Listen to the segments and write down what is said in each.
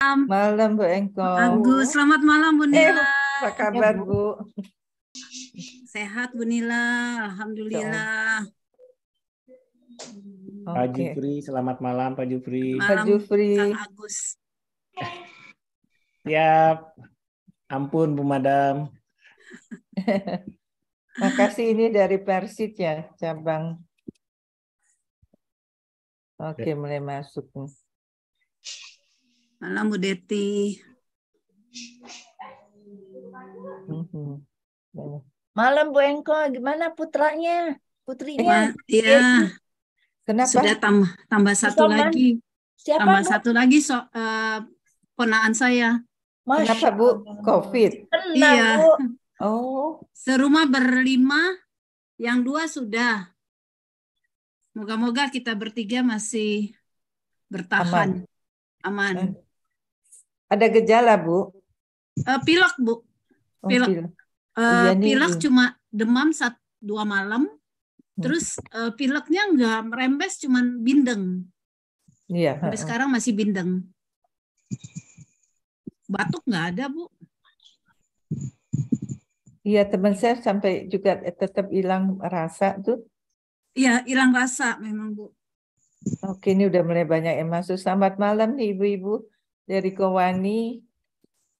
malam. Malam Bu Engko. Agus, selamat malam Bu Nila. Eh, apa kabar ya, Bu? Sehat Bu Nila, alhamdulillah. Okay. Pak Jufri, selamat malam Pak Jufri. Malam, Pak Jufri. Kang Agus. Siap. Ampun Bu Madam. Makasih ini dari Persit ya, cabang. Oke, ya. mulai masuk. Malam Bu Deti. Mm-hmm. Malam Bu Engko, gimana putranya? Putrinya? Iya. Kenapa? Sudah tambah tambah satu Soman. lagi. Siapa? Tambah satu lagi so, uh, ponaan saya. Masya Kenapa Bu? Covid. iya. Bu. Oh. Serumah berlima, yang dua sudah. Moga-moga kita bertiga masih bertahan. Aman. Aman. Ada gejala, Bu? Uh, pilek, Bu. Pilek. Oh, pilek. Uh, pilek eh, oh, iya iya. cuma demam satu dua malam. Hmm. Terus uh, pileknya nggak merembes, cuman bindeng. Iya. Sampai uh, sekarang masih bindeng. Batuk nggak ada, Bu. Iya, teman saya sampai juga tetap hilang rasa tuh. Iya, hilang rasa memang, Bu. Oke, ini udah mulai banyak yang masuk. Selamat malam nih ibu-ibu dari Kowani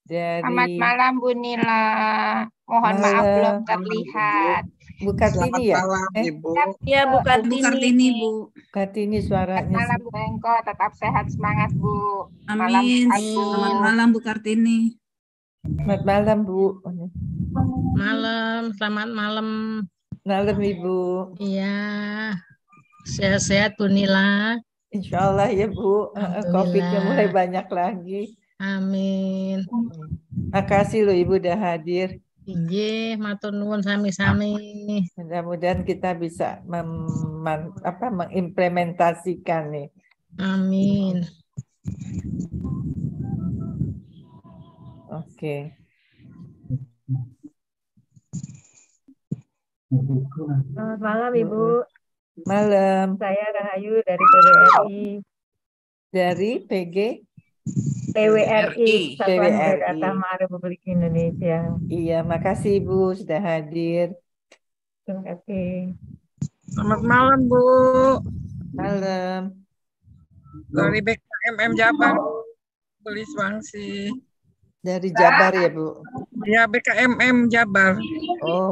dari Selamat malam Bu Nila. Mohon malam. maaf belum terlihat. Bu Kartini ya? Malam, eh? Ibu. Ya, oh, Bu Kartini. Bu Kartini, suaranya. Selamat malam, Bu Engko. Tetap sehat semangat, Bu. Amin. Malam, Selamat malam, Bu Kartini. Selamat malam, Bu. Malam, selamat malam. Malam, Ibu. Iya. Sehat-sehat, Bu Nila. Insya Allah ya Bu, COVID-nya mulai banyak lagi. Amin. Makasih loh Ibu udah hadir. Iya, matur nuwun sami-sami. Mudah-mudahan kita bisa mem, apa, mengimplementasikan nih. Amin. Oke. Okay. Selamat malam Ibu. Malam. Saya Rahayu dari PWRI. Dari PG PWRI Satuan Beragama Republik Indonesia. Iya, makasih Bu sudah hadir. Terima kasih. Selamat malam Bu. Malam. Dari BKMM Jabar, Beli Swangsi. Dari Jabar ya Bu? Ya BKMM Jabar. Oh.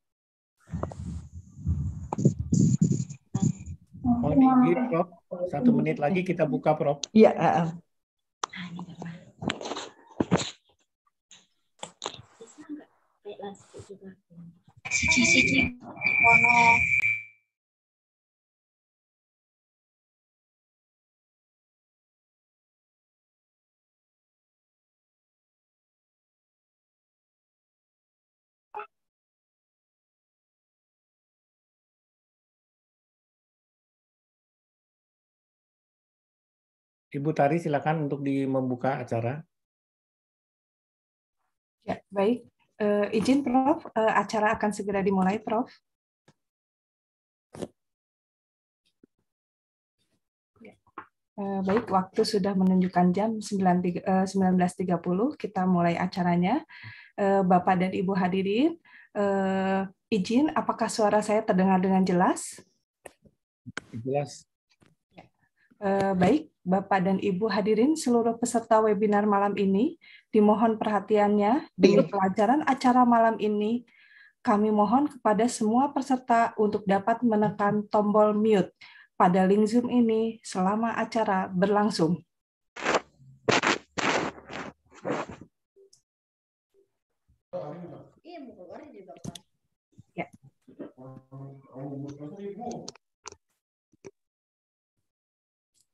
Mohon izin, iya. Prof. Satu hmm. menit lagi kita buka, Prof. Iya. Ah, Siki-siki. Ibu Tari silakan untuk di membuka acara. Ya, baik. Uh, izin Prof, uh, acara akan segera dimulai Prof. Ya. Eh, baik, waktu sudah menunjukkan jam 19.30, kita mulai acaranya. Bapak dan Ibu hadirin, izin apakah suara saya terdengar dengan jelas? Jelas. Eh, baik, Bapak dan Ibu hadirin seluruh peserta webinar malam ini, dimohon perhatiannya di iya. pelajaran acara malam ini. Kami mohon kepada semua peserta untuk dapat menekan tombol mute pada link Zoom ini selama acara berlangsung. Iya, ya.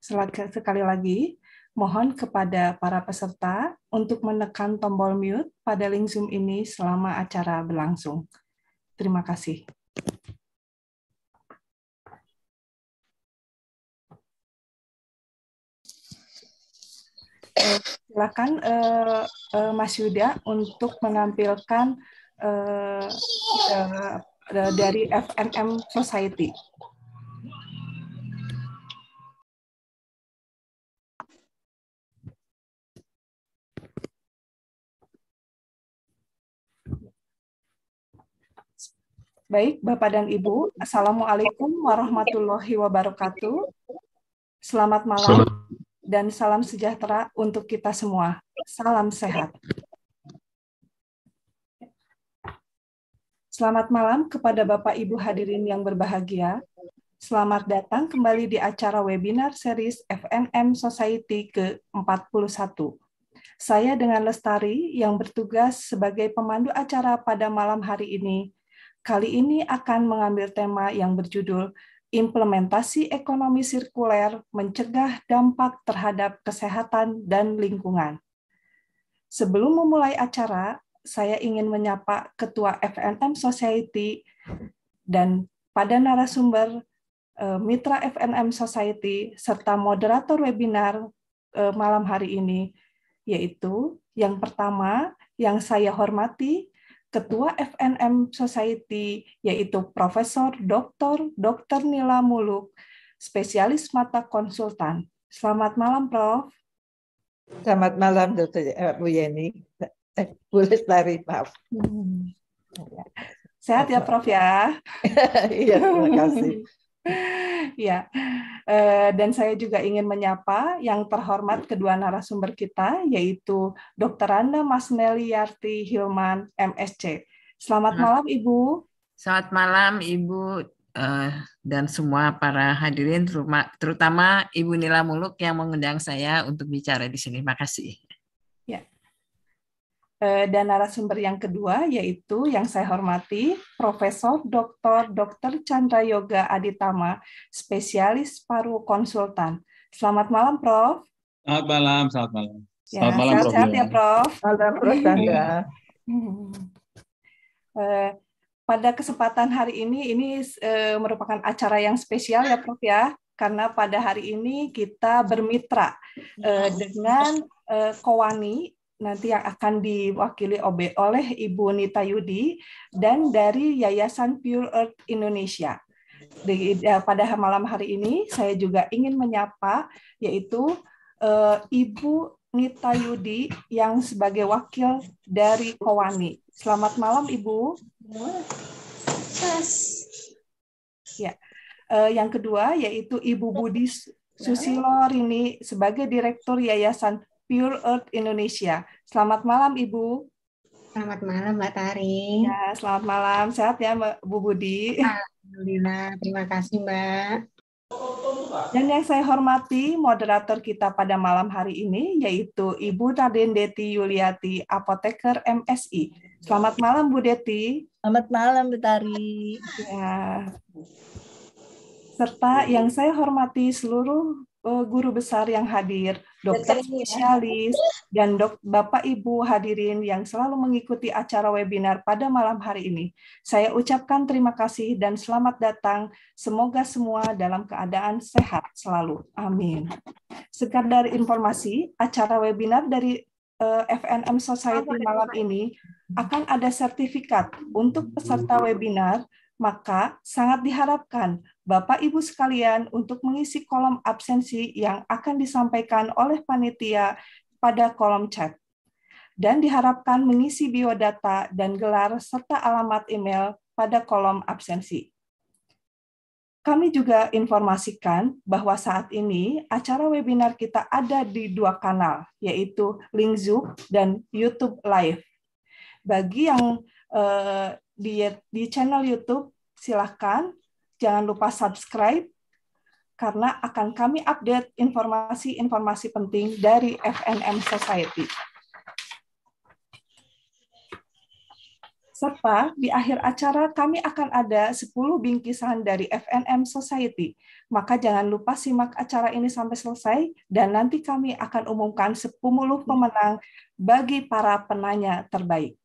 Sekali lagi, mohon kepada para peserta untuk menekan tombol mute pada link Zoom ini selama acara berlangsung. Terima kasih. Eh, silakan uh, uh, Mas Yuda untuk menampilkan dari FNM Society. Baik, Bapak dan Ibu, Assalamualaikum warahmatullahi wabarakatuh. Selamat malam dan salam sejahtera untuk kita semua. Salam sehat. Selamat malam kepada Bapak Ibu hadirin yang berbahagia. Selamat datang kembali di acara webinar series FNM Society ke-41. Saya dengan Lestari yang bertugas sebagai pemandu acara pada malam hari ini kali ini akan mengambil tema yang berjudul Implementasi Ekonomi Sirkuler Mencegah Dampak Terhadap Kesehatan dan Lingkungan. Sebelum memulai acara, saya ingin menyapa Ketua FNM Society dan pada narasumber eh, mitra FNM Society serta moderator webinar eh, malam hari ini, yaitu yang pertama yang saya hormati Ketua FNM Society yaitu Profesor Dr. Dr. Nila Muluk, spesialis mata konsultan. Selamat malam, Prof. Selamat malam, Dr. Eh, Bu Yeni. Eh, Bu Lestari, maaf. Hmm. Sehat ya, Prof ya. iya, terima kasih. ya, eh, dan saya juga ingin menyapa yang terhormat kedua narasumber kita, yaitu Dr. Randa Mas Neli Yarti Hilman, MSC. Selamat malam, Ibu. Selamat malam, Ibu eh, dan semua para hadirin, terutama Ibu Nila Muluk yang mengundang saya untuk bicara di sini. Makasih. Ya. Eh, dan narasumber yang kedua yaitu yang saya hormati Profesor Dr. Dr. Chandra Yoga Aditama, spesialis paru konsultan. Selamat malam, Prof. Selamat malam, selamat malam. Ya, selamat malam, Sehat ya, Prof. Malam, Prof. Chandra. Eh, pada kesempatan hari ini, ini eh, merupakan acara yang spesial ya, Prof. Ya, karena pada hari ini kita bermitra dengan Kowani nanti yang akan diwakili oleh Ibu Nita Yudi dan dari Yayasan Pure Earth Indonesia. Di, eh, pada malam hari ini saya juga ingin menyapa yaitu eh, Ibu Nita Yudi yang sebagai wakil dari Kowani. Selamat malam Ibu. Ya. Eh, yang kedua yaitu Ibu Budi Susilo Rini sebagai Direktur Yayasan Pure Earth Indonesia. Selamat malam Ibu. Selamat malam Mbak Tari. Ya, selamat malam. Sehat ya Bu Budi. Alhamdulillah. Terima kasih Mbak. Dan yang saya hormati moderator kita pada malam hari ini yaitu Ibu Raden Deti Yuliati, apoteker MSI. Selamat malam Bu Deti. Selamat malam Bu Tari. Ya. Serta yang saya hormati seluruh Eh, guru besar yang hadir, dokter ya. spesialis, dan dok, Bapak Ibu hadirin yang selalu mengikuti acara webinar pada malam hari ini. Saya ucapkan terima kasih dan selamat datang. Semoga semua dalam keadaan sehat selalu. Amin. Sekadar informasi, acara webinar dari eh, FNM Society malam ini akan ada sertifikat untuk peserta webinar maka sangat diharapkan Bapak Ibu sekalian untuk mengisi kolom absensi yang akan disampaikan oleh panitia pada kolom chat dan diharapkan mengisi biodata dan gelar serta alamat email pada kolom absensi. Kami juga informasikan bahwa saat ini acara webinar kita ada di dua kanal, yaitu link Zoom dan YouTube Live. Bagi yang eh, di, di channel YouTube, silahkan jangan lupa subscribe karena akan kami update informasi-informasi penting dari FNM Society. Serta di akhir acara kami akan ada 10 bingkisan dari FNM Society. Maka jangan lupa simak acara ini sampai selesai dan nanti kami akan umumkan 10 pemenang bagi para penanya terbaik.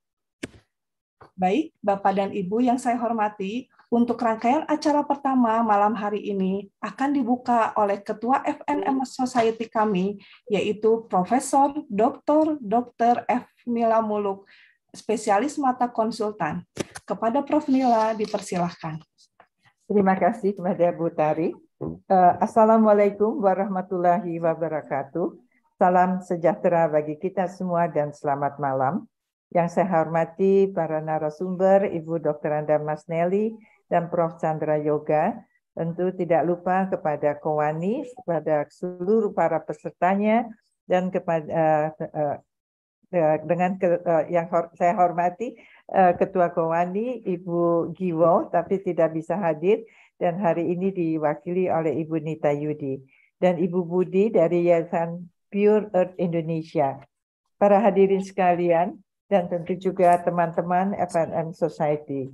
Baik, Bapak dan Ibu yang saya hormati, untuk rangkaian acara pertama malam hari ini akan dibuka oleh Ketua FNM Society kami, yaitu Profesor Dr. Dr. F. Mila Muluk, spesialis mata konsultan. Kepada Prof. Mila, dipersilahkan. Terima kasih kepada Bu Tari. Eh, Assalamualaikum warahmatullahi wabarakatuh. Salam sejahtera bagi kita semua dan selamat malam. Yang saya hormati para narasumber, Ibu Dr. Anda Mas Nelly, dan Prof. Chandra Yoga. Tentu tidak lupa kepada Kowani, kepada seluruh para pesertanya, dan kepada uh, uh, dengan ke, uh, yang hor saya hormati Ketua Kowani, Ibu Giwo, tapi tidak bisa hadir, dan hari ini diwakili oleh Ibu Nita Yudi, dan Ibu Budi dari Yayasan Pure Earth Indonesia. Para hadirin sekalian, dan tentu juga teman-teman FNM Society.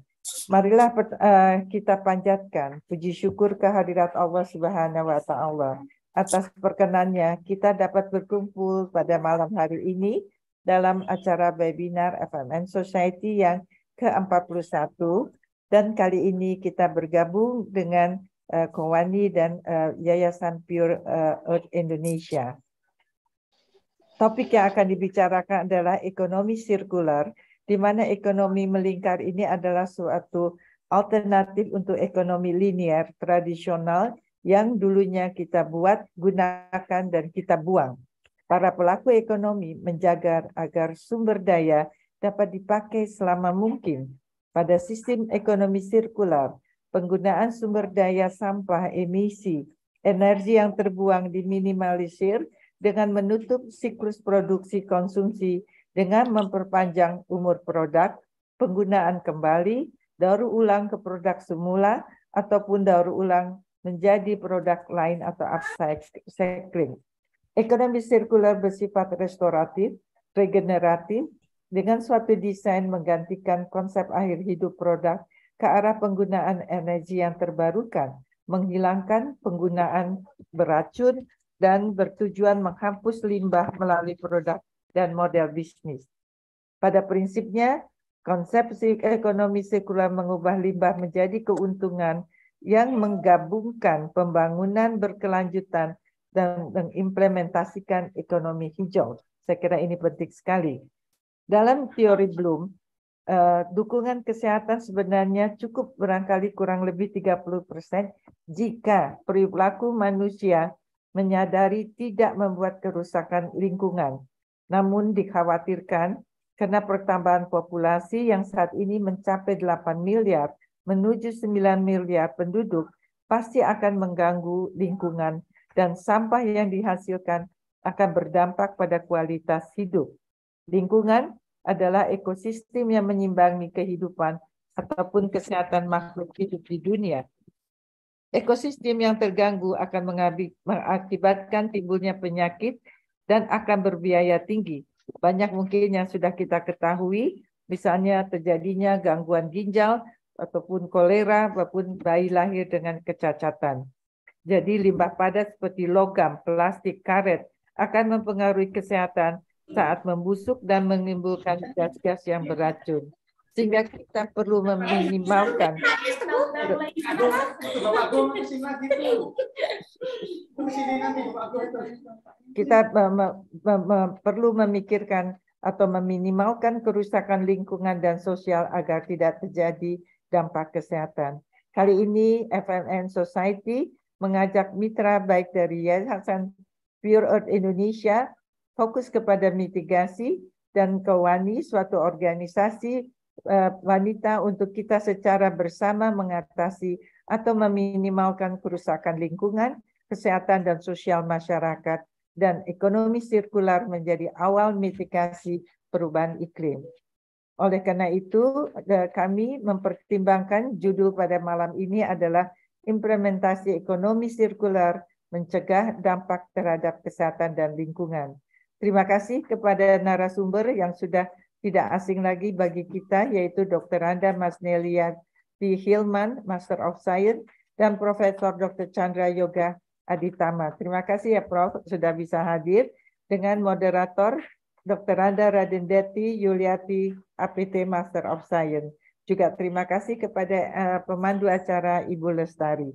Marilah eh, kita panjatkan puji syukur kehadirat Allah Subhanahu wa taala atas perkenannya kita dapat berkumpul pada malam hari ini dalam acara webinar FMN Society yang ke-41 dan kali ini kita bergabung dengan eh, Kowani dan eh, Yayasan Pure Earth Indonesia. Topik yang akan dibicarakan adalah ekonomi sirkular di mana ekonomi melingkar ini adalah suatu alternatif untuk ekonomi linear tradisional yang dulunya kita buat, gunakan, dan kita buang. Para pelaku ekonomi menjaga agar sumber daya dapat dipakai selama mungkin pada sistem ekonomi sirkular, penggunaan sumber daya sampah emisi, energi yang terbuang diminimalisir dengan menutup siklus produksi konsumsi dengan memperpanjang umur produk, penggunaan kembali, daur ulang ke produk semula, ataupun daur ulang menjadi produk lain atau upcycling. Ekonomi sirkular bersifat restoratif, regeneratif, dengan suatu desain menggantikan konsep akhir hidup produk ke arah penggunaan energi yang terbarukan, menghilangkan penggunaan beracun, dan bertujuan menghapus limbah melalui produk dan model bisnis. Pada prinsipnya, konsep ekonomi sekular mengubah limbah menjadi keuntungan yang menggabungkan pembangunan berkelanjutan dan mengimplementasikan ekonomi hijau. Saya kira ini penting sekali. Dalam teori Bloom, eh, dukungan kesehatan sebenarnya cukup barangkali kurang lebih 30% jika perilaku manusia menyadari tidak membuat kerusakan lingkungan namun dikhawatirkan karena pertambahan populasi yang saat ini mencapai 8 miliar menuju 9 miliar penduduk pasti akan mengganggu lingkungan dan sampah yang dihasilkan akan berdampak pada kualitas hidup. Lingkungan adalah ekosistem yang menyimbangi kehidupan ataupun kesehatan makhluk hidup di dunia. Ekosistem yang terganggu akan mengakibatkan timbulnya penyakit dan akan berbiaya tinggi. Banyak mungkin yang sudah kita ketahui, misalnya terjadinya gangguan ginjal ataupun kolera ataupun bayi lahir dengan kecacatan. Jadi limbah padat seperti logam, plastik, karet akan mempengaruhi kesehatan saat membusuk dan menimbulkan gas-gas yang beracun. Sehingga kita perlu meminimalkan kita perlu memikirkan atau meminimalkan kerusakan lingkungan dan sosial agar tidak terjadi dampak kesehatan. Kali ini FMN Society mengajak mitra baik dari Yayasan Pure Earth Indonesia fokus kepada mitigasi dan Kewani suatu organisasi Eh, wanita untuk kita secara bersama mengatasi atau meminimalkan kerusakan lingkungan, kesehatan dan sosial masyarakat, dan ekonomi sirkular menjadi awal mitigasi perubahan iklim. Oleh karena itu, eh, kami mempertimbangkan judul pada malam ini adalah implementasi ekonomi sirkular mencegah dampak terhadap kesehatan dan lingkungan. Terima kasih kepada narasumber yang sudah tidak asing lagi bagi kita, yaitu Dr. Anda Mas Nelia T. Hillman, Master of Science, dan Profesor Dr. Chandra Yoga Aditama. Terima kasih ya Prof sudah bisa hadir dengan moderator Dr. Randa Radendeti Yuliati APT Master of Science. Juga terima kasih kepada eh, pemandu acara Ibu Lestari.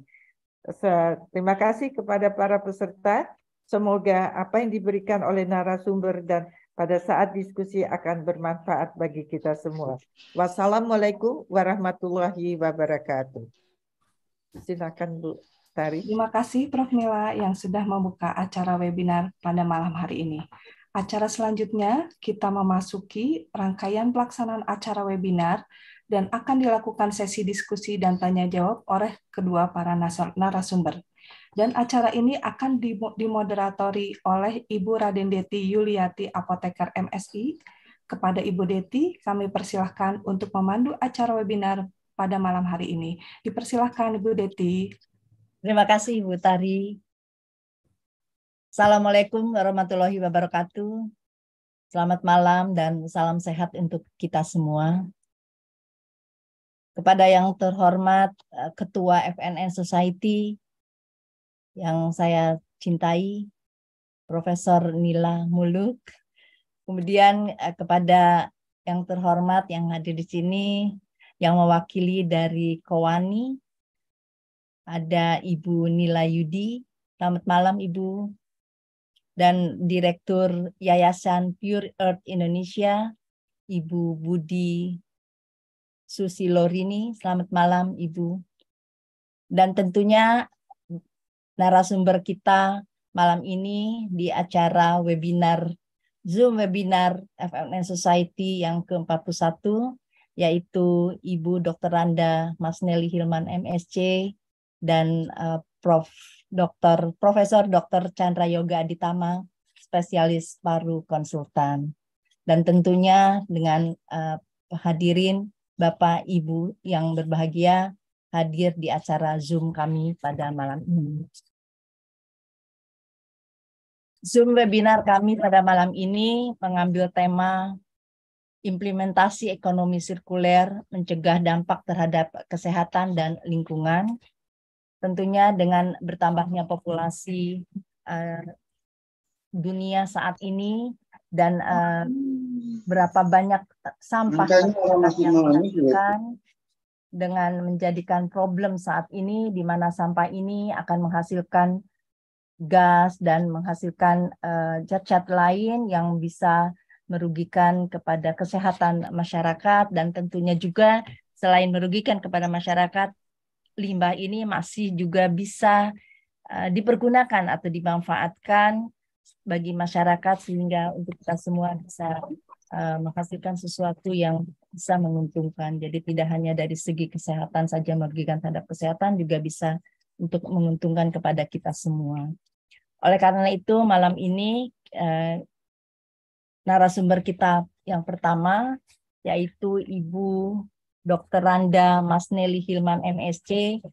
Terima kasih kepada para peserta. Semoga apa yang diberikan oleh narasumber dan pada saat diskusi akan bermanfaat bagi kita semua. Wassalamualaikum warahmatullahi wabarakatuh. Silakan Bu Tari. Terima kasih Prof. Mila yang sudah membuka acara webinar pada malam hari ini. Acara selanjutnya kita memasuki rangkaian pelaksanaan acara webinar dan akan dilakukan sesi diskusi dan tanya jawab oleh kedua para narasumber. Dan acara ini akan dimoderatori oleh Ibu Raden Deti Yuliati Apoteker MSI. Kepada Ibu Deti, kami persilahkan untuk memandu acara webinar pada malam hari ini. Dipersilahkan Ibu Deti. Terima kasih Ibu Tari. Assalamualaikum warahmatullahi wabarakatuh. Selamat malam dan salam sehat untuk kita semua. Kepada yang terhormat eh, Ketua FNN Society, yang saya cintai, Profesor Nila Muluk. Kemudian eh, kepada yang terhormat yang hadir di sini, yang mewakili dari Kowani, ada Ibu Nila Yudi. Selamat malam Ibu. Dan Direktur Yayasan Pure Earth Indonesia, Ibu Budi Susi Lorini. Selamat malam Ibu. Dan tentunya narasumber kita malam ini di acara webinar Zoom webinar FNN Society yang ke-41 yaitu Ibu Dr. Randa Mas Nelly Hilman MSC dan uh, Prof. Dr. Profesor Dr. Chandra Yoga Aditama spesialis paru konsultan dan tentunya dengan uh, hadirin Bapak Ibu yang berbahagia hadir di acara Zoom kami pada malam ini. Zoom webinar kami pada malam ini mengambil tema implementasi ekonomi sirkuler mencegah dampak terhadap kesehatan dan lingkungan. Tentunya dengan bertambahnya populasi uh, dunia saat ini dan uh, berapa banyak sampah yang dihasilkan dengan menjadikan problem saat ini di mana sampah ini akan menghasilkan gas dan menghasilkan cacat eh, uh, lain yang bisa merugikan kepada kesehatan masyarakat dan tentunya juga selain merugikan kepada masyarakat limbah ini masih juga bisa uh, dipergunakan atau dimanfaatkan bagi masyarakat sehingga untuk kita semua bisa uh, menghasilkan sesuatu yang bisa menguntungkan. Jadi tidak hanya dari segi kesehatan saja merugikan terhadap kesehatan juga bisa untuk menguntungkan kepada kita semua. Oleh karena itu, malam ini eh, narasumber kita yang pertama yaitu Ibu Dr. Randa Masneli Hilman MSC.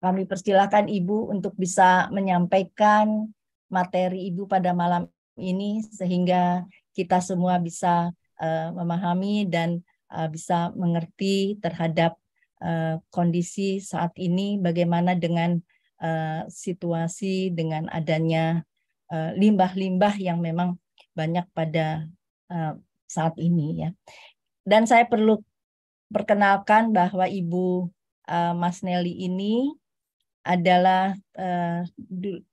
Kami persilahkan Ibu untuk bisa menyampaikan materi Ibu pada malam ini sehingga kita semua bisa uh, memahami dan uh, bisa mengerti terhadap Eh, kondisi saat ini, bagaimana dengan eh, situasi dengan adanya eh, limbah-limbah yang memang banyak pada saat ini ya. Dan saya perlu perkenalkan bahwa Ibu Mas Nelly ini adalah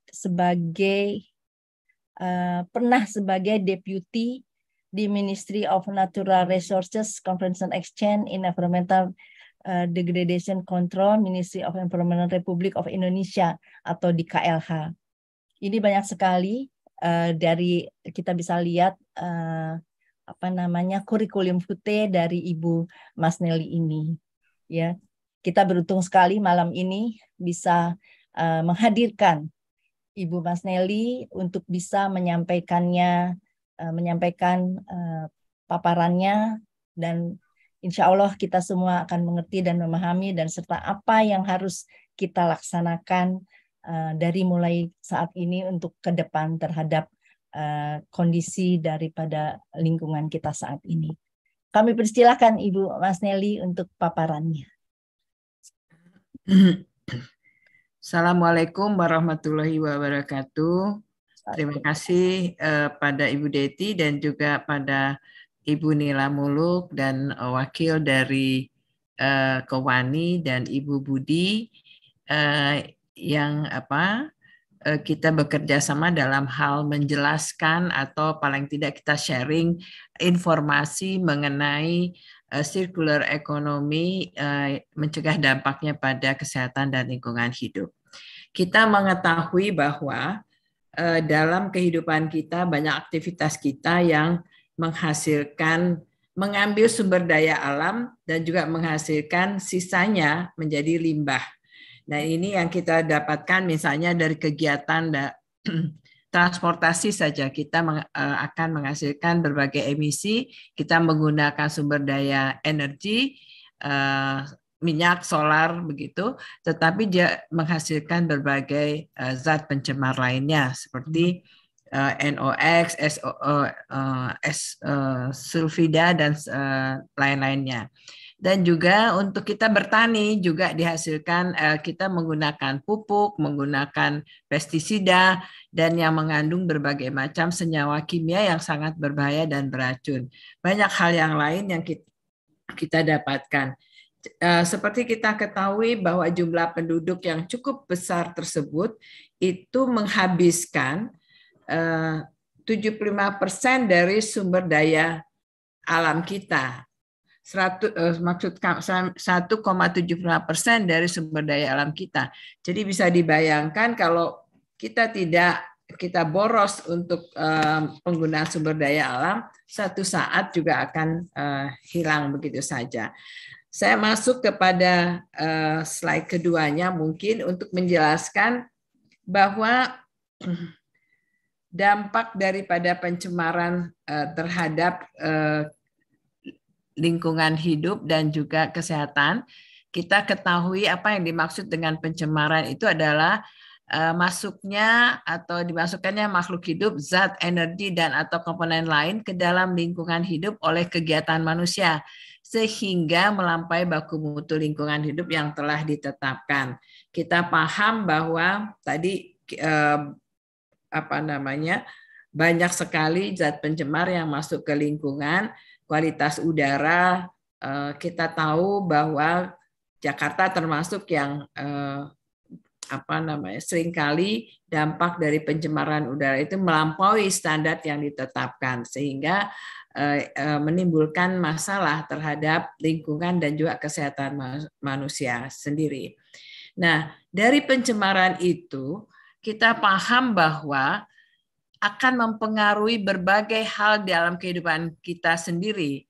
sebagai pernah sebagai deputy di Ministry of Natural Resources Conference and Exchange in Environmental Eh, Degradation Control Ministry of Environment Republic of Indonesia atau di KLH. Ini banyak sekali uh, dari kita bisa lihat uh, apa namanya kurikulum vitae dari Ibu Mas Nelly ini. Ya, kita beruntung sekali malam ini bisa uh, menghadirkan Ibu Mas Nelly untuk bisa menyampaikannya, uh, menyampaikan uh, paparannya dan Insya Allah kita semua akan mengerti dan memahami dan serta apa yang harus kita laksanakan uh, dari mulai saat ini untuk ke depan terhadap uh, kondisi daripada lingkungan kita saat ini. Kami persilahkan Ibu Mas Nelly untuk paparannya. Assalamualaikum warahmatullahi wabarakatuh. Terima kasih uh, pada Ibu Deti dan juga pada Ibu Nila Muluk dan eh, wakil dari uh, Kewani dan Ibu Budi uh, yang apa uh, kita bekerja sama dalam hal menjelaskan atau paling tidak kita sharing informasi mengenai uh, circular ekonomi uh, mencegah dampaknya pada kesehatan dan lingkungan hidup. Kita mengetahui bahwa uh, dalam kehidupan kita banyak aktivitas kita yang menghasilkan mengambil sumber daya alam dan juga menghasilkan sisanya menjadi limbah. Nah, ini yang kita dapatkan misalnya dari kegiatan da transportasi saja kita meng, e, akan menghasilkan berbagai emisi, kita menggunakan sumber daya energi e, minyak, solar begitu, tetapi dia menghasilkan berbagai e, zat pencemar lainnya seperti hmm uh, eh, NOx, SO, uh, S uh, eh, sulfida eh, dan uh, lain-lainnya. Dan juga untuk kita bertani juga dihasilkan uh, kita menggunakan pupuk, menggunakan pestisida dan yang mengandung berbagai macam senyawa kimia yang sangat berbahaya dan beracun. Banyak hal yang lain yang kita, kita dapatkan seperti kita ketahui bahwa jumlah penduduk yang cukup besar tersebut itu menghabiskan 75 eh, persen dari sumber daya alam kita. 100, eh, maksud 1,75 persen dari sumber daya alam kita. Jadi bisa dibayangkan kalau kita tidak kita boros untuk eh, penggunaan sumber daya alam, satu saat juga akan hilang begitu saja. Saya masuk kepada slide keduanya mungkin untuk menjelaskan bahwa dampak daripada pencemaran eh, terhadap eh, lingkungan hidup dan juga kesehatan. Kita ketahui apa yang dimaksud dengan pencemaran itu adalah eh, masuknya atau dimasukkannya makhluk hidup, zat, energi dan atau komponen lain ke dalam lingkungan hidup oleh kegiatan manusia sehingga melampaui baku mutu lingkungan hidup yang telah ditetapkan. Kita paham bahwa tadi apa namanya banyak sekali zat pencemar yang masuk ke lingkungan, kualitas udara. Eh, kita tahu bahwa Jakarta termasuk yang eh, apa namanya seringkali dampak dari pencemaran udara itu melampaui standar yang ditetapkan sehingga eh, menimbulkan masalah terhadap lingkungan dan juga kesehatan manusia sendiri. Nah, dari pencemaran itu kita paham bahwa akan mempengaruhi berbagai hal dalam kehidupan kita sendiri.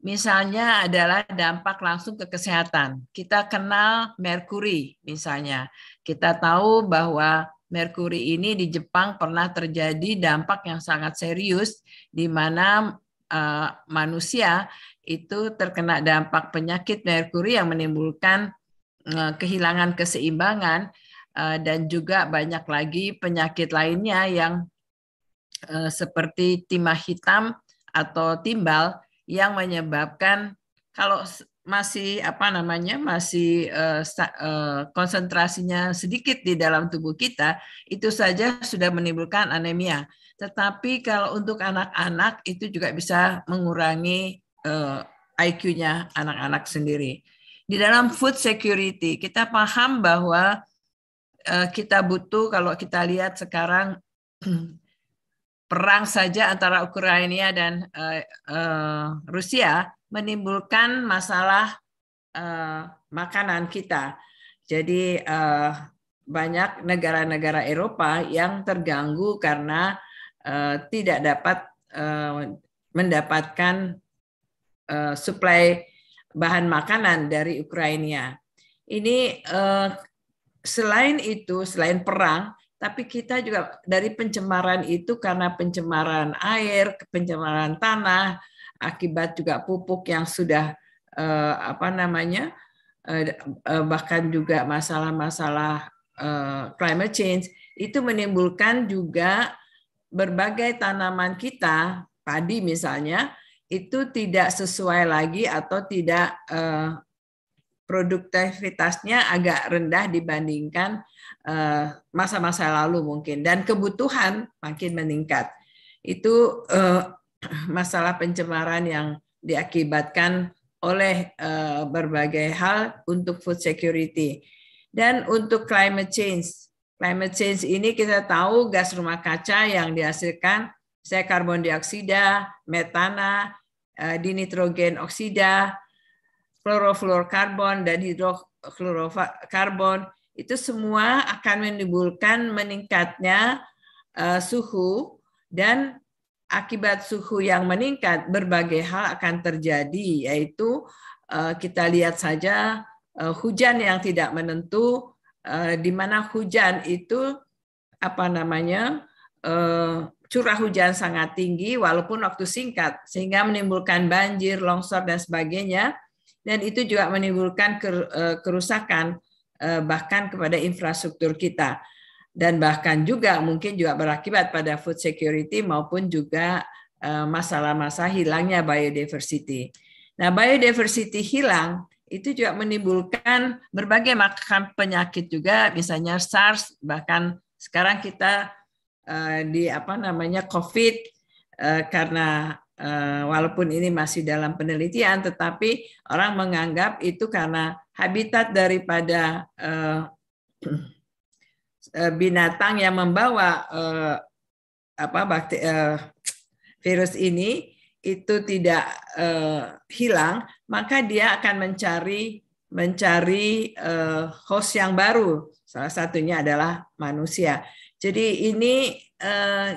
Misalnya adalah dampak langsung ke kesehatan. Kita kenal merkuri misalnya. Kita tahu bahwa merkuri ini di Jepang pernah terjadi dampak yang sangat serius di mana uh, manusia itu terkena dampak penyakit merkuri yang menimbulkan uh, kehilangan keseimbangan Eh, dan juga banyak lagi penyakit lainnya yang eh, seperti timah hitam atau timbal yang menyebabkan kalau masih apa namanya masih eh, konsentrasinya sedikit di dalam tubuh kita itu saja sudah menimbulkan anemia. Tetapi kalau untuk anak-anak itu juga bisa mengurangi IQ-nya anak-anak sendiri. Di dalam food security kita paham bahwa Eh, kita butuh kalau kita lihat sekarang perang saja antara Ukraina dan eh, eh, Rusia menimbulkan masalah makanan kita. Jadi banyak negara-negara Eropa yang terganggu karena tidak dapat mendapatkan suplai bahan makanan dari Ukraina. Ini selain itu, selain perang, tapi kita juga dari pencemaran itu karena pencemaran air, pencemaran tanah, akibat juga pupuk yang sudah eh, apa namanya eh, eh, bahkan juga masalah-masalah climate change itu menimbulkan juga berbagai tanaman kita padi misalnya itu tidak sesuai lagi atau tidak produktivitasnya agak rendah dibandingkan eh, masa-masa lalu mungkin dan kebutuhan makin meningkat. Itu eh, masalah pencemaran yang diakibatkan oleh eh, berbagai hal untuk food security. Dan untuk climate change, climate change ini kita tahu gas rumah kaca yang dihasilkan saya karbon dioksida, metana, dinitrogen oksida, klorofluorkarbon dan hidroklorokarbon itu semua akan menimbulkan meningkatnya uh, suhu dan akibat suhu yang meningkat berbagai hal akan terjadi yaitu uh, kita lihat saja uh, hujan yang tidak menentu uh, di mana hujan itu apa namanya uh, curah hujan sangat tinggi walaupun waktu singkat sehingga menimbulkan banjir, longsor dan sebagainya dan itu juga menimbulkan eh, kerusakan eh, bahkan kepada infrastruktur kita dan bahkan juga mungkin juga berakibat pada food security maupun juga eh, masalah-masalah hilangnya biodiversity. Nah, biodiversity hilang itu juga menimbulkan berbagai macam penyakit juga, misalnya SARS, bahkan sekarang kita di apa namanya COVID karena Eh, walaupun ini masih dalam penelitian, tetapi orang menganggap itu karena habitat daripada eh, eh, binatang yang membawa apa bakti, virus ini itu tidak hilang, maka dia akan mencari mencari host yang baru. Salah satunya adalah manusia. Jadi ini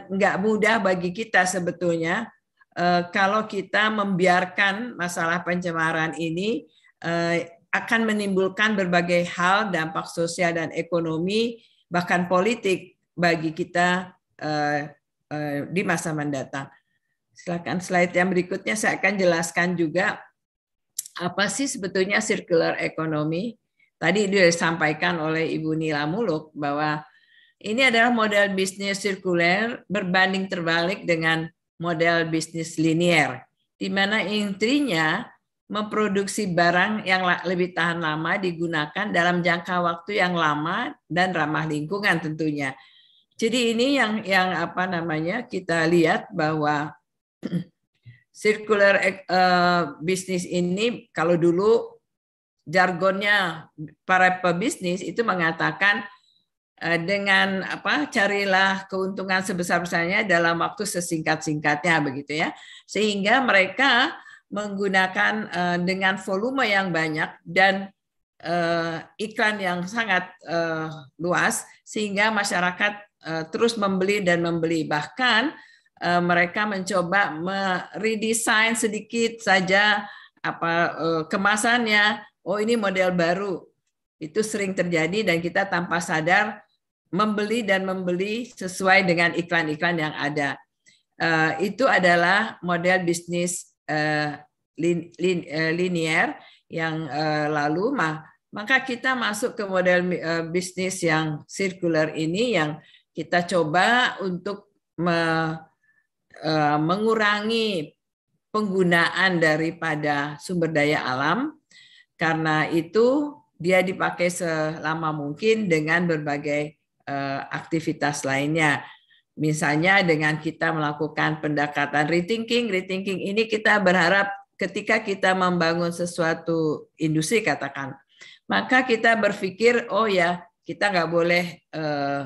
nggak mudah bagi kita sebetulnya Eh, kalau kita membiarkan masalah pencemaran ini eh, akan menimbulkan berbagai hal dampak sosial dan ekonomi bahkan politik bagi kita eh, di masa mendatang. Silakan slide yang berikutnya saya akan jelaskan juga apa sih sebetulnya circular economy. Tadi disampaikan oleh Ibu Nila Muluk bahwa ini adalah model bisnis sirkuler berbanding terbalik dengan model bisnis linier, di mana intinya memproduksi barang yang lebih tahan lama digunakan dalam jangka waktu yang lama dan ramah lingkungan tentunya. Jadi ini yang yang apa namanya kita lihat bahwa circular uh, bisnis ini kalau dulu jargonnya para pebisnis itu mengatakan Eh, dengan apa carilah keuntungan sebesar-besarnya dalam waktu sesingkat-singkatnya begitu ya sehingga mereka menggunakan uh, dengan volume yang banyak dan uh, iklan yang sangat uh, luas sehingga masyarakat uh, terus membeli dan membeli bahkan uh, mereka mencoba meredesain sedikit saja apa uh, kemasannya oh ini model baru itu sering terjadi dan kita tanpa sadar membeli dan membeli sesuai dengan iklan-iklan yang ada. Uh, itu adalah model bisnis uh, lin, lin, uh, eh, linier yang uh, lalu mah maka kita masuk ke model uh, bisnis yang circular ini yang kita coba untuk me, uh, mengurangi penggunaan daripada sumber daya alam karena itu dia dipakai selama mungkin dengan berbagai Eh, aktivitas lainnya. Misalnya dengan kita melakukan pendekatan rethinking, rethinking ini kita berharap ketika kita membangun sesuatu industri katakan, maka kita berpikir oh ya kita nggak boleh eh,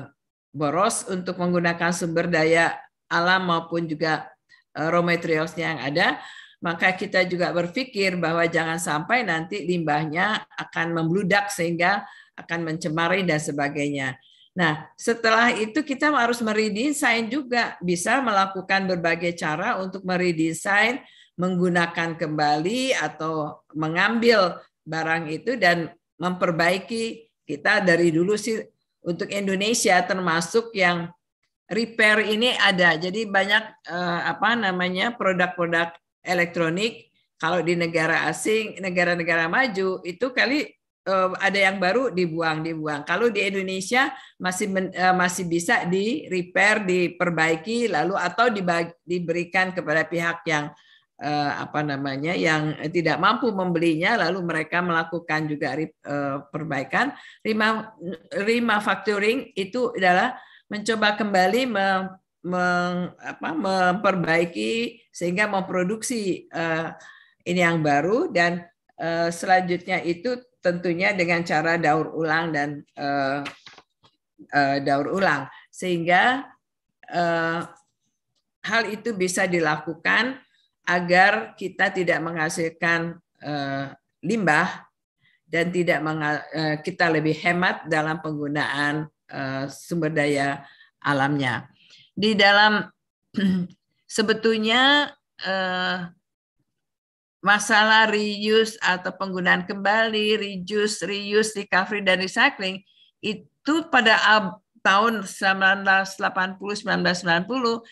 boros untuk menggunakan sumber daya alam maupun juga eh, raw materialsnya yang ada, maka kita juga berpikir bahwa jangan sampai nanti limbahnya akan membludak sehingga akan mencemari dan sebagainya. Nah, setelah itu kita harus meredesain juga, bisa melakukan berbagai cara untuk meredesain menggunakan kembali atau mengambil barang itu dan memperbaiki kita dari dulu sih untuk Indonesia termasuk yang repair ini ada. Jadi banyak eh, apa namanya produk-produk elektronik kalau di negara asing, negara-negara maju itu kali Eh, ada yang baru dibuang dibuang. Kalau di Indonesia masih eh, masih bisa di repair, diperbaiki lalu atau diberikan kepada pihak yang eh, apa namanya yang tidak mampu membelinya lalu mereka melakukan juga perbaikan perbaikan. Rima factoring itu adalah mencoba kembali mem, mem, apa, memperbaiki sehingga memproduksi ini yang baru dan selanjutnya itu tentunya dengan cara daur ulang dan uh, uh, daur ulang sehingga uh, hal itu bisa dilakukan agar kita tidak menghasilkan uh, limbah dan tidak uh, kita lebih hemat dalam penggunaan uh, sumber daya alamnya di dalam sebetulnya uh, masalah reuse atau penggunaan kembali, reuse, reuse, recovery, dan recycling, itu pada tahun 1980-1990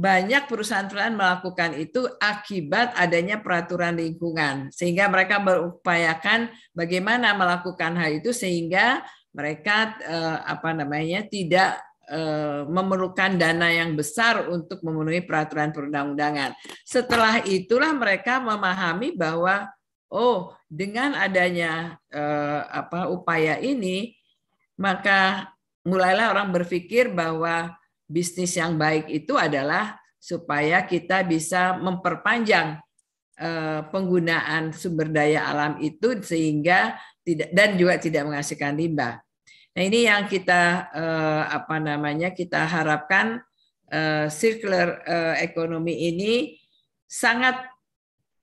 banyak perusahaan-perusahaan melakukan itu akibat adanya peraturan lingkungan. Sehingga mereka berupayakan bagaimana melakukan hal itu sehingga mereka eh, apa namanya tidak Eh, memerlukan dana yang besar untuk memenuhi peraturan perundang-undangan. Setelah itulah mereka memahami bahwa oh dengan adanya eh, apa upaya ini maka mulailah orang berpikir bahwa bisnis yang baik itu adalah supaya kita bisa memperpanjang eh, penggunaan sumber daya alam itu sehingga tidak dan juga tidak menghasilkan limbah. Nah ini yang kita eh, apa namanya kita harapkan eh, circular eh, ekonomi ini sangat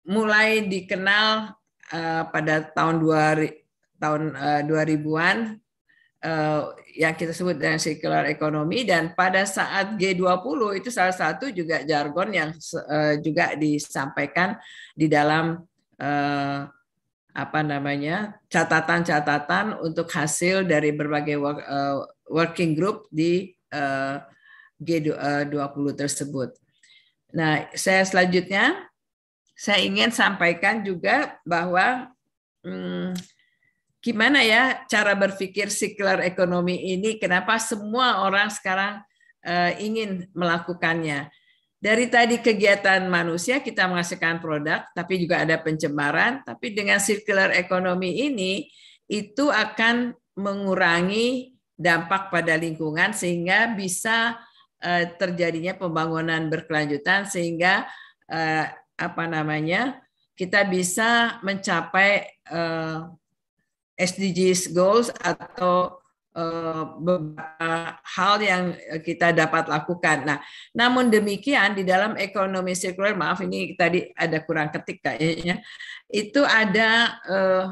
mulai dikenal eh, pada tahun dua tahun eh, 2000-an eh, yang kita sebut dengan circular ekonomi dan pada saat G20 itu salah satu juga jargon yang eh, juga disampaikan di dalam eh, apa namanya catatan-catatan untuk hasil dari berbagai work, uh, working group di eh, eh, uh, G20 tersebut. Nah, saya selanjutnya saya ingin sampaikan juga bahwa hmm, gimana ya cara berpikir circular ekonomi ini kenapa semua orang sekarang uh, ingin melakukannya dari tadi kegiatan manusia kita menghasilkan produk, tapi juga ada pencemaran. Tapi dengan circular economy ini, itu akan mengurangi dampak pada lingkungan sehingga bisa eh, terjadinya pembangunan berkelanjutan sehingga eh, apa namanya kita bisa mencapai eh, SDGs goals atau Eh, beberapa hal yang kita dapat lakukan. Nah, namun demikian di dalam ekonomi sirkuler, maaf ini tadi ada kurang ketik kayaknya, itu ada eh,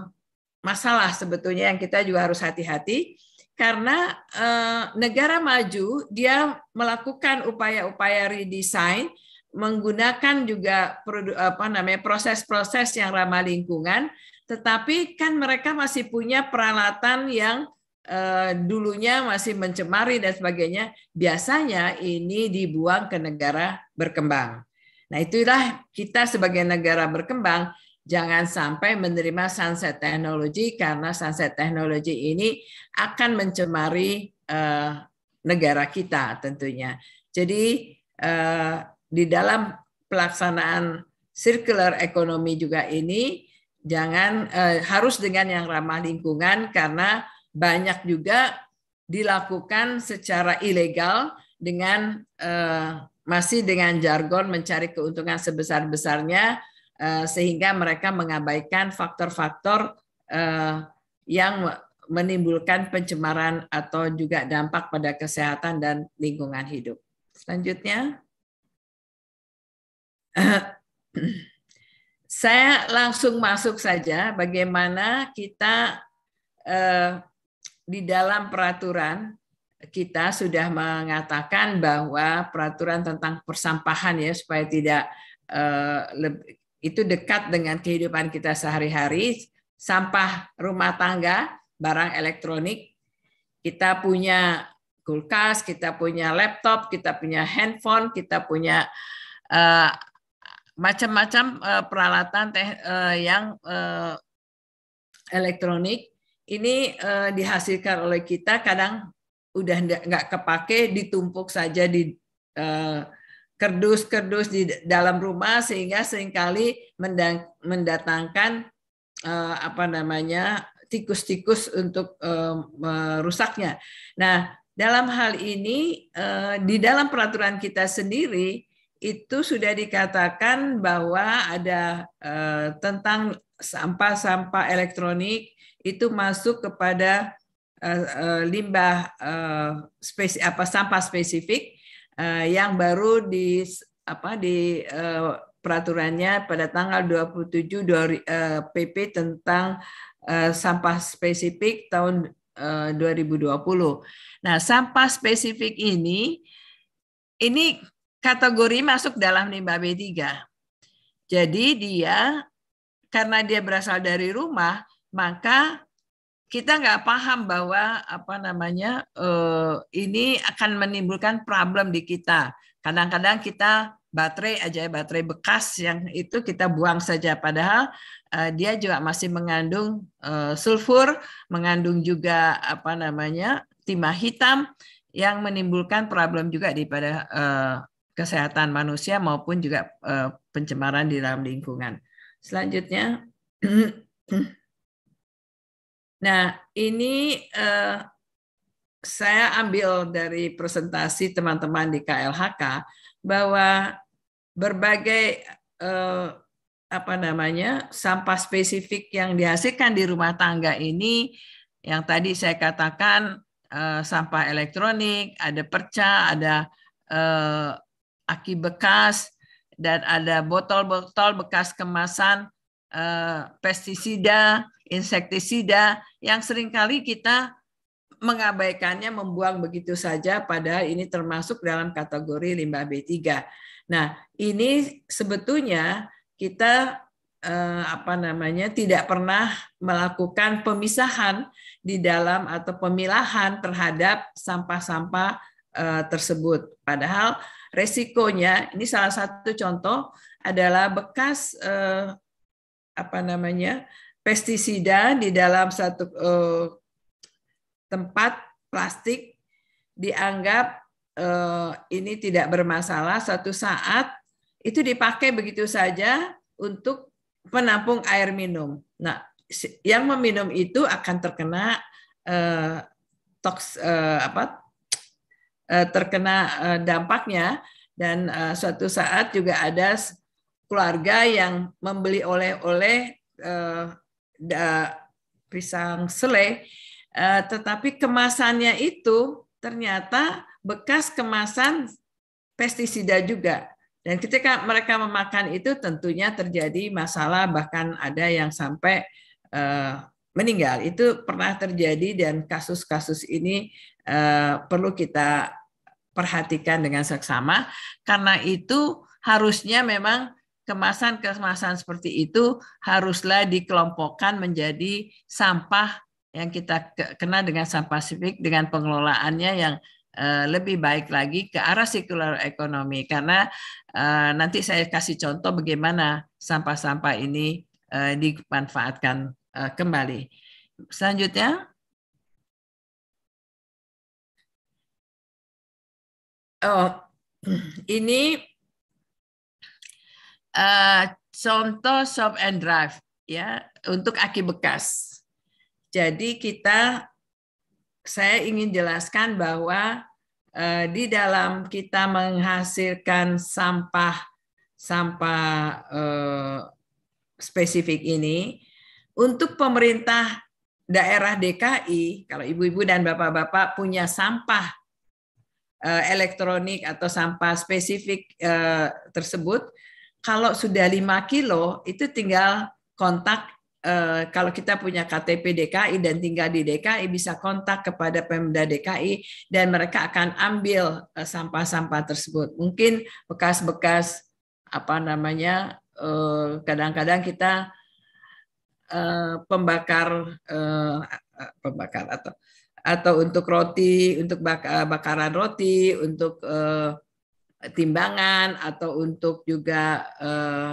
masalah sebetulnya yang kita juga harus hati-hati karena eh, negara maju dia melakukan upaya-upaya redesign menggunakan juga apa namanya proses-proses yang ramah lingkungan, tetapi kan mereka masih punya peralatan yang Eh, dulunya masih mencemari dan sebagainya, biasanya ini dibuang ke negara berkembang. Nah, itulah kita sebagai negara berkembang jangan sampai menerima sunset teknologi karena sunset teknologi ini akan mencemari eh, negara kita tentunya. Jadi eh, di dalam pelaksanaan circular ekonomi juga ini jangan eh, harus dengan yang ramah lingkungan karena banyak juga dilakukan secara ilegal dengan eh, masih dengan jargon mencari keuntungan sebesar-besarnya eh, sehingga mereka mengabaikan faktor-faktor eh, yang menimbulkan pencemaran atau juga dampak pada kesehatan dan lingkungan hidup. Selanjutnya. Saya langsung masuk saja bagaimana kita eh, di dalam peraturan kita sudah mengatakan bahwa peraturan tentang persampahan ya supaya tidak eh, itu dekat dengan kehidupan kita sehari-hari. Sampah rumah tangga, barang elektronik, kita punya kulkas, kita punya laptop, kita punya handphone, kita punya eh, macam-macam eh, peralatan teh, yang elektronik ini uh, dihasilkan oleh kita kadang udah nggak kepake ditumpuk saja di kerdus eh, kerdus-kerdus di dalam rumah sehingga seringkali mendatangkan uh, apa namanya tikus-tikus untuk uh, merusaknya. Nah, dalam hal ini uh, di dalam peraturan kita sendiri itu sudah dikatakan bahwa ada uh, tentang sampah-sampah elektronik itu masuk kepada eh, eh, limbah eh, spesi, apa sampah spesifik yang baru di apa di peraturannya pada tanggal 27 dari PP tentang sampah spesifik tahun dua 2020. Nah, sampah spesifik ini ini kategori masuk dalam limbah B3. Jadi dia karena dia berasal dari rumah, maka kita nggak paham bahwa apa namanya uh, ini akan menimbulkan problem di kita. Kadang-kadang kita baterai aja baterai bekas yang itu kita buang saja padahal uh, dia juga masih mengandung uh, sulfur, mengandung juga apa namanya timah hitam yang menimbulkan problem juga di pada uh, kesehatan manusia maupun juga uh, pencemaran di dalam lingkungan. Selanjutnya Nah, ini eh, saya ambil dari presentasi teman-teman di KLHK bahwa berbagai eh, apa namanya sampah spesifik yang dihasilkan di rumah tangga ini yang tadi saya katakan eh, sampah elektronik, ada perca, ada eh, aki bekas dan ada botol-botol bekas kemasan eh, pestisida insektisida yang seringkali kita mengabaikannya membuang begitu saja pada ini termasuk dalam kategori limbah B3. Nah, ini sebetulnya kita eh, apa namanya tidak pernah melakukan pemisahan di dalam atau pemilahan terhadap sampah-sampah eh, tersebut. Padahal resikonya ini salah satu contoh adalah bekas eh, apa namanya pestisida di dalam satu uh, tempat plastik dianggap uh, ini tidak bermasalah satu saat itu dipakai begitu saja untuk penampung air minum. Nah, yang meminum itu akan terkena uh, toks uh, apa Uh, terkena uh, dampaknya dan uh, suatu saat juga ada keluarga yang membeli oleh-oleh uh, da pisang selai, eh, tetapi kemasannya itu ternyata bekas kemasan pestisida juga. Dan ketika mereka memakan itu tentunya terjadi masalah bahkan ada yang sampai uh, meninggal. Itu pernah terjadi dan kasus-kasus ini uh, perlu kita perhatikan dengan seksama. Karena itu harusnya memang kemasan-kemasan seperti itu haruslah dikelompokkan menjadi sampah yang kita kenal dengan sampah sifik dengan pengelolaannya yang eh, lebih baik lagi ke arah sirkular ekonomi karena eh, nanti saya kasih contoh bagaimana sampah-sampah ini eh, dimanfaatkan kembali. Selanjutnya Oh, ini Eh, contoh shop and drive ya untuk aki bekas. Jadi kita saya ingin jelaskan bahwa uh, di dalam kita menghasilkan sampah sampah uh, spesifik ini untuk pemerintah daerah DKI kalau ibu-ibu dan bapak-bapak punya sampah elektronik atau sampah spesifik tersebut kalau sudah 5 kilo itu tinggal kontak eh, kalau kita punya KTP DKI dan tinggal di DKI bisa kontak kepada Pemda DKI dan mereka akan ambil eh, sampah-sampah tersebut. Mungkin bekas-bekas apa namanya eh, kadang-kadang kita pembakar pembakar atau atau untuk roti, untuk bakaran roti, untuk timbangan atau untuk juga eh,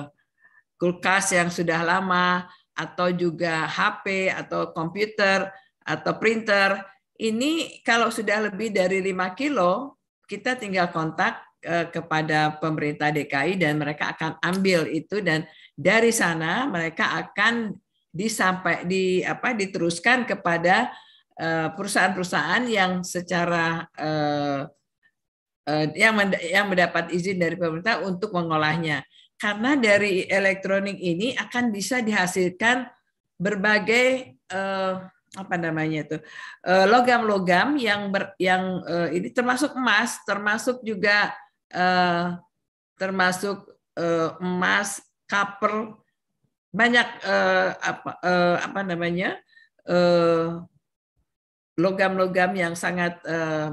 kulkas yang sudah lama atau juga HP atau komputer atau printer ini kalau sudah lebih dari 5 kilo kita tinggal kontak eh, kepada pemerintah DKI dan mereka akan ambil itu dan dari sana mereka akan disampai di apa diteruskan kepada eh, perusahaan-perusahaan yang secara Eh, yang yang mendapat izin dari pemerintah untuk mengolahnya. Karena dari elektronik ini akan bisa dihasilkan berbagai eh, apa namanya itu logam eh, logam-logam yang ber, yang eh, ini termasuk emas, termasuk juga eh, termasuk eh, emas, copper, banyak eh, apa eh, apa namanya logam eh, logam-logam yang sangat eh,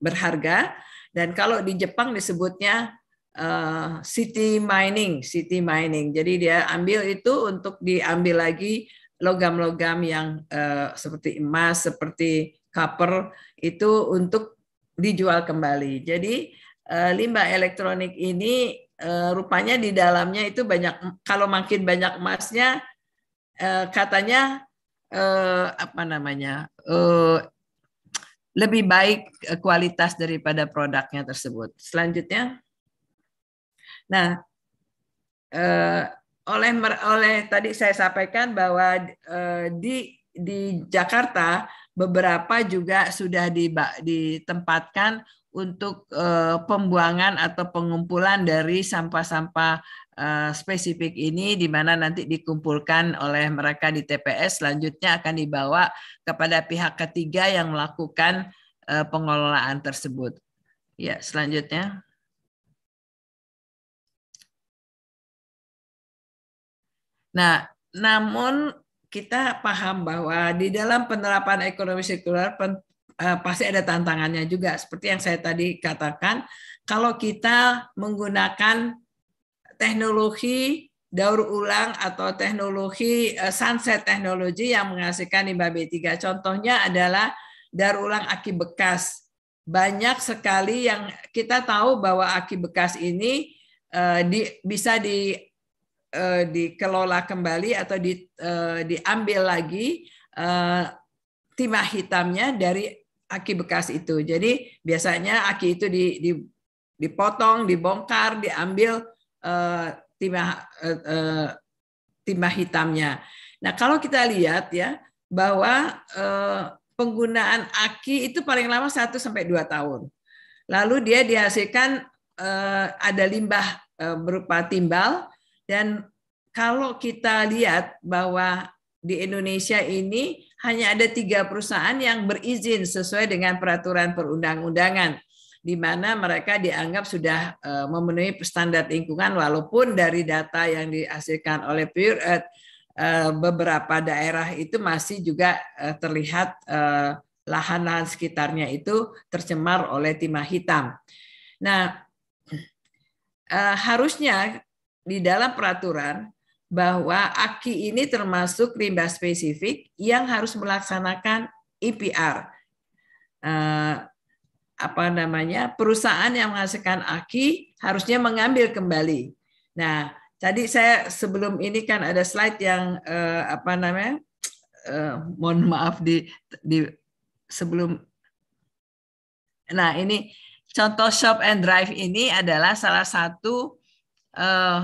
berharga dan kalau di Jepang disebutnya eh, city mining, city mining. Jadi dia ambil itu untuk diambil lagi logam-logam yang eh, seperti emas, seperti copper itu untuk dijual kembali. Jadi eh, limbah elektronik ini rupanya di dalamnya itu banyak kalau makin banyak emasnya katanya uh, apa namanya? Uh, lebih baik eh, kualitas daripada produknya tersebut. Selanjutnya, nah eh, oleh oleh tadi saya sampaikan bahwa eh, di di Jakarta beberapa juga sudah di, ditempatkan untuk eh, pembuangan atau pengumpulan dari sampah-sampah Eh, spesifik ini di mana nanti dikumpulkan oleh mereka di TPS selanjutnya akan dibawa kepada pihak ketiga yang melakukan eh, pengelolaan tersebut. Ya, selanjutnya. Nah, namun kita paham bahwa di dalam penerapan ekonomi sirkular eh, pasti ada tantangannya juga. Seperti yang saya tadi katakan, kalau kita menggunakan teknologi daur ulang atau teknologi eh, sunset teknologi yang menghasilkan limbah B3. Contohnya adalah daur ulang aki bekas. Banyak sekali yang kita tahu bahwa aki bekas ini eh, bisa di eh, dikelola kembali atau di, diambil lagi timah hitamnya dari aki bekas itu. Jadi biasanya aki itu dipotong, dibongkar, diambil Eh, timah uh, timah hitamnya. Nah, kalau kita lihat ya bahwa uh, penggunaan aki itu paling lama 1 sampai dua tahun. Lalu dia dihasilkan uh, ada limbah uh, berupa timbal dan kalau kita lihat bahwa di Indonesia ini hanya ada tiga perusahaan yang berizin sesuai dengan peraturan perundang-undangan di mana mereka dianggap sudah eh, memenuhi standar lingkungan walaupun dari data yang dihasilkan oleh Pure Earth eh, beberapa daerah itu masih juga eh, terlihat lahan-lahan sekitarnya itu tercemar oleh timah hitam. Nah, harusnya di dalam peraturan bahwa AKI ini termasuk limbah spesifik yang harus melaksanakan IPR apa namanya perusahaan yang menghasilkan aki harusnya mengambil kembali. Nah, tadi saya sebelum ini kan ada slide yang eh, apa namanya? Eh, mohon maaf di di sebelum. Nah, ini contoh shop and drive ini adalah salah satu eh,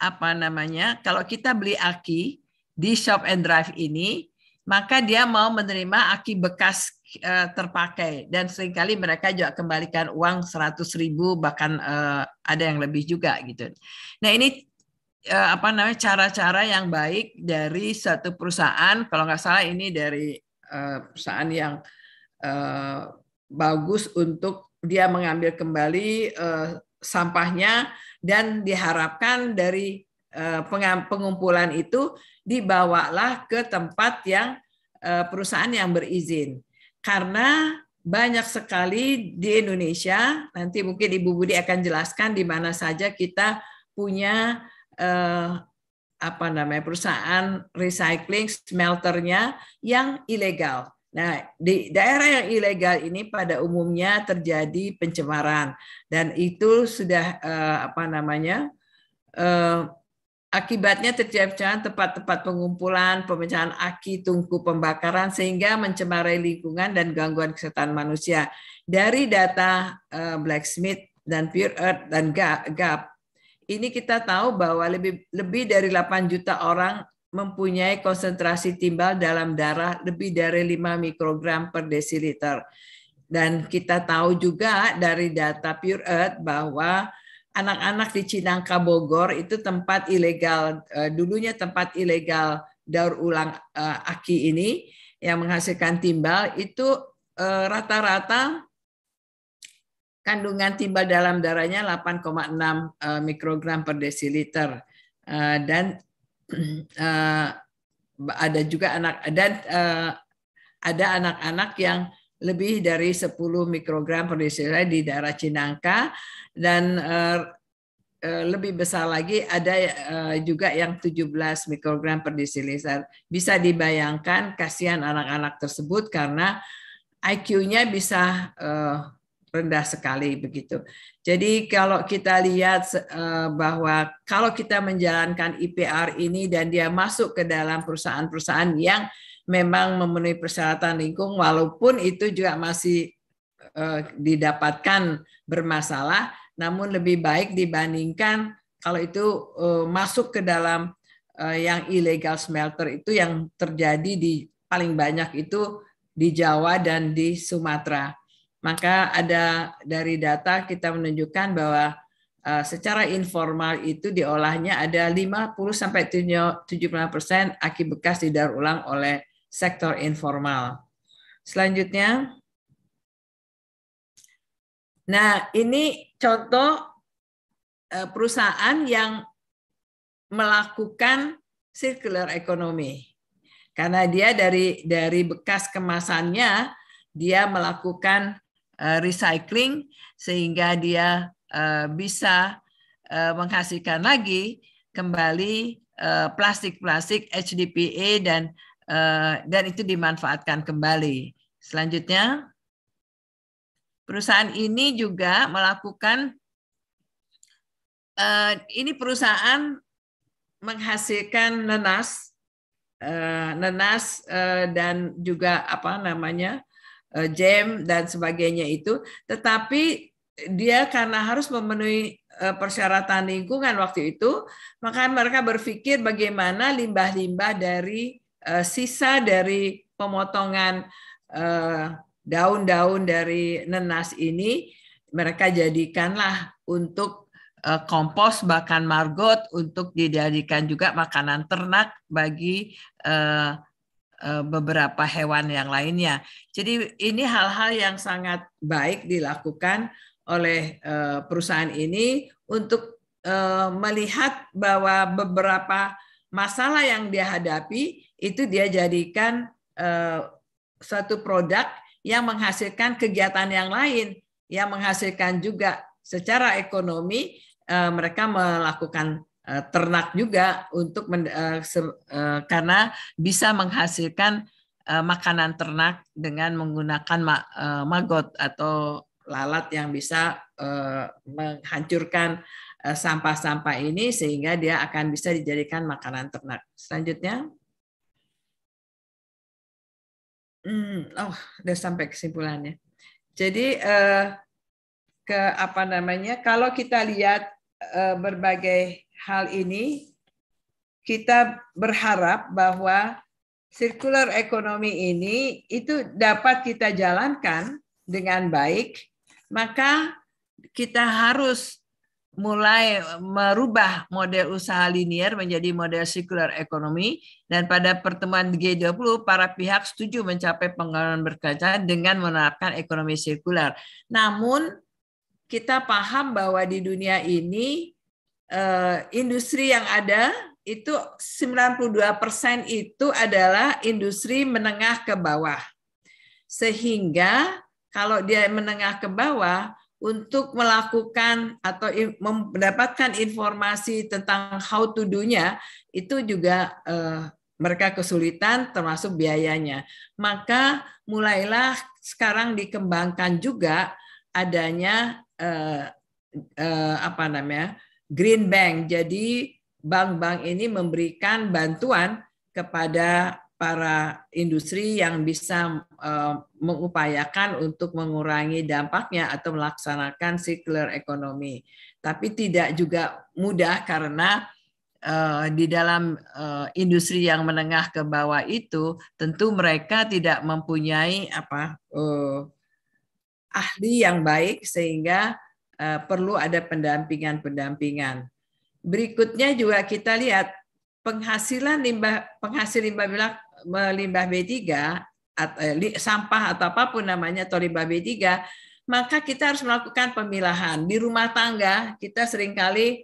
apa namanya? Kalau kita beli aki di shop and drive ini, maka dia mau menerima aki bekas Eh, terpakai dan seringkali mereka juga kembalikan uang 100.000 ribu bahkan uh, ada yang lebih juga gitu. Nah ini uh, apa namanya cara-cara yang baik dari satu perusahaan kalau nggak salah ini dari uh, perusahaan yang uh, bagus untuk dia mengambil kembali uh, sampahnya dan diharapkan dari pengumpulan itu dibawalah ke tempat yang perusahaan yang berizin karena banyak sekali di Indonesia, nanti mungkin Ibu Budi akan jelaskan di mana saja kita punya eh, apa namanya perusahaan recycling smelternya yang ilegal. Nah, di daerah yang ilegal ini pada umumnya terjadi pencemaran dan itu sudah eh, apa namanya eh, Akibatnya terjadi tempat-tempat pengumpulan, pemecahan aki, tungku pembakaran, sehingga mencemari lingkungan dan gangguan kesehatan manusia. Dari data eh, Blacksmith dan Pure Earth dan GAP, ini kita tahu bahwa lebih, lebih dari 8 juta orang mempunyai konsentrasi timbal dalam darah lebih dari 5 mikrogram per desiliter. Dan kita tahu juga dari data Pure Earth bahwa anak-anak di Cinangka Bogor itu tempat ilegal uh, dulunya tempat ilegal daur ulang uh, aki ini yang menghasilkan timbal itu rata eh, rata-rata kandungan timbal dalam darahnya 8,6 uh, mikrogram per desiliter uh, dan uh, ada juga anak dan uh, ada anak-anak yang lebih dari 10 mikrogram per desiliter di daerah Cinangka dan eh, eh, lebih besar lagi ada eh, juga yang 17 mikrogram per desiliter. Bisa dibayangkan kasihan anak-anak tersebut karena IQ-nya bisa rendah sekali begitu. Jadi kalau kita lihat bahwa kalau kita menjalankan IPR ini dan dia masuk ke dalam perusahaan-perusahaan yang memang memenuhi persyaratan lingkung walaupun itu juga masih eh, didapatkan bermasalah namun lebih baik dibandingkan kalau itu eh, masuk ke dalam eh, yang ilegal smelter itu yang terjadi di paling banyak itu di Jawa dan di Sumatera. Maka ada dari data kita menunjukkan bahwa secara informal itu diolahnya ada 50 sampai 75 persen aki bekas didaur ulang oleh sektor informal. Selanjutnya, nah ini contoh e, perusahaan yang melakukan circular economy karena dia dari dari bekas kemasannya dia melakukan e, recycling sehingga dia e, bisa menghasilkan lagi kembali plastik-plastik HDPE dan Eh, dan itu dimanfaatkan kembali. Selanjutnya, perusahaan ini juga melakukan eh, ini perusahaan menghasilkan nenas, eh, nenas dan juga apa namanya jam dan sebagainya itu, tetapi dia karena harus memenuhi persyaratan lingkungan waktu itu, maka mereka berpikir bagaimana limbah-limbah dari Eh, sisa dari pemotongan eh, daun-daun dari nenas ini mereka jadikanlah untuk eh, kompos bahkan margot untuk dijadikan juga makanan ternak bagi beberapa hewan yang lainnya. Jadi ini hal-hal yang sangat baik dilakukan oleh perusahaan ini untuk melihat bahwa beberapa masalah yang dihadapi itu dia jadikan uh, suatu produk yang menghasilkan kegiatan yang lain yang menghasilkan juga secara ekonomi uh, mereka melakukan uh, ternak juga untuk men, uh, se, uh, karena bisa menghasilkan uh, makanan ternak dengan menggunakan ma, uh, maggot atau lalat yang bisa uh, menghancurkan sampah-sampah ini sehingga dia akan bisa dijadikan makanan ternak. Selanjutnya Hmm, oh, udah sampai kesimpulannya. Jadi eh, ke apa namanya? Kalau kita lihat eh, berbagai hal ini, kita berharap bahwa circular ekonomi ini itu dapat kita jalankan dengan baik, maka kita harus mulai merubah model usaha linier menjadi model circular ekonomi dan pada pertemuan G20 para pihak setuju mencapai pengelolaan berkaca dengan menerapkan ekonomi sirkular. Namun kita paham bahwa di dunia ini eh, industri yang ada itu 92% itu adalah industri menengah ke bawah. Sehingga kalau dia menengah ke bawah untuk melakukan atau mendapatkan informasi tentang how to do-nya itu juga eh, mereka kesulitan termasuk biayanya. Maka mulailah sekarang dikembangkan juga adanya eh, eh, apa namanya? green bank. Jadi bank-bank ini memberikan bantuan kepada para industri yang bisa eh, mengupayakan untuk mengurangi dampaknya atau melaksanakan circular ekonomi. Tapi tidak juga mudah karena eh, di dalam eh, industri yang menengah ke bawah itu tentu mereka tidak mempunyai apa ahli yang baik sehingga perlu ada pendampingan-pendampingan. Berikutnya juga kita lihat penghasilan limbah penghasil limbah bilang melimbah B3 atau, eh, sampah atau apapun namanya atau limbah B3, maka kita harus melakukan pemilahan. Di rumah tangga kita seringkali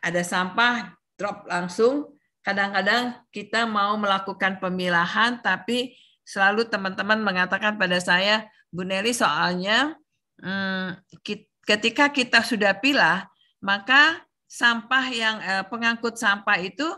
ada sampah drop langsung. Kadang-kadang kita mau melakukan pemilahan tapi selalu teman-teman mengatakan pada saya, Bu Nelly soalnya hmm, ketika kita sudah pilah, maka sampah yang eh, pengangkut sampah itu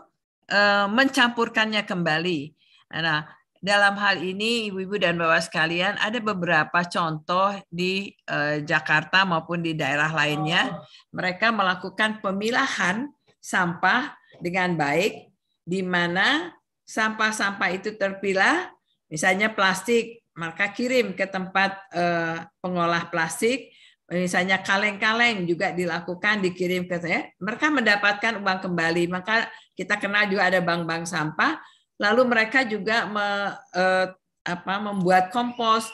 eh, mencampurkannya kembali. Nah, dalam hal ini ibu-ibu dan bapak sekalian ada beberapa contoh di eh, Jakarta maupun di daerah lainnya mereka melakukan pemilahan sampah dengan baik di mana sampah-sampah itu terpilah misalnya plastik maka kirim ke tempat eh, pengolah plastik misalnya kaleng-kaleng juga dilakukan dikirim ke saya mereka mendapatkan uang kembali maka kita kenal juga ada bank-bank sampah Lalu mereka juga me, eh, apa, membuat kompos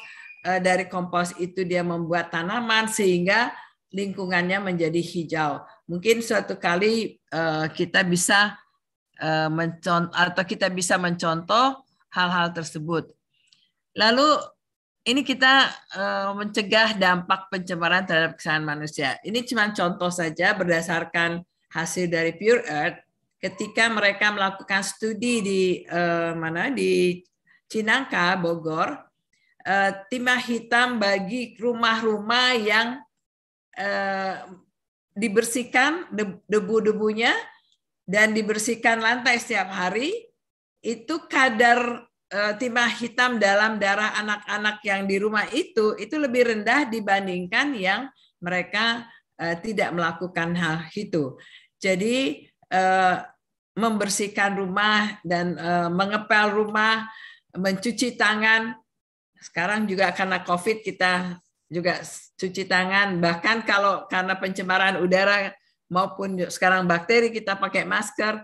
eh, dari kompos itu dia membuat tanaman sehingga lingkungannya menjadi hijau. Mungkin suatu kali eh, kita bisa eh, mencontoh atau kita bisa mencontoh hal-hal tersebut. Lalu ini kita eh, mencegah dampak pencemaran terhadap kesehatan manusia. Ini cuma contoh saja berdasarkan hasil dari Pure Earth ketika mereka melakukan studi di eh, mana di Cinangka Bogor eh, timah hitam bagi rumah-rumah yang eh, dibersihkan debu-debunya dan dibersihkan lantai setiap hari itu kadar eh, timah hitam dalam darah anak-anak yang di rumah itu itu lebih rendah dibandingkan yang mereka eh, tidak melakukan hal itu. Jadi Eh, membersihkan rumah dan eh, mengepel rumah, mencuci tangan. Sekarang juga karena COVID kita juga cuci tangan. Bahkan kalau karena pencemaran udara maupun sekarang bakteri kita pakai masker.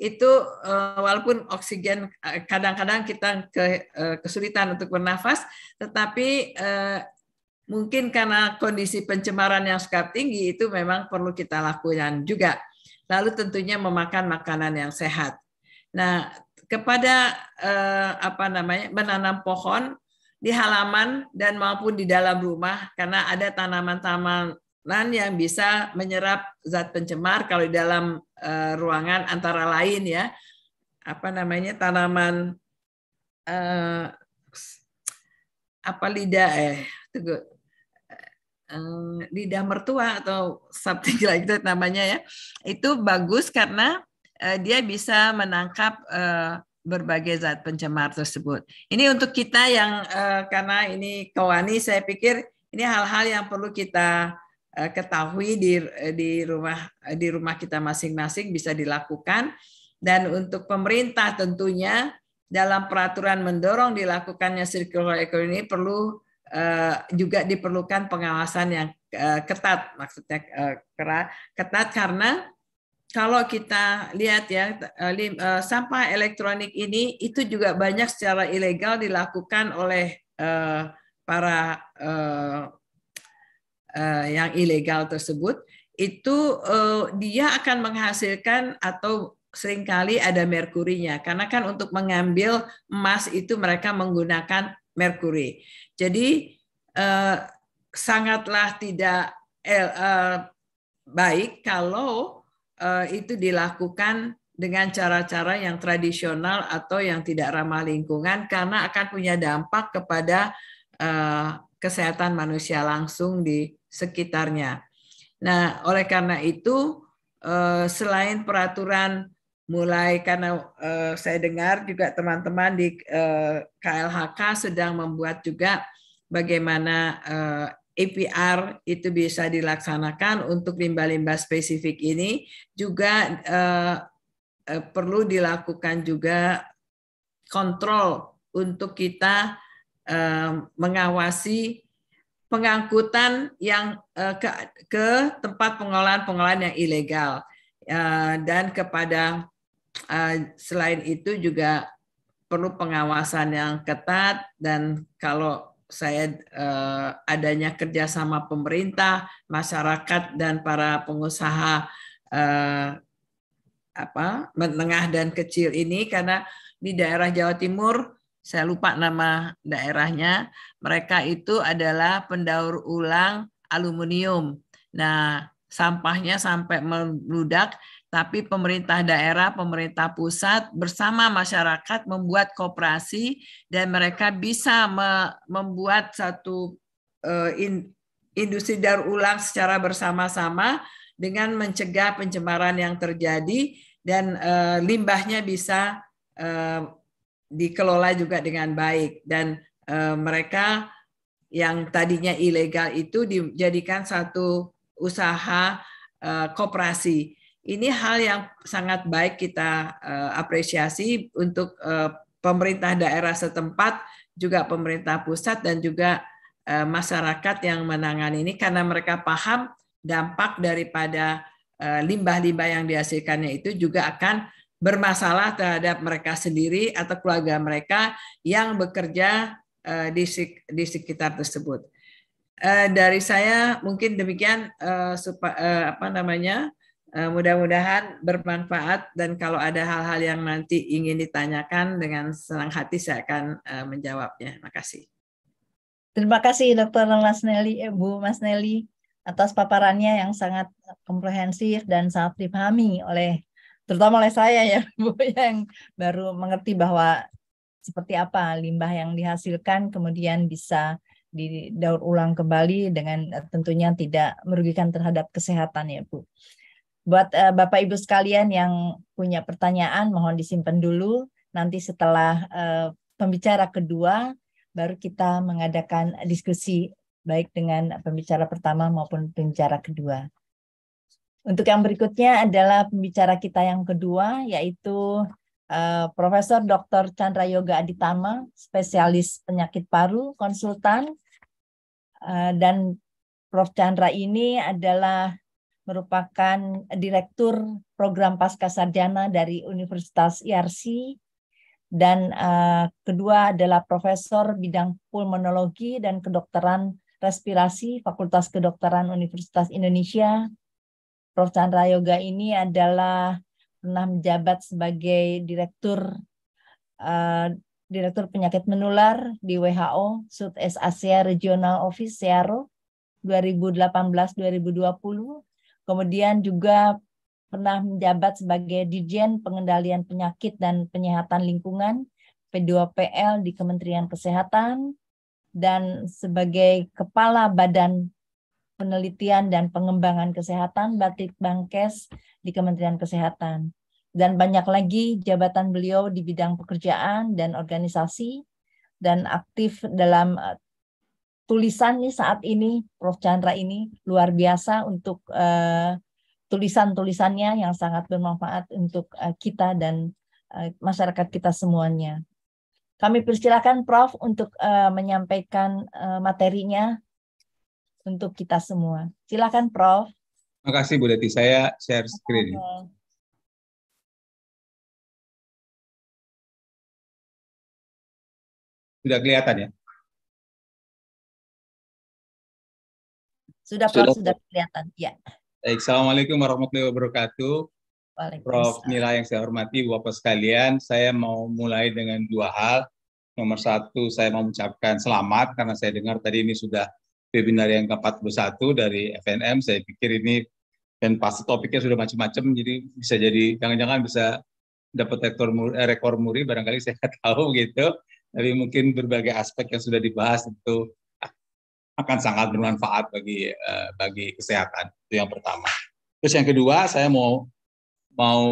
Itu eh, walaupun oksigen kadang-kadang kita kesulitan untuk bernafas, tetapi mungkin karena kondisi pencemaran yang sangat tinggi itu memang perlu kita lakukan juga lalu tentunya memakan makanan yang sehat. Nah, kepada eh, apa namanya menanam pohon di halaman dan maupun di dalam rumah karena ada tanaman-tanaman yang bisa menyerap zat pencemar kalau di dalam eh, ruangan antara lain ya apa namanya tanaman eh, apa lidah eh tunggu, Eh, lidah mertua atau something like that namanya ya itu bagus karena eh, dia bisa menangkap eh, berbagai zat pencemar tersebut. Ini untuk kita yang karena ini kewani saya pikir ini hal-hal yang perlu kita ketahui di di rumah di rumah kita masing-masing bisa dilakukan dan untuk pemerintah tentunya dalam peraturan mendorong dilakukannya circular economy perlu Eh, juga diperlukan pengawasan yang eh, ketat maksudnya eh, ketat karena kalau kita lihat ya sampah elektronik ini itu juga banyak secara ilegal dilakukan oleh para yang ilegal tersebut itu dia akan menghasilkan atau seringkali ada merkurinya karena kan untuk mengambil emas itu mereka menggunakan merkuri. Jadi eh, sangatlah tidak eh, baik kalau eh, itu dilakukan dengan cara-cara yang tradisional atau yang tidak ramah lingkungan karena akan punya dampak kepada eh, kesehatan manusia langsung di sekitarnya. Nah, oleh karena itu eh, selain peraturan mulai karena uh, saya dengar juga teman-teman di uh, eh, KLHK sedang membuat juga bagaimana uh, eh, APR itu bisa dilaksanakan untuk limbah-limbah spesifik ini juga uh, uh, perlu dilakukan juga kontrol untuk kita uh, mengawasi pengangkutan yang uh, ke, ke tempat pengolahan-pengolahan yang ilegal dan kepada Eh, selain itu juga perlu pengawasan yang ketat dan kalau saya uh, adanya kerjasama pemerintah, masyarakat dan para pengusaha uh, apa menengah dan kecil ini karena di daerah Jawa Timur saya lupa nama daerahnya mereka itu adalah pendaur ulang aluminium. Nah sampahnya sampai meludak tapi pemerintah daerah, pemerintah pusat bersama masyarakat membuat kooperasi dan mereka bisa me membuat satu uh, in industri daur ulang secara bersama-sama dengan mencegah pencemaran yang terjadi dan uh, limbahnya bisa uh, dikelola juga dengan baik dan uh, mereka yang tadinya ilegal itu dijadikan satu usaha uh, kooperasi. Ini hal yang sangat baik kita uh, apresiasi untuk uh, pemerintah daerah setempat, juga pemerintah pusat dan juga uh, masyarakat yang menangani ini karena mereka paham dampak daripada limbah-limbah yang dihasilkannya itu juga akan bermasalah terhadap mereka sendiri atau keluarga mereka yang bekerja di, di sekitar tersebut. Dari saya mungkin demikian apa namanya Eh, mudah-mudahan bermanfaat dan kalau ada hal-hal yang nanti ingin ditanyakan dengan senang hati saya akan eh, menjawabnya. Terima kasih. Terima kasih Dr. Mas Nelly, eh, Bu Mas Nelly atas paparannya yang sangat komprehensif dan sangat dipahami oleh terutama oleh saya ya Bu yang baru mengerti bahwa seperti apa limbah yang dihasilkan kemudian bisa didaur ulang kembali dengan tentunya tidak merugikan terhadap kesehatan ya Bu. Buat uh, Bapak Ibu sekalian yang punya pertanyaan, mohon disimpan dulu. Nanti setelah uh, pembicara kedua, baru kita mengadakan diskusi baik dengan pembicara pertama maupun pembicara kedua. Untuk yang berikutnya adalah pembicara kita yang kedua, yaitu uh, Profesor Dr. Chandra Yoga Aditama, spesialis penyakit paru, konsultan, uh, dan Prof. Chandra ini adalah merupakan direktur program pasca sarjana dari Universitas IRC e dan uh, kedua adalah profesor bidang pulmonologi dan kedokteran respirasi Fakultas Kedokteran Universitas Indonesia. Prof Chandra Yoga ini adalah pernah menjabat sebagai direktur uh, direktur penyakit menular di WHO Southeast Asia Regional Office Searo 2018-2020 Kemudian juga pernah menjabat sebagai Dirjen Pengendalian Penyakit dan Penyehatan Lingkungan P2PL di Kementerian Kesehatan dan sebagai Kepala Badan Penelitian dan Pengembangan Kesehatan Batik Bangkes di Kementerian Kesehatan. Dan banyak lagi jabatan beliau di bidang pekerjaan dan organisasi dan aktif dalam tulisan nih saat ini Prof Chandra ini luar biasa untuk uh, tulisan-tulisannya yang sangat bermanfaat untuk uh, kita dan uh, masyarakat kita semuanya. Kami persilakan Prof untuk uh, menyampaikan uh, materinya untuk kita semua. Silakan Prof. Terima kasih Bu Deti. Saya share screen. Okay. Sudah kelihatan ya? Sudah sudah, sudah kelihatan. Ya. Baik, Assalamualaikum warahmatullahi wabarakatuh. Prof Nila yang saya hormati, Bapak sekalian, saya mau mulai dengan dua hal. Nomor satu, saya mau mengucapkan selamat karena saya dengar tadi ini sudah webinar yang ke-41 dari FNM. Saya pikir ini dan pasti topiknya sudah macam-macam, jadi bisa jadi jangan-jangan bisa dapat rekor muri, eh, rekor muri barangkali saya tahu gitu. Tapi mungkin berbagai aspek yang sudah dibahas itu akan sangat bermanfaat bagi uh, bagi kesehatan. Itu yang pertama. Terus yang kedua, saya mau mau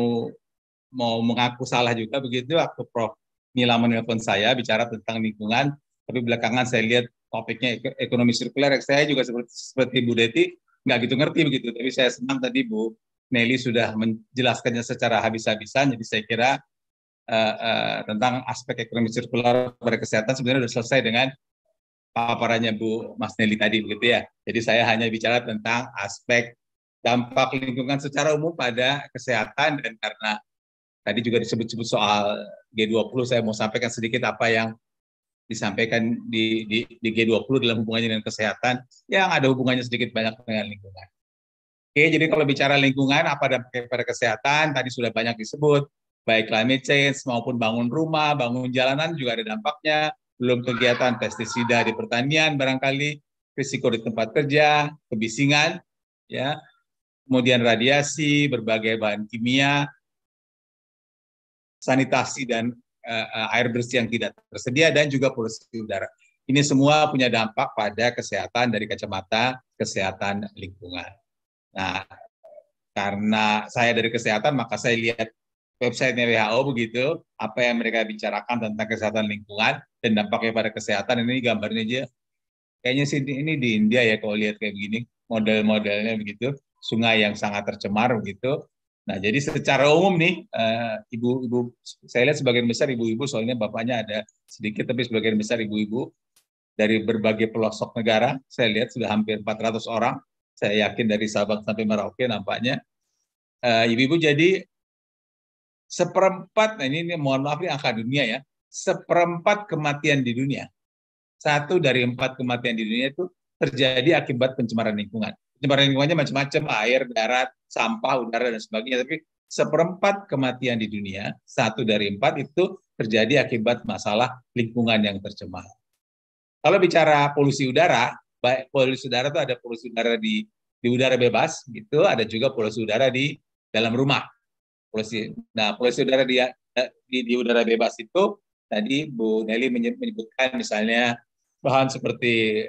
mau mengaku salah juga begitu waktu Prof Nila menelpon saya bicara tentang lingkungan, tapi belakangan saya lihat topiknya ekonomi sirkuler. Saya juga seperti, seperti Bu Deti nggak gitu ngerti begitu, tapi saya senang tadi Bu Nelly sudah menjelaskannya secara habis-habisan. Jadi saya kira uh, uh, tentang aspek ekonomi sirkular pada kesehatan sebenarnya sudah selesai dengan paparannya Bu Mas Neli tadi begitu ya. Jadi saya hanya bicara tentang aspek dampak lingkungan secara umum pada kesehatan dan karena tadi juga disebut-sebut soal G20 saya mau sampaikan sedikit apa yang disampaikan di, di, di G20 dalam hubungannya dengan kesehatan yang ada hubungannya sedikit banyak dengan lingkungan. Oke, jadi kalau bicara lingkungan, apa dampaknya pada kesehatan, tadi sudah banyak disebut, baik climate change maupun bangun rumah, bangun jalanan juga ada dampaknya, belum kegiatan pestisida di pertanian barangkali, risiko di tempat kerja, kebisingan, ya, kemudian radiasi, berbagai bahan kimia, sanitasi dan uh, air bersih yang tidak tersedia dan juga polusi udara. Ini semua punya dampak pada kesehatan dari kacamata kesehatan lingkungan. Nah, karena saya dari kesehatan maka saya lihat website websitenya WHO begitu, apa yang mereka bicarakan tentang kesehatan lingkungan dan dampaknya pada kesehatan ini gambarnya aja. Kayaknya sini ini di India ya kalau lihat kayak begini model-modelnya begitu, sungai yang sangat tercemar begitu. Nah jadi secara umum nih ibu-ibu, eh, saya lihat sebagian besar ibu-ibu soalnya bapaknya ada sedikit, tapi sebagian besar ibu-ibu dari berbagai pelosok negara, saya lihat sudah hampir 400 orang. Saya yakin dari Sabang sampai Merauke nampaknya eh, ibu-ibu jadi seperempat, nah ini, ini mohon maaf ini angka dunia ya, seperempat kematian di dunia, satu dari empat kematian di dunia itu terjadi akibat pencemaran lingkungan. Pencemaran lingkungannya macam-macam, air, darat, sampah, udara, dan sebagainya. Tapi seperempat kematian di dunia, satu dari empat itu terjadi akibat masalah lingkungan yang tercemar. Kalau bicara polusi udara, baik polusi udara itu ada polusi udara di di udara bebas gitu, ada juga polusi udara di dalam rumah polusi. Nah, polusi udara di, di, di udara bebas itu tadi Bu Nelly menyebutkan misalnya bahan seperti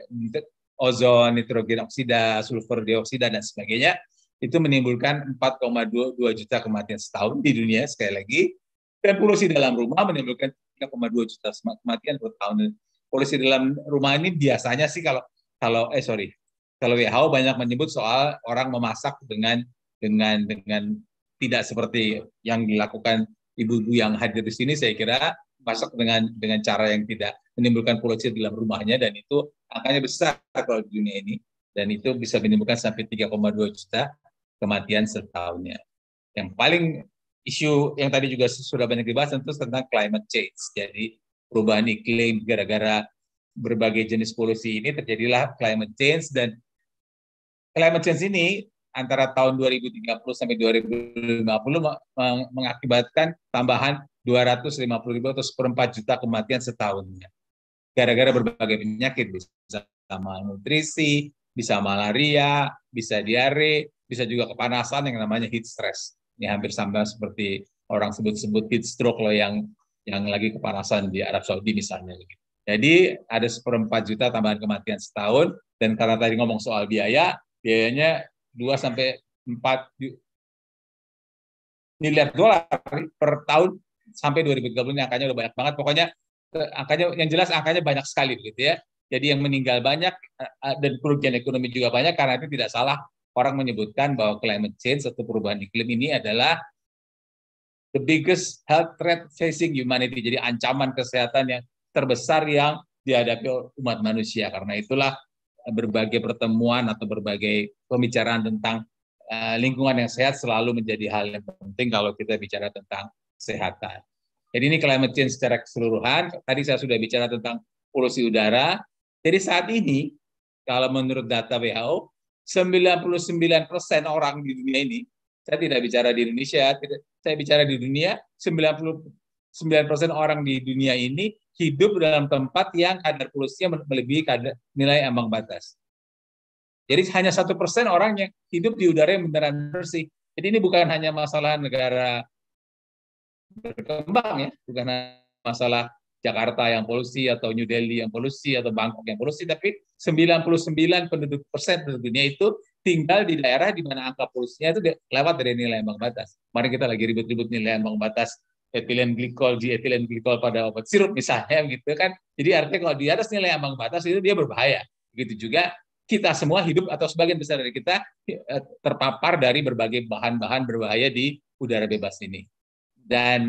ozon, nitrogen oksida, sulfur dioksida dan sebagainya itu menimbulkan 4,2 juta kematian setahun di dunia sekali lagi dan polusi dalam rumah menimbulkan 3,2 juta kematian per tahun. Polusi dalam rumah ini biasanya sih kalau kalau eh sorry kalau WHO banyak menyebut soal orang memasak dengan dengan dengan tidak seperti yang dilakukan ibu-ibu yang hadir di sini saya kira masak dengan dengan cara yang tidak menimbulkan polusi dalam rumahnya dan itu angkanya besar kalau di dunia ini dan itu bisa menimbulkan sampai 3,2 juta kematian setahunnya. Yang paling isu yang tadi juga sudah banyak dibahas tentu tentang climate change. Jadi perubahan iklim gara-gara berbagai jenis polusi ini terjadilah climate change dan climate change ini antara tahun 2030 sampai 2050 mengakibatkan tambahan 250 ribu atau seperempat juta kematian setahunnya. Gara-gara berbagai penyakit, bisa malnutrisi, bisa malaria, bisa diare, bisa juga kepanasan yang namanya heat stress. Ini hampir sama seperti orang sebut-sebut heat stroke loh yang yang lagi kepanasan di Arab Saudi misalnya. Jadi ada seperempat juta tambahan kematian setahun, dan karena tadi ngomong soal biaya, biayanya 2 sampai 4 miliar dolar per tahun sampai 2030 angkanya udah banyak banget. Pokoknya eh, angkanya yang jelas angkanya banyak sekali gitu ya. Jadi yang meninggal banyak eh, eh, dan kerugian ekonomi juga banyak karena itu tidak salah orang menyebutkan bahwa climate change atau perubahan iklim ini adalah the biggest health threat facing humanity. Jadi ancaman kesehatan yang terbesar yang dihadapi umat manusia. Karena itulah berbagai pertemuan atau berbagai pembicaraan tentang eh, lingkungan yang sehat selalu menjadi hal yang penting kalau kita bicara tentang kesehatan. Jadi ini climate change secara keseluruhan. Tadi saya sudah bicara tentang polusi udara. Jadi saat ini, kalau menurut data WHO, 99% orang di dunia ini, saya tidak bicara di Indonesia, saya bicara di dunia, 90% persen orang di dunia ini hidup dalam tempat yang kadar polusinya melebihi kadar nilai ambang batas. Jadi hanya satu persen orang yang hidup di udara yang beneran bersih. Jadi ini bukan hanya masalah negara berkembang ya, bukan masalah Jakarta yang polusi atau New Delhi yang polusi atau Bangkok yang polusi, tapi 99 penduduk persen penduduk dunia itu tinggal di daerah di mana angka polusinya itu lewat dari nilai ambang batas. Mari kita lagi ribut-ribut nilai ambang batas etilen glikol, di etilen glikol pada obat sirup misalnya gitu kan. Jadi artinya kalau di atas nilai ambang batas itu dia berbahaya. Begitu juga kita semua hidup atau sebagian besar dari kita eh, terpapar dari berbagai bahan-bahan berbahaya di udara bebas ini. Dan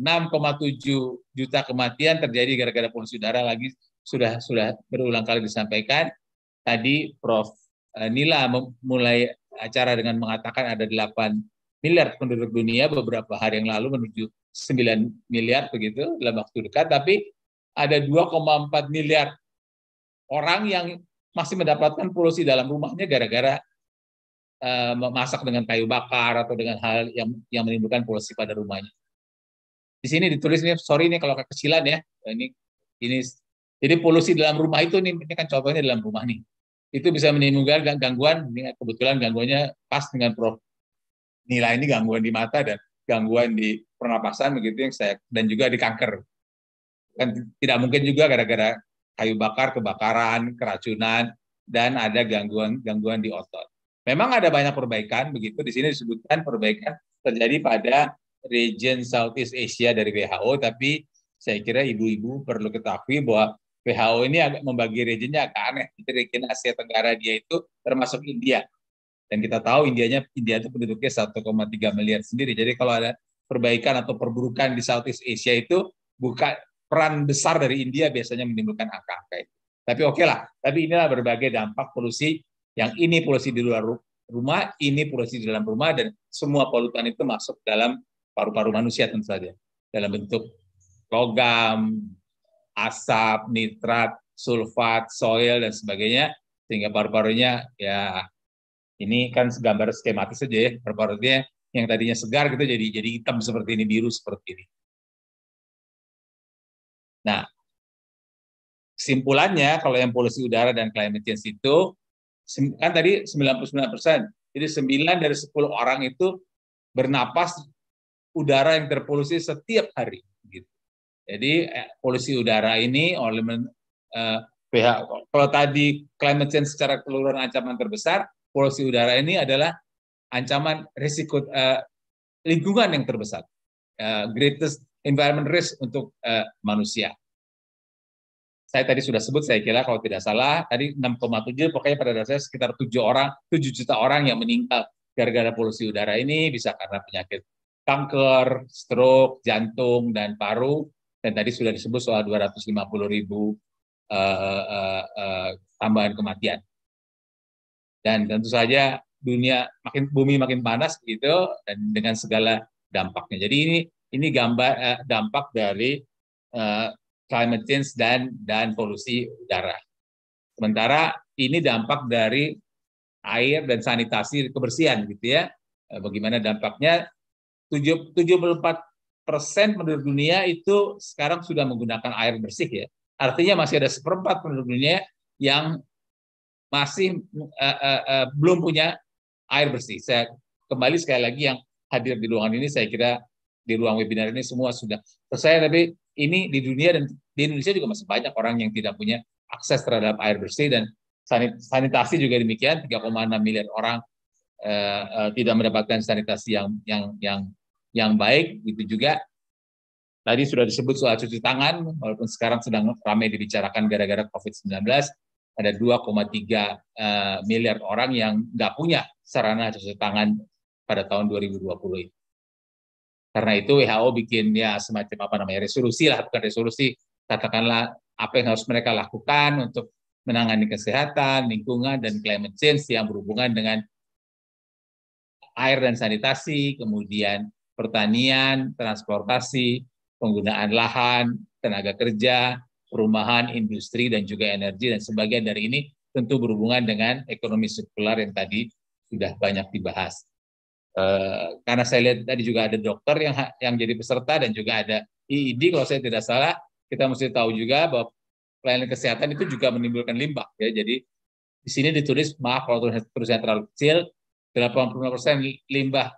6,7 eh, juta kematian terjadi gara-gara polusi udara lagi sudah sudah berulang kali disampaikan. Tadi Prof eh, Nila memulai acara dengan mengatakan ada 8 miliar penduduk dunia beberapa hari yang lalu menuju 9 miliar begitu dalam waktu dekat, tapi ada 2,4 miliar orang yang masih mendapatkan polusi dalam rumahnya gara-gara eh, memasak dengan kayu bakar atau dengan hal yang yang menimbulkan polusi pada rumahnya. Di sini ditulis nih, sorry ini kalau kekecilan ya, ini ini jadi polusi dalam rumah itu nih, ini kan contohnya dalam rumah nih, itu bisa menimbulkan gangguan, ini kebetulan gangguannya pas dengan prof Nilai ini gangguan di mata dan gangguan di pernapasan begitu yang saya dan juga di kanker. Kan tidak mungkin juga gara-gara kayu bakar kebakaran, keracunan dan ada gangguan-gangguan di otot. Memang ada banyak perbaikan begitu di sini disebutkan perbaikan terjadi pada region Southeast Asia dari WHO tapi saya kira ibu-ibu perlu ketahui bahwa WHO ini agak membagi regionnya agak aneh. Jadi region Asia Tenggara dia itu termasuk India. Dan kita tahu Indianya India itu penduduknya 1,3 miliar sendiri. Jadi kalau ada perbaikan atau perburukan di Southeast Asia itu bukan peran besar dari India biasanya menimbulkan angka-angka itu. Tapi oke okay lah, tapi inilah berbagai dampak polusi yang ini polusi di luar rumah, ini polusi di dalam rumah, dan semua polutan itu masuk dalam paru-paru manusia tentu saja. Dalam bentuk logam, asap, nitrat, sulfat, soil, dan sebagainya, sehingga paru-parunya ya ini kan gambar skematis saja ya, perparutnya yang tadinya segar gitu jadi jadi hitam seperti ini, biru seperti ini. Nah, simpulannya kalau yang polusi udara dan climate change itu kan tadi 99 persen, jadi 9 dari 10 orang itu bernapas udara yang terpolusi setiap hari. Gitu. Jadi eh, polusi udara ini oleh eh, pihak kalau tadi climate change secara keseluruhan ancaman terbesar, polusi udara ini adalah ancaman risiko uh, lingkungan yang terbesar, uh, greatest environment risk untuk uh, manusia. Saya tadi sudah sebut, saya kira kalau tidak salah, tadi 6,7, pokoknya pada dasarnya sekitar 7 orang, 7 juta orang yang meninggal gara-gara polusi udara ini, bisa karena penyakit kanker, stroke, jantung, dan paru. Dan tadi sudah disebut soal 250 ribu uh, uh, uh, tambahan kematian dan tentu saja dunia makin bumi makin panas gitu dan dengan segala dampaknya. Jadi ini ini gambar eh, dampak dari eh, climate change dan dan polusi udara. Sementara ini dampak dari air dan sanitasi kebersihan gitu ya. Eh, bagaimana dampaknya? 74 persen penduduk dunia itu sekarang sudah menggunakan air bersih ya. Artinya masih ada seperempat penduduk dunia yang masih uh, uh, uh, belum punya air bersih. Saya kembali sekali lagi yang hadir di ruangan ini, saya kira di ruang webinar ini semua sudah selesai, tapi ini di dunia dan di Indonesia juga masih banyak orang yang tidak punya akses terhadap air bersih dan sanitasi juga demikian 3,6 miliar orang uh, uh, tidak mendapatkan sanitasi yang yang yang yang baik itu juga tadi sudah disebut soal cuci tangan walaupun sekarang sedang ramai dibicarakan gara-gara COVID-19 ada 2,3 eh, miliar orang yang nggak punya sarana cuci tangan pada tahun 2020 ini. Karena itu WHO bikin ya semacam apa namanya resolusi lah, bukan resolusi, katakanlah apa yang harus mereka lakukan untuk menangani kesehatan, lingkungan, dan climate change yang berhubungan dengan air dan sanitasi, kemudian pertanian, transportasi, penggunaan lahan, tenaga kerja, perumahan, industri, dan juga energi, dan sebagian dari ini tentu berhubungan dengan ekonomi sirkular yang tadi sudah banyak dibahas. Uh, karena saya lihat tadi juga ada dokter yang yang jadi peserta dan juga ada IID e kalau saya tidak salah kita mesti tahu juga bahwa pelayanan kesehatan itu juga menimbulkan limbah ya jadi di sini ditulis maaf kalau terusnya terlalu kecil 85% limbah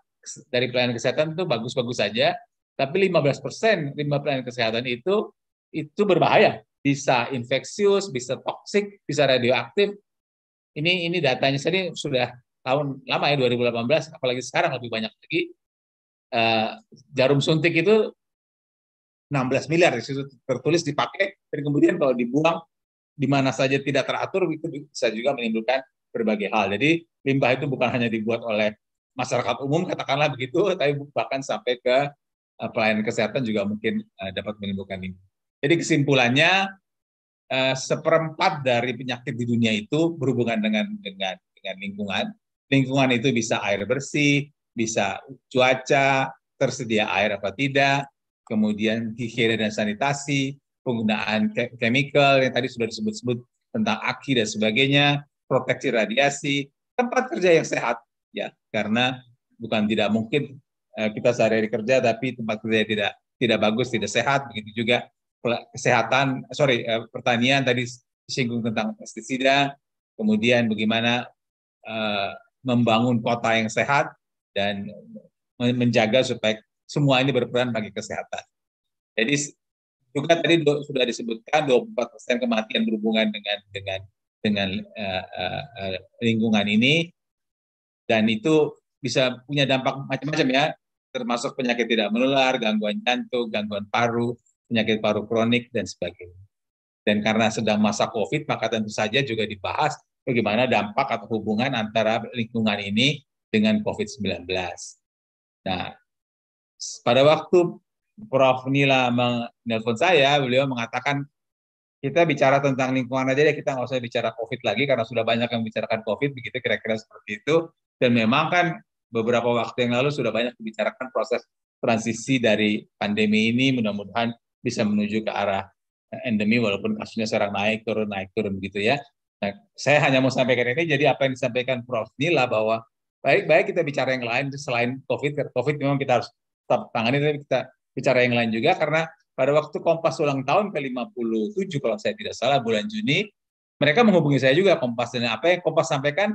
dari pelayanan kesehatan itu bagus-bagus saja tapi 15% limbah pelayanan kesehatan itu itu berbahaya bisa infeksius, bisa toksik, bisa radioaktif. Ini ini datanya sendiri sudah tahun lama ya 2018, apalagi sekarang lebih banyak lagi. Uh, jarum suntik itu 16 miliar di situ tertulis dipakai dan kemudian kalau dibuang di mana saja tidak teratur itu bisa juga menimbulkan berbagai hal. Jadi limbah itu bukan hanya dibuat oleh masyarakat umum katakanlah begitu, tapi bahkan sampai ke eh, pelayanan kesehatan juga mungkin eh, dapat menimbulkan limbah. Jadi kesimpulannya eh, seperempat dari penyakit di dunia itu berhubungan dengan dengan dengan lingkungan. Lingkungan itu bisa air bersih, bisa cuaca, tersedia air apa tidak, kemudian higiene dan sanitasi, penggunaan chemical yang tadi sudah disebut-sebut tentang aki dan sebagainya, proteksi radiasi, tempat kerja yang sehat ya karena bukan tidak mungkin eh, kita sehari-hari kerja tapi tempat kerja tidak tidak bagus, tidak sehat, begitu juga kesehatan, sorry, eh, pertanian tadi singgung tentang pestisida, kemudian bagaimana eh, membangun kota yang sehat dan menjaga supaya semua ini berperan bagi kesehatan. Jadi juga tadi sudah disebutkan 24 persen kematian berhubungan dengan dengan dengan uh, uh, lingkungan ini dan itu bisa punya dampak macam-macam ya termasuk penyakit tidak menular, gangguan jantung, gangguan paru, penyakit paru kronik, dan sebagainya. Dan karena sedang masa COVID, maka tentu saja juga dibahas bagaimana dampak atau hubungan antara lingkungan ini dengan COVID-19. Nah, pada waktu Prof. Nila menelpon saya, beliau mengatakan, kita bicara tentang lingkungan aja deh, kita nggak usah bicara COVID lagi, karena sudah banyak yang membicarakan COVID, begitu kira-kira seperti itu. Dan memang kan beberapa waktu yang lalu sudah banyak dibicarakan proses transisi dari pandemi ini, mudah-mudahan bisa menuju ke arah eh, endemi walaupun kasusnya sekarang naik turun naik turun begitu ya. Nah, saya hanya mau sampaikan ini. Jadi apa yang disampaikan Prof Nila bahwa baik-baik kita bicara yang lain selain COVID. COVID memang kita harus tetap tangani, tapi kita bicara yang lain juga karena pada waktu Kompas ulang tahun ke 57 kalau saya tidak salah bulan Juni, mereka menghubungi saya juga Kompas dan apa yang Kompas sampaikan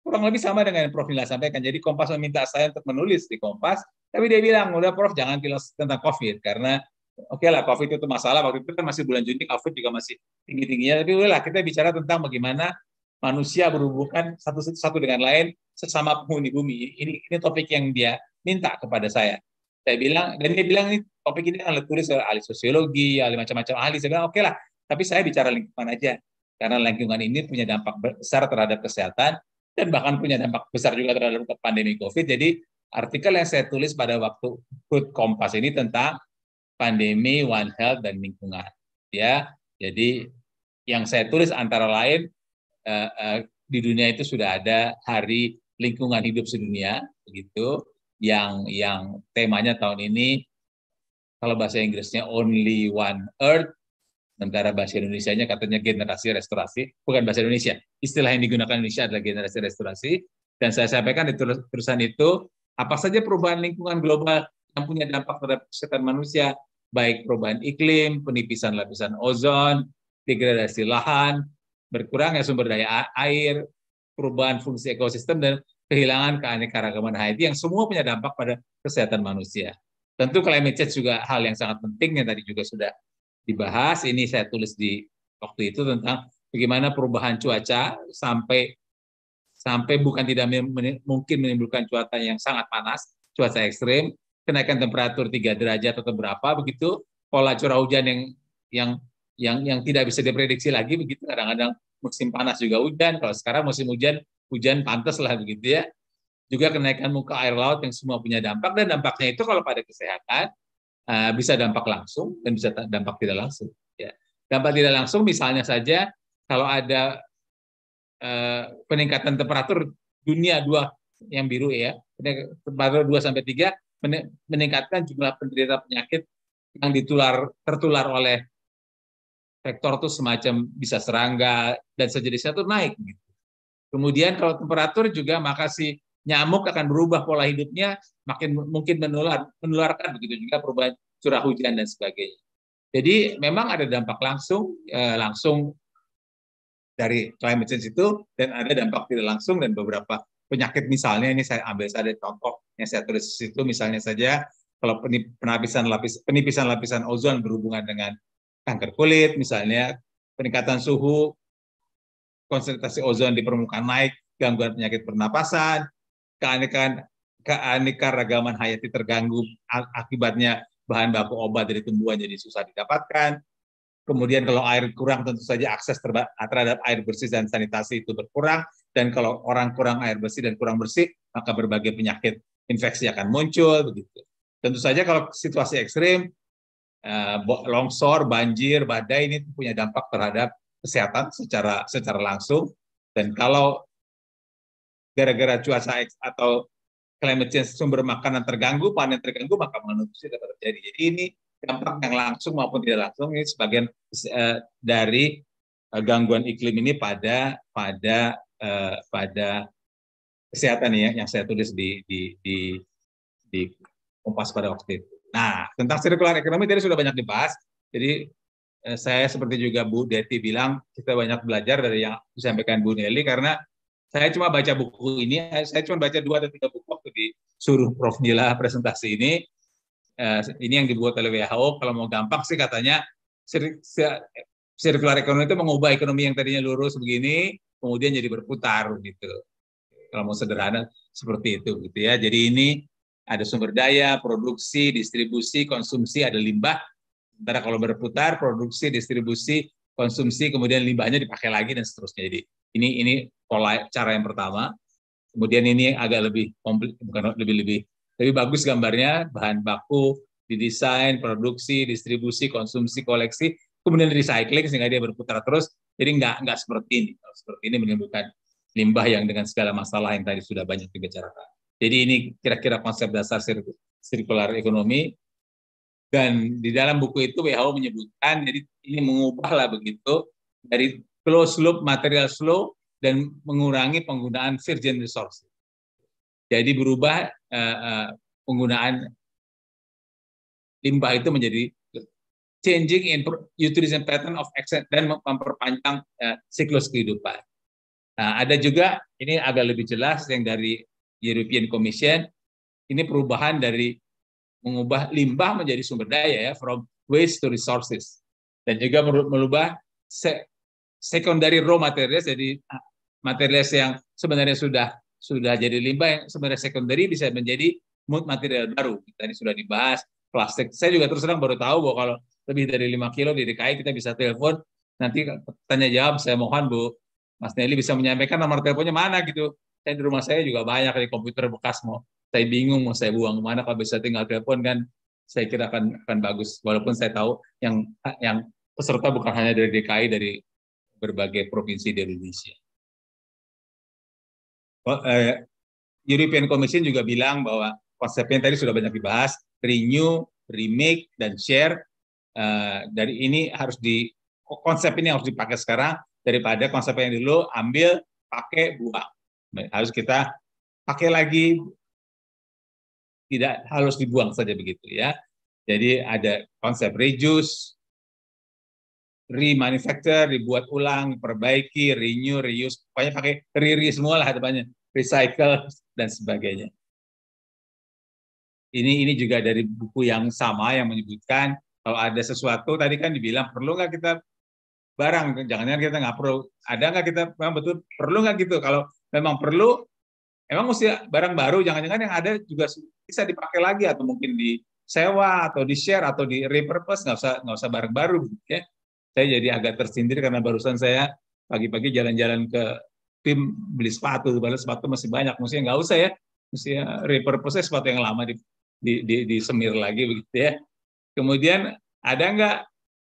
kurang lebih sama dengan yang Prof Nila sampaikan. Jadi Kompas meminta saya untuk menulis di Kompas, tapi dia bilang, udah Prof jangan tulis tentang COVID karena Oke okay lah, COVID itu masalah. Waktu itu kan masih bulan Juni, COVID juga masih tinggi-tingginya. Tapi lah kita bicara tentang bagaimana manusia berhubungan satu satu dengan lain sesama penghuni bumi. Ini ini topik yang dia minta kepada saya. Saya bilang dan dia bilang ini topik ini akan tulis oleh ahli sosiologi, ahli macam-macam ahli. Saya bilang oke okay lah, tapi saya bicara lingkungan aja karena lingkungan ini punya dampak besar terhadap kesehatan dan bahkan punya dampak besar juga terhadap pandemi COVID. Jadi artikel yang saya tulis pada waktu Good Kompas ini tentang pandemi, One Health, dan lingkungan. Ya, jadi yang saya tulis antara lain eh, eh, di dunia itu sudah ada Hari Lingkungan Hidup Sedunia, begitu, yang yang temanya tahun ini kalau bahasa Inggrisnya Only One Earth, sementara bahasa Indonesia-nya katanya generasi restorasi, bukan bahasa Indonesia. Istilah yang digunakan Indonesia adalah generasi restorasi, dan saya sampaikan di tulisan itu, apa saja perubahan lingkungan global yang punya dampak terhadap kesehatan manusia baik perubahan iklim, penipisan lapisan ozon, degradasi lahan, berkurangnya sumber daya air, perubahan fungsi ekosistem, dan kehilangan keanekaragaman hayati yang semua punya dampak pada kesehatan manusia. Tentu climate change juga hal yang sangat penting yang tadi juga sudah dibahas. Ini saya tulis di waktu itu tentang bagaimana perubahan cuaca sampai sampai bukan tidak mungkin menimbulkan cuaca yang sangat panas, cuaca ekstrim, kenaikan temperatur 3 derajat atau berapa begitu, pola curah hujan yang yang yang yang tidak bisa diprediksi lagi begitu kadang-kadang musim panas juga hujan kalau sekarang musim hujan hujan pantas lah begitu ya juga kenaikan muka air laut yang semua punya dampak dan dampaknya itu kalau pada kesehatan eh, bisa dampak langsung dan bisa dampak tidak langsung ya dampak tidak langsung misalnya saja kalau ada eh, peningkatan temperatur dunia dua yang biru ya temperatur dua sampai tiga meningkatkan jumlah penderita penyakit yang ditular tertular oleh vektor itu semacam bisa serangga dan sejenisnya itu naik. Kemudian kalau temperatur juga maka si nyamuk akan berubah pola hidupnya makin mungkin menular menularkan begitu juga perubahan curah hujan dan sebagainya. Jadi memang ada dampak langsung eh, langsung dari climate change itu dan ada dampak tidak langsung dan beberapa penyakit misalnya ini saya ambil saja contoh yang saya tulis di situ misalnya saja kalau penipisan lapis penipisan lapisan ozon berhubungan dengan kanker kulit misalnya peningkatan suhu konsentrasi ozon di permukaan naik gangguan penyakit pernapasan keanekaan keanekaragaman hayati terganggu akibatnya bahan baku obat dari tumbuhan jadi susah didapatkan. Kemudian kalau air kurang tentu saja akses terhadap air bersih dan sanitasi itu berkurang dan kalau orang kurang air bersih dan kurang bersih maka berbagai penyakit infeksi akan muncul begitu. Tentu saja kalau situasi ekstrim, eh, longsor, banjir, badai ini punya dampak terhadap kesehatan secara secara langsung. Dan kalau gara-gara cuaca atau climate change sumber makanan terganggu, panen terganggu, maka manusia dapat terjadi. Jadi ini dampak yang langsung maupun tidak langsung ini sebagian eh, dari eh, gangguan iklim ini pada pada uh, pada kesehatan ya yang saya tulis di di di, di Kompas pada waktu itu. Nah, tentang sirkular ekonomi tadi sudah banyak dibahas. Jadi eh, saya seperti juga Bu Deti bilang kita banyak belajar dari yang disampaikan Bu Nelly karena saya cuma baca buku ini, saya cuma baca dua atau tiga buku waktu disuruh Prof Nila presentasi ini. Eh, ini yang dibuat oleh WHO. Kalau mau gampang sih katanya sirkular ekonomi itu mengubah ekonomi yang tadinya lurus begini kemudian jadi berputar gitu. Kalau mau sederhana seperti itu gitu ya. Jadi ini ada sumber daya, produksi, distribusi, konsumsi, ada limbah. Sementara kalau berputar, produksi, distribusi, konsumsi, kemudian limbahnya dipakai lagi dan seterusnya. Jadi ini ini pola cara yang pertama. Kemudian ini agak lebih komplit, bukan lebih lebih lebih bagus gambarnya bahan baku didesain, produksi, distribusi, konsumsi, koleksi, kemudian recycling sehingga dia berputar terus jadi nggak nggak seperti ini. Kalau seperti ini menimbulkan limbah yang dengan segala masalah yang tadi sudah banyak dibicarakan. Jadi ini kira-kira konsep dasar sirkular ekonomi. Dan di dalam buku itu WHO menyebutkan, jadi ini mengubahlah begitu dari close loop material slow dan mengurangi penggunaan virgin resources. Jadi berubah uh, uh, penggunaan limbah itu menjadi changing in utilization pattern of accent dan memperpanjang uh, siklus kehidupan. Nah, ada juga ini agak lebih jelas yang dari European Commission ini perubahan dari mengubah limbah menjadi sumber daya ya from waste to resources dan juga merubah se secondary raw materials jadi ah, materials yang sebenarnya sudah sudah jadi limbah yang sebenarnya secondary bisa menjadi mood material baru tadi sudah dibahas plastik saya juga terus terang baru tahu bahwa kalau lebih dari 5 kilo di DKI kita bisa telepon nanti tanya jawab saya mohon Bu Mas Nelly bisa menyampaikan nomor teleponnya mana gitu saya di rumah saya juga banyak di komputer bekas mau saya bingung mau saya buang kemana kalau bisa tinggal telepon kan saya kira akan akan bagus walaupun saya tahu yang yang peserta bukan hanya dari DKI dari berbagai provinsi di Indonesia. Well, oh, eh, European Commission juga bilang bahwa konsepnya tadi sudah banyak dibahas, renew, remake, dan share Eh, dari ini harus di konsep ini harus dipakai sekarang daripada konsep yang dulu ambil pakai buang harus kita pakai lagi tidak harus dibuang saja begitu ya jadi ada konsep reduce remanufacture dibuat ulang perbaiki renew reuse pokoknya pakai riri semua lah ada banyak recycle dan sebagainya ini ini juga dari buku yang sama yang menyebutkan kalau ada sesuatu tadi kan dibilang perlu nggak kita barang jangan-jangan kita nggak perlu ada nggak kita memang betul perlu nggak gitu kalau memang perlu emang mesti barang baru jangan-jangan yang ada juga bisa dipakai lagi atau mungkin disewa atau di share atau di repurpose nggak usah nggak usah barang baru ya saya jadi agak tersindir karena barusan saya pagi-pagi jalan-jalan ke tim beli sepatu balas sepatu masih banyak mesti nggak usah ya mesti eh, repurpose sepatu yang lama di, di, di, disemir lagi begitu ya Kemudian ada nggak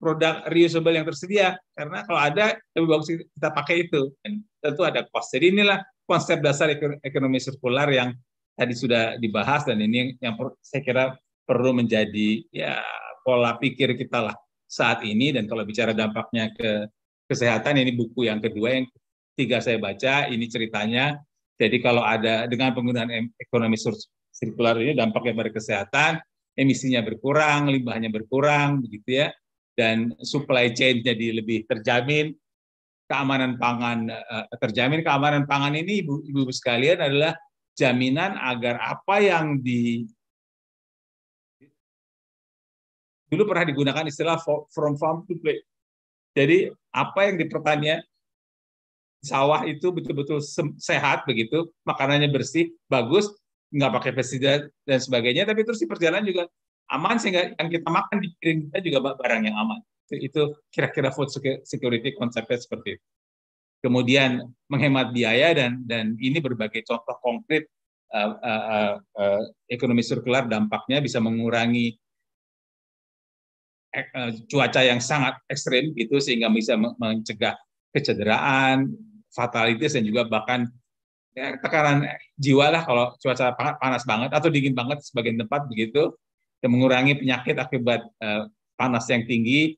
produk reusable yang tersedia? Karena kalau ada lebih bagus kita pakai itu. Dan tentu ada cost. Jadi inilah konsep dasar ekonomi sirkular yang tadi sudah dibahas dan ini yang, saya kira perlu menjadi ya pola pikir kita lah saat ini dan kalau bicara dampaknya ke kesehatan ini buku yang kedua yang tiga saya baca ini ceritanya jadi kalau ada dengan penggunaan ekonomi sirkular ini dampaknya pada kesehatan emisinya berkurang, limbahnya berkurang, begitu ya, dan supply chain jadi lebih terjamin, keamanan pangan eh, terjamin. Keamanan pangan ini ibu-ibu sekalian adalah jaminan agar apa yang di dulu pernah digunakan istilah from farm to plate. Jadi apa yang di pertanian sawah itu betul-betul sehat begitu, makanannya bersih, bagus, nggak pakai pestisida dan sebagainya, tapi terus di perjalanan juga aman sehingga yang kita makan di piring kita juga barang yang aman. Itu kira-kira food security konsepnya seperti itu. Kemudian menghemat biaya dan dan ini berbagai contoh konkret uh, uh, uh, uh, ekonomi sirkular dampaknya bisa mengurangi cuaca yang sangat ekstrim gitu sehingga bisa mencegah kecederaan, fatalitas dan juga bahkan ya, tekanan jiwa lah kalau cuaca panas banget atau dingin banget sebagian tempat begitu dan mengurangi penyakit akibat uh, panas yang tinggi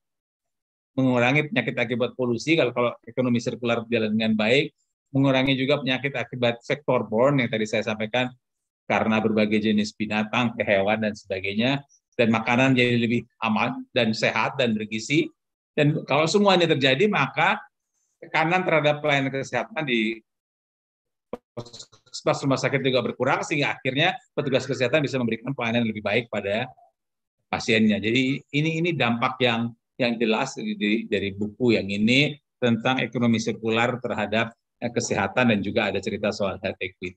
mengurangi penyakit akibat polusi kalau kalau ekonomi sirkular berjalan dengan baik mengurangi juga penyakit akibat sektor born yang tadi saya sampaikan karena berbagai jenis binatang hewan dan sebagainya dan makanan jadi lebih aman dan sehat dan bergizi dan kalau semuanya terjadi maka tekanan terhadap pelayanan kesehatan di pas rumah sakit juga berkurang sehingga akhirnya petugas kesehatan bisa memberikan pelayanan lebih baik pada pasiennya. Jadi ini ini dampak yang yang jelas dari, dari buku yang ini tentang ekonomi sirkular terhadap eh, kesehatan dan juga ada cerita soal health equity.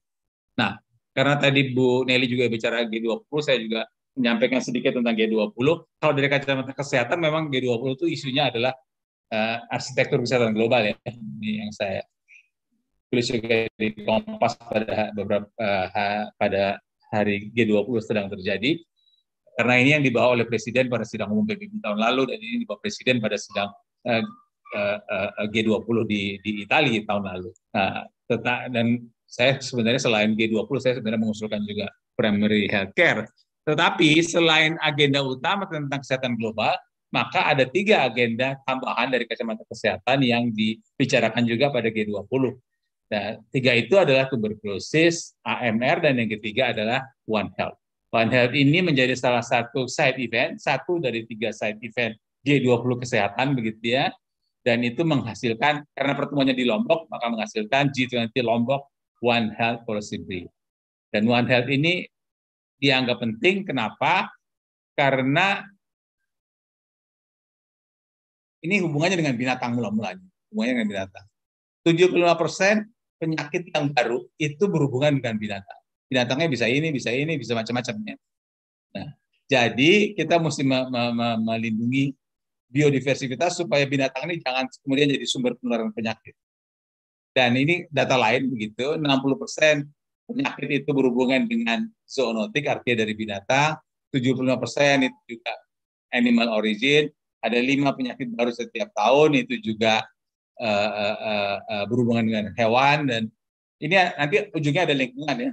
Nah, karena tadi Bu Nelly juga bicara G20, saya juga menyampaikan sedikit tentang G20. Kalau dari kacamata kesehatan memang G20 itu isunya adalah uh, arsitektur kesehatan global ya. Ini yang saya tulis juga di Kompas pada beberapa uh, pada hari G20 sedang terjadi karena ini yang dibawa oleh presiden pada sidang umum PBB tahun lalu dan ini dibawa presiden pada sidang uh, uh, uh, G20 di di Italia tahun lalu. Nah, tetap dan saya sebenarnya selain G20 saya sebenarnya mengusulkan juga primary healthcare. Tetapi selain agenda utama tentang kesehatan global, maka ada tiga agenda tambahan dari kacamata kesehatan yang dibicarakan juga pada G20. Nah, tiga itu adalah tuberculosis, AMR, dan yang ketiga adalah One Health. One Health ini menjadi salah satu side event, satu dari tiga side event G20 kesehatan begitu ya, dan itu menghasilkan karena pertemuannya di Lombok maka menghasilkan G20 Lombok One Health Policy Brief. Dan One Health ini dianggap penting kenapa? Karena ini hubungannya dengan binatang mula-mulanya, hubungannya dengan binatang. 75 persen penyakit yang baru itu berhubungan dengan binatang. Binatangnya bisa ini, bisa ini, bisa macam-macamnya. Nah, jadi kita mesti me me me melindungi biodiversitas supaya binatang ini jangan kemudian jadi sumber penularan penyakit. Dan ini data lain begitu, 60 persen penyakit itu berhubungan dengan zoonotik, artinya dari binatang, 75 persen itu juga animal origin, ada lima penyakit baru setiap tahun, itu juga uh, uh, uh, berhubungan dengan hewan dan ini nanti ujungnya ada lingkungan ya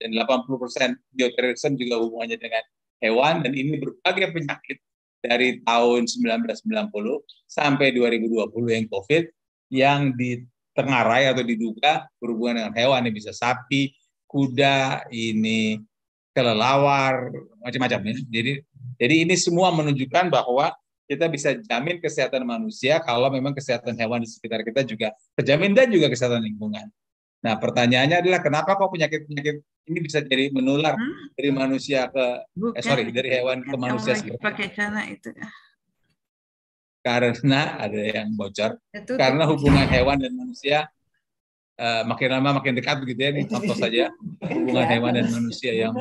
dan 80% bioterrorism juga hubungannya dengan hewan dan ini berbagai penyakit dari tahun 1990 sampai 2020 yang COVID yang ditengarai atau diduga berhubungan dengan hewan ini bisa sapi, kuda, ini kelelawar, macam-macam ya. Jadi jadi ini semua menunjukkan bahwa kita bisa jamin kesehatan manusia kalau memang kesehatan hewan di sekitar kita juga terjamin dan juga kesehatan lingkungan. Nah, pertanyaannya adalah kenapa kok penyakit-penyakit ini bisa jadi menular hmm? dari manusia ke eh, sorry dari hewan ke manusia sih? pakai celana itu karena ada yang bocor itu, karena itu. hubungan hewan dan manusia uh, makin lama makin dekat begitu ya ini contoh saja hubungan hewan dan manusia yang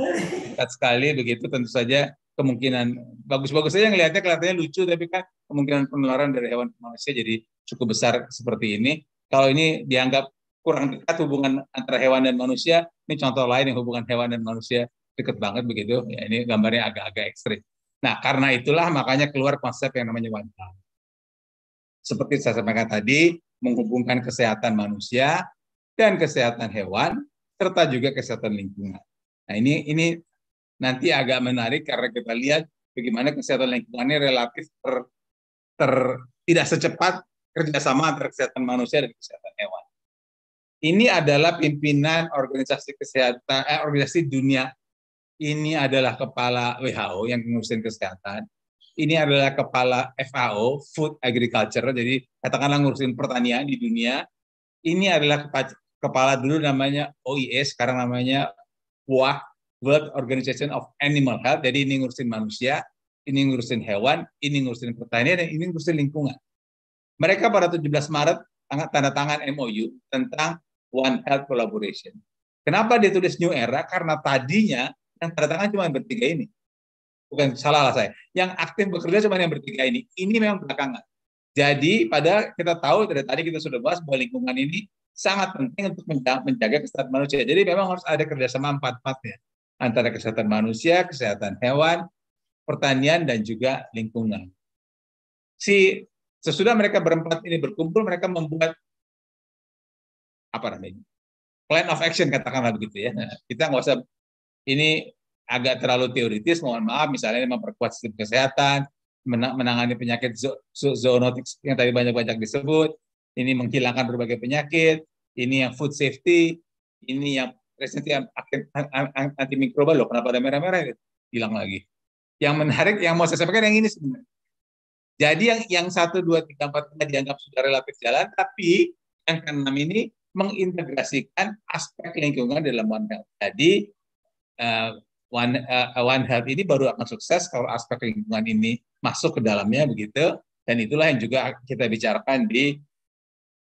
dekat sekali begitu tentu saja kemungkinan bagus-bagus saja ngelihatnya kelihatannya lucu tapi kan kemungkinan penularan dari hewan ke manusia jadi cukup besar seperti ini. Kalau ini dianggap kurang dekat hubungan antara hewan dan manusia, ini contoh lain yang hubungan hewan dan manusia deket banget begitu. Ya, ini gambarnya agak-agak ekstrim. Nah, karena itulah makanya keluar konsep yang namanya one health. Seperti saya sampaikan tadi, menghubungkan kesehatan manusia dan kesehatan hewan serta juga kesehatan lingkungan. Nah, ini ini nanti agak menarik karena kita lihat bagaimana kesehatan lingkungannya relatif ter, ter, tidak secepat kerjasama antara kesehatan manusia dan kesehatan hewan. Ini adalah pimpinan organisasi kesehatan eh, organisasi dunia. Ini adalah kepala WHO yang ngurusin kesehatan. Ini adalah kepala FAO, Food Agriculture, jadi katakanlah ngurusin pertanian di dunia. Ini adalah kepala, dulu namanya OIS, sekarang namanya WHO. World Organization of Animal Health. Jadi ini ngurusin manusia, ini ngurusin hewan, ini ngurusin pertanian, dan ini ngurusin lingkungan. Mereka pada 17 Maret tanda tangan MOU tentang One Health Collaboration. Kenapa ditulis New Era? Karena tadinya yang tanda tangan cuma bertiga ini. Bukan salah lah saya. Yang aktif bekerja cuma yang bertiga ini. Ini memang belakangan. Jadi pada kita tahu dari tadi kita sudah bahas bahwa lingkungan ini sangat penting untuk menjaga kesehatan manusia. Jadi memang harus ada kerjasama empat-empatnya antara kesehatan manusia, kesehatan hewan, pertanian, dan juga lingkungan. Si sesudah mereka berempat ini berkumpul, mereka membuat apa namanya? Plan of action katakanlah begitu ya. Kita nggak usah ini agak terlalu teoritis, mohon maaf. Misalnya ini memperkuat sistem kesehatan, menangani penyakit zoonotik yang tadi banyak-banyak disebut, ini menghilangkan berbagai penyakit, ini yang food safety, ini yang resistensi antimikroba loh, kenapa ada merah-merah Hilang lagi. Yang menarik, yang mau saya sampaikan yang ini sebenarnya. Jadi yang yang satu, dua, tiga, empat, lima dianggap sudah relatif jalan, tapi yang keenam ini mengintegrasikan aspek lingkungan dalam One Health. Jadi uh, One, uh, One Health ini baru akan sukses kalau aspek lingkungan ini masuk ke dalamnya begitu. Dan itulah yang juga kita bicarakan di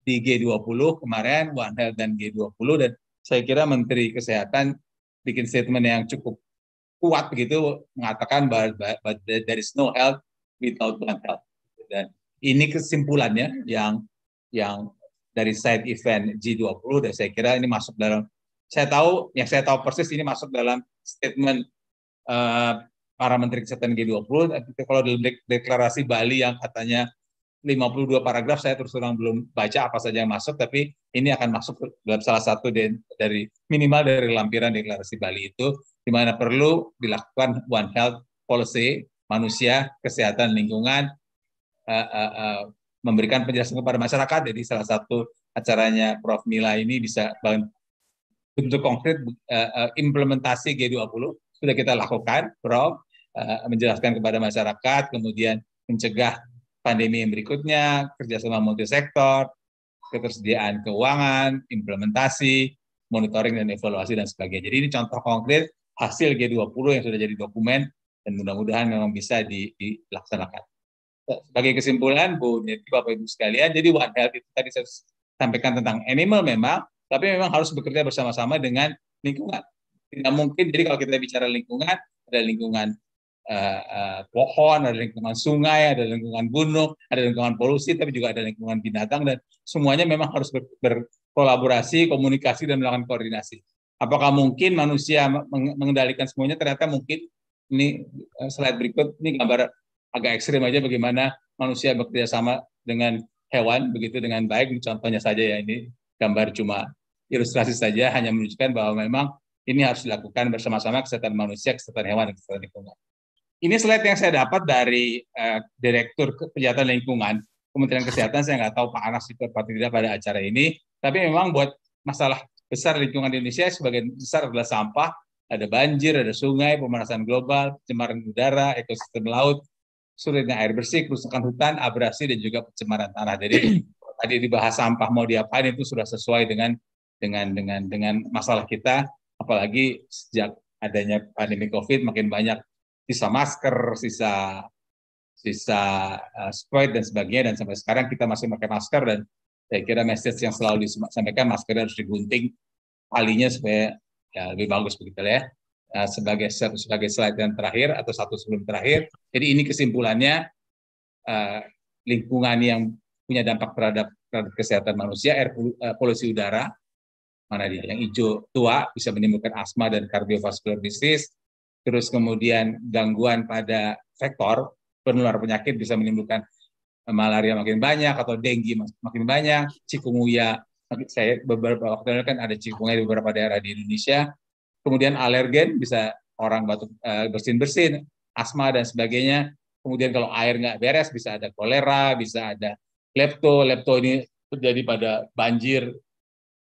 di G20 kemarin One Health dan G20 dan saya kira Menteri Kesehatan bikin statement yang cukup kuat begitu mengatakan bahwa, there is no health without one health. Dan ini kesimpulannya yang yang dari side event G20 dan saya kira ini masuk dalam saya tahu yang saya tahu persis ini masuk dalam statement uh, para menteri kesehatan G20 tapi kalau dalam deklarasi Bali yang katanya 52 paragraf saya terus terang belum baca apa saja yang masuk, tapi ini akan masuk dalam salah satu dari minimal dari lampiran deklarasi Bali itu, di mana perlu dilakukan One Health Policy, manusia, kesehatan, lingkungan, uh, uh, uh, memberikan penjelasan kepada masyarakat. Jadi salah satu acaranya Prof. Mila ini bisa bentuk konkret uh, uh, implementasi G20 sudah kita lakukan, Prof. Uh, menjelaskan kepada masyarakat, kemudian mencegah pandemi yang berikutnya, kerjasama multisektor, ketersediaan keuangan, implementasi, monitoring dan evaluasi dan sebagainya. Jadi ini contoh konkret hasil G20 yang sudah jadi dokumen dan mudah-mudahan memang bisa dilaksanakan. Eh, sebagai kesimpulan, Bu Neti, Bapak Ibu sekalian, jadi One Health itu tadi saya sampaikan tentang animal memang, tapi memang harus bekerja bersama-sama dengan lingkungan. Tidak mungkin, jadi kalau kita bicara lingkungan, ada lingkungan uh, pohon, ada lingkungan sungai, ada lingkungan gunung, ada lingkungan polusi, tapi juga ada lingkungan binatang dan semuanya memang harus ber berkolaborasi, komunikasi dan melakukan koordinasi. Apakah mungkin manusia meng mengendalikan semuanya? Ternyata mungkin ini eh, slide berikut ini gambar agak ekstrim aja bagaimana manusia bekerja sama dengan hewan begitu dengan baik. Contohnya saja ya ini gambar cuma ilustrasi saja hanya menunjukkan bahwa memang ini harus dilakukan bersama-sama kesehatan manusia, kesehatan hewan, dan kesehatan lingkungan. Ini slide yang saya dapat dari uh, Direktur Kesehatan Lingkungan Kementerian Kesehatan. Saya nggak tahu Pak Anas itu apa tidak pada acara ini. Tapi memang buat masalah besar lingkungan di Indonesia sebagian besar adalah sampah. Ada banjir, ada sungai, pemanasan global, pencemaran udara, ekosistem laut, sulitnya air bersih, kerusakan hutan, abrasi, dan juga pencemaran tanah. Jadi tadi dibahas sampah mau diapain itu sudah sesuai dengan dengan dengan dengan masalah kita apalagi sejak adanya pandemi Covid makin banyak sisa masker, sisa sisa uh, eh, spray dan sebagainya dan sampai sekarang kita masih pakai masker dan saya kira message yang selalu disampaikan masker harus digunting alinya supaya ya, lebih bagus begitu ya uh, sebagai sebagai slide yang terakhir atau satu sebelum terakhir jadi ini kesimpulannya uh, lingkungan yang punya dampak terhadap, terhadap kesehatan manusia air polusi udara mana dia yang hijau tua bisa menimbulkan asma dan kardiovaskular disease terus kemudian gangguan pada vektor penular penyakit bisa menimbulkan eh, malaria makin banyak atau denggi makin banyak, cikungunya saya beberapa waktu lalu kan ada cikungunya di beberapa daerah di Indonesia. Kemudian alergen bisa orang batuk eh, bersin-bersin, asma dan sebagainya. Kemudian kalau air nggak beres bisa ada kolera, bisa ada lepto. Lepto ini terjadi pada banjir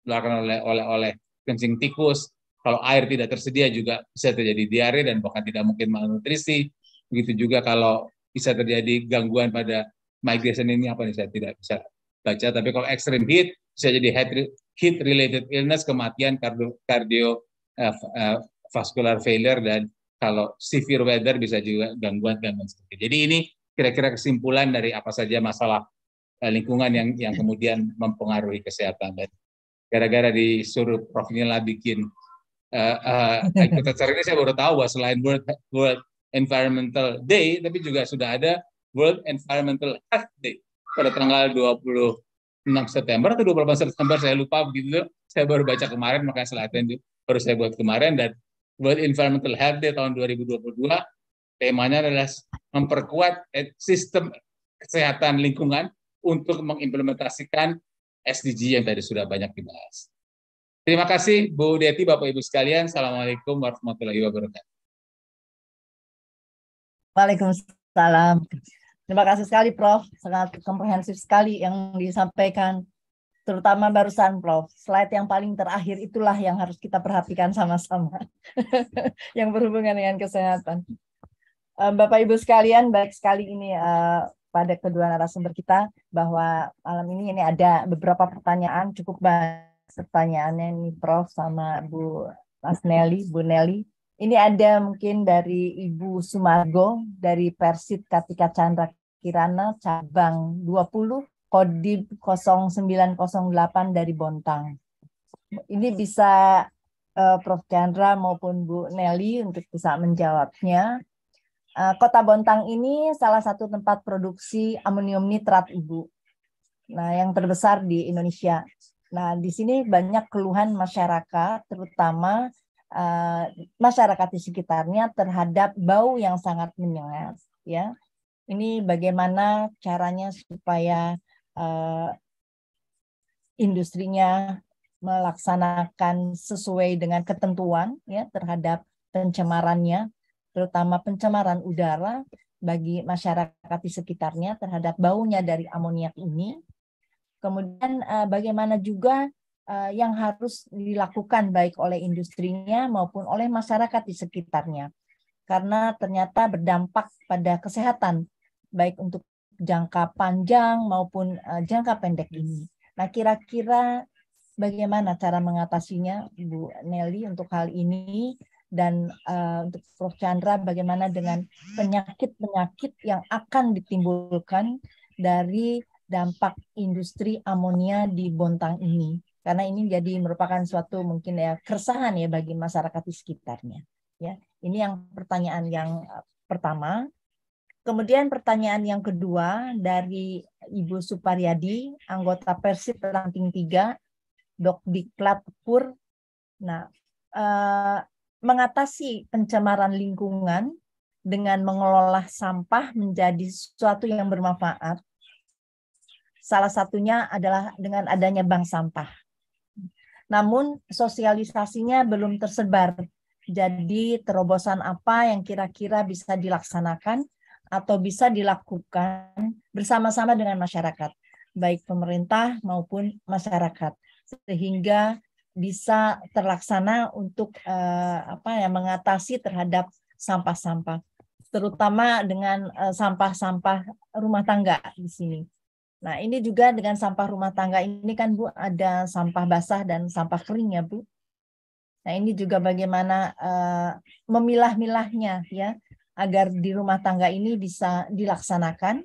dilakukan oleh oleh oleh kencing tikus. Kalau air tidak tersedia juga bisa terjadi diare dan bahkan tidak mungkin malnutrisi. Begitu juga kalau bisa terjadi gangguan pada migration ini apa nih saya tidak bisa baca. Tapi kalau extreme heat bisa jadi heat related illness, kematian kardio, kardio uh, uh, vascular failure dan kalau severe weather bisa juga gangguan-gangguan seperti Jadi ini kira-kira kesimpulan dari apa saja masalah eh, lingkungan yang yang kemudian mempengaruhi kesehatan dan gara-gara disuruh Prof Nila bikin uh, uh, ini saya baru tahu bahwa selain World World Environmental Day, tapi juga sudah ada World Environmental Health Day pada tanggal 26 September atau 28 September, saya lupa begitu. Saya baru baca kemarin, makanya selatan itu baru saya buat kemarin. Dan World Environmental Health Day tahun 2022, temanya adalah memperkuat sistem kesehatan lingkungan untuk mengimplementasikan SDG yang tadi sudah banyak dibahas. Terima kasih Bu Deti, Bapak Ibu sekalian. Assalamualaikum warahmatullahi wabarakatuh. Waalaikumsalam. Terima kasih sekali Prof, sangat komprehensif sekali yang disampaikan terutama barusan Prof. Slide yang paling terakhir itulah yang harus kita perhatikan sama-sama yang berhubungan dengan kesehatan. Eh, Bapak Ibu sekalian, baik sekali ini uh, pada kedua narasumber kita bahwa malam ini ini ada beberapa pertanyaan cukup banyak pertanyaannya nih Prof sama Bu Mas Nelly, Bu Nelly. Ini ada mungkin dari Ibu Sumargo dari Persit Katika Chandra Kirana cabang 20 Kodim 0908 dari Bontang. Ini bisa uh, Prof Chandra maupun Bu Nelly untuk bisa menjawabnya. Uh, Kota Bontang ini salah satu tempat produksi amonium nitrat Ibu. Nah, yang terbesar di Indonesia. Nah, di sini banyak keluhan masyarakat, terutama uh, masyarakat di sekitarnya terhadap bau yang sangat menyengat. Ya, ini bagaimana caranya supaya uh, industrinya melaksanakan sesuai dengan ketentuan ya terhadap pencemarannya, terutama pencemaran udara bagi masyarakat di sekitarnya terhadap baunya dari amoniak ini Kemudian uh, bagaimana juga uh, yang harus dilakukan baik oleh industrinya maupun oleh masyarakat di sekitarnya. Karena ternyata berdampak pada kesehatan baik untuk jangka panjang maupun uh, jangka pendek ini. Nah, kira-kira bagaimana cara mengatasinya Bu Nelly untuk hal ini dan uh, untuk Prof Chandra bagaimana dengan penyakit-penyakit yang akan ditimbulkan dari dampak industri amonia di Bontang ini karena ini jadi merupakan suatu mungkin ya keresahan ya bagi masyarakat di sekitarnya ya ini yang pertanyaan yang eh, pertama kemudian pertanyaan yang kedua dari Ibu Suparyadi anggota Persib ranting 3 Dok Diklat Pur nah eh, mengatasi pencemaran lingkungan dengan mengelola sampah menjadi sesuatu yang bermanfaat Salah satunya adalah dengan adanya bank sampah. Namun sosialisasinya belum tersebar. Jadi terobosan apa yang kira-kira bisa dilaksanakan atau bisa dilakukan bersama-sama dengan masyarakat, baik pemerintah maupun masyarakat, sehingga bisa terlaksana untuk eh, apa ya mengatasi terhadap sampah-sampah, terutama dengan eh, sampah-sampah eh, rumah tangga di sini. Nah, ini juga dengan sampah rumah tangga ini kan Bu ada sampah basah dan sampah kering ya Bu. Nah, ini juga bagaimana uh, memilah-milahnya ya agar di rumah tangga ini bisa dilaksanakan,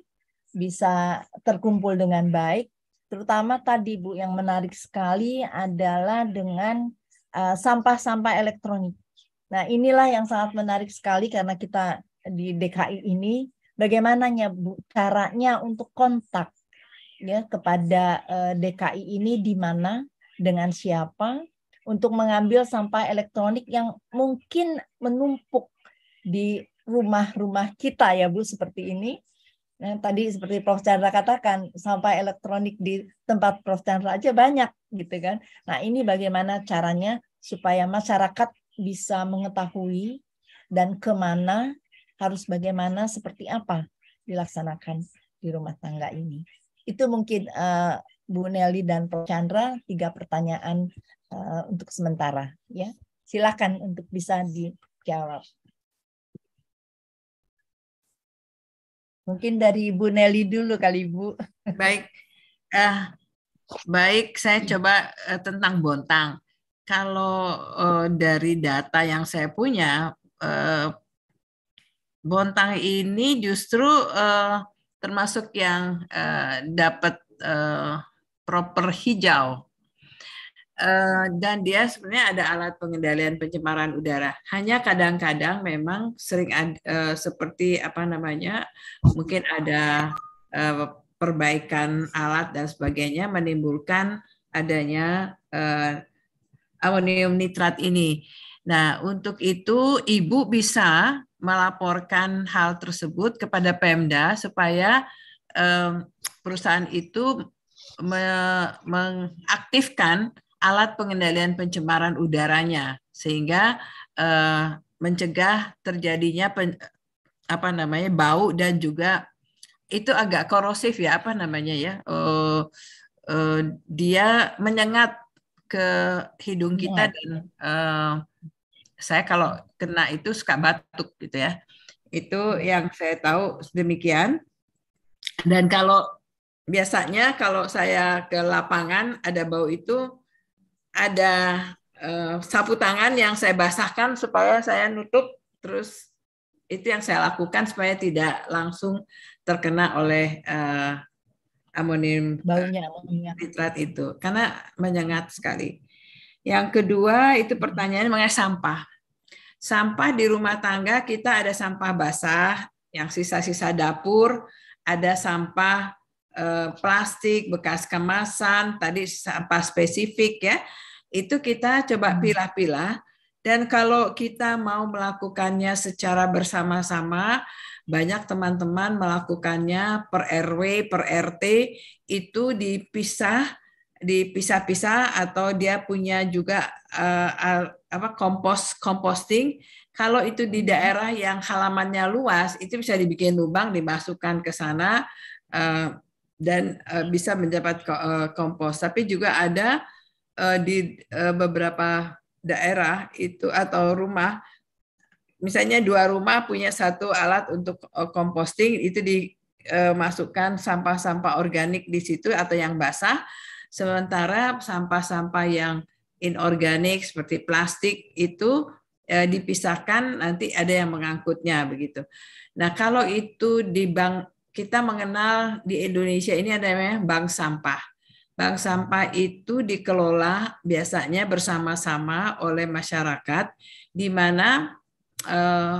bisa terkumpul dengan baik. Terutama tadi Bu yang menarik sekali adalah dengan eh, sampah-sampah uh, elektronik. Nah, inilah yang sangat menarik sekali karena kita di DKI ini bagaimananya Bu caranya untuk kontak ya kepada uh, eh, DKI ini di mana dengan siapa untuk mengambil sampah elektronik yang mungkin menumpuk di rumah-rumah kita ya Bu seperti ini. Nah, tadi seperti Prof. Chandra katakan, sampah elektronik di tempat Prof. Chandra aja banyak gitu kan. Nah ini bagaimana caranya supaya masyarakat bisa mengetahui dan kemana harus bagaimana seperti apa dilaksanakan di rumah tangga ini. Itu mungkin uh, Bu Nelly dan Prof. Chandra tiga pertanyaan uh, untuk sementara. Ya, silakan untuk bisa dijawab. Mungkin dari Bu Nelly dulu kali Bu. Baik, uh, baik saya coba uh, tentang Bontang. Kalau uh, dari data yang saya punya, uh, Bontang ini justru uh, termasuk yang uh, dapat uh, proper hijau. Uh, dan dia sebenarnya ada alat pengendalian pencemaran udara. Hanya kadang-kadang memang sering ad, uh, seperti apa namanya, mungkin ada uh, perbaikan alat dan sebagainya menimbulkan adanya uh, amonium nitrat ini. Nah, untuk itu ibu bisa melaporkan hal tersebut kepada Pemda supaya perusahaan itu me mengaktifkan alat pengendalian pencemaran udaranya sehingga uh, mencegah terjadinya pen, apa namanya bau dan juga itu agak korosif ya apa namanya ya uh, uh, dia menyengat ke hidung kita iya. dan uh, saya kalau kena itu suka batuk gitu ya. Itu yang saya tahu demikian. Dan kalau biasanya kalau saya ke lapangan ada bau itu ada uh, sapu tangan yang saya basahkan supaya saya nutup terus itu yang saya lakukan supaya tidak langsung terkena oleh uh, amonim eh, baunya nitrat itu karena menyengat sekali. Yang kedua itu pertanyaan mengenai sampah. Sampah di rumah tangga kita ada sampah basah, yang sisa-sisa dapur, ada sampah eh, plastik, bekas kemasan, tadi sampah spesifik ya. Itu kita coba hmm. pilah-pilah dan kalau kita mau melakukannya secara bersama-sama, banyak teman-teman melakukannya per RW, per RT itu dipisah dipisah-pisah atau dia punya juga uh, apa kompos composting kalau itu di hmm. daerah yang halamannya luas itu bisa dibikin lubang dimasukkan ke sana uh, dan uh, bisa mendapat kompos tapi juga ada uh, di uh, beberapa daerah itu atau rumah misalnya dua rumah punya satu alat untuk uh, composting itu dimasukkan sampah-sampah organik di situ atau yang basah Sementara sampah-sampah yang inorganik seperti plastik itu eh, dipisahkan nanti ada yang mengangkutnya begitu. Nah, kalau itu di bank kita mengenal di Indonesia ini ada namanya bank sampah. Bank sampah itu dikelola biasanya bersama-sama oleh masyarakat di mana sampah eh,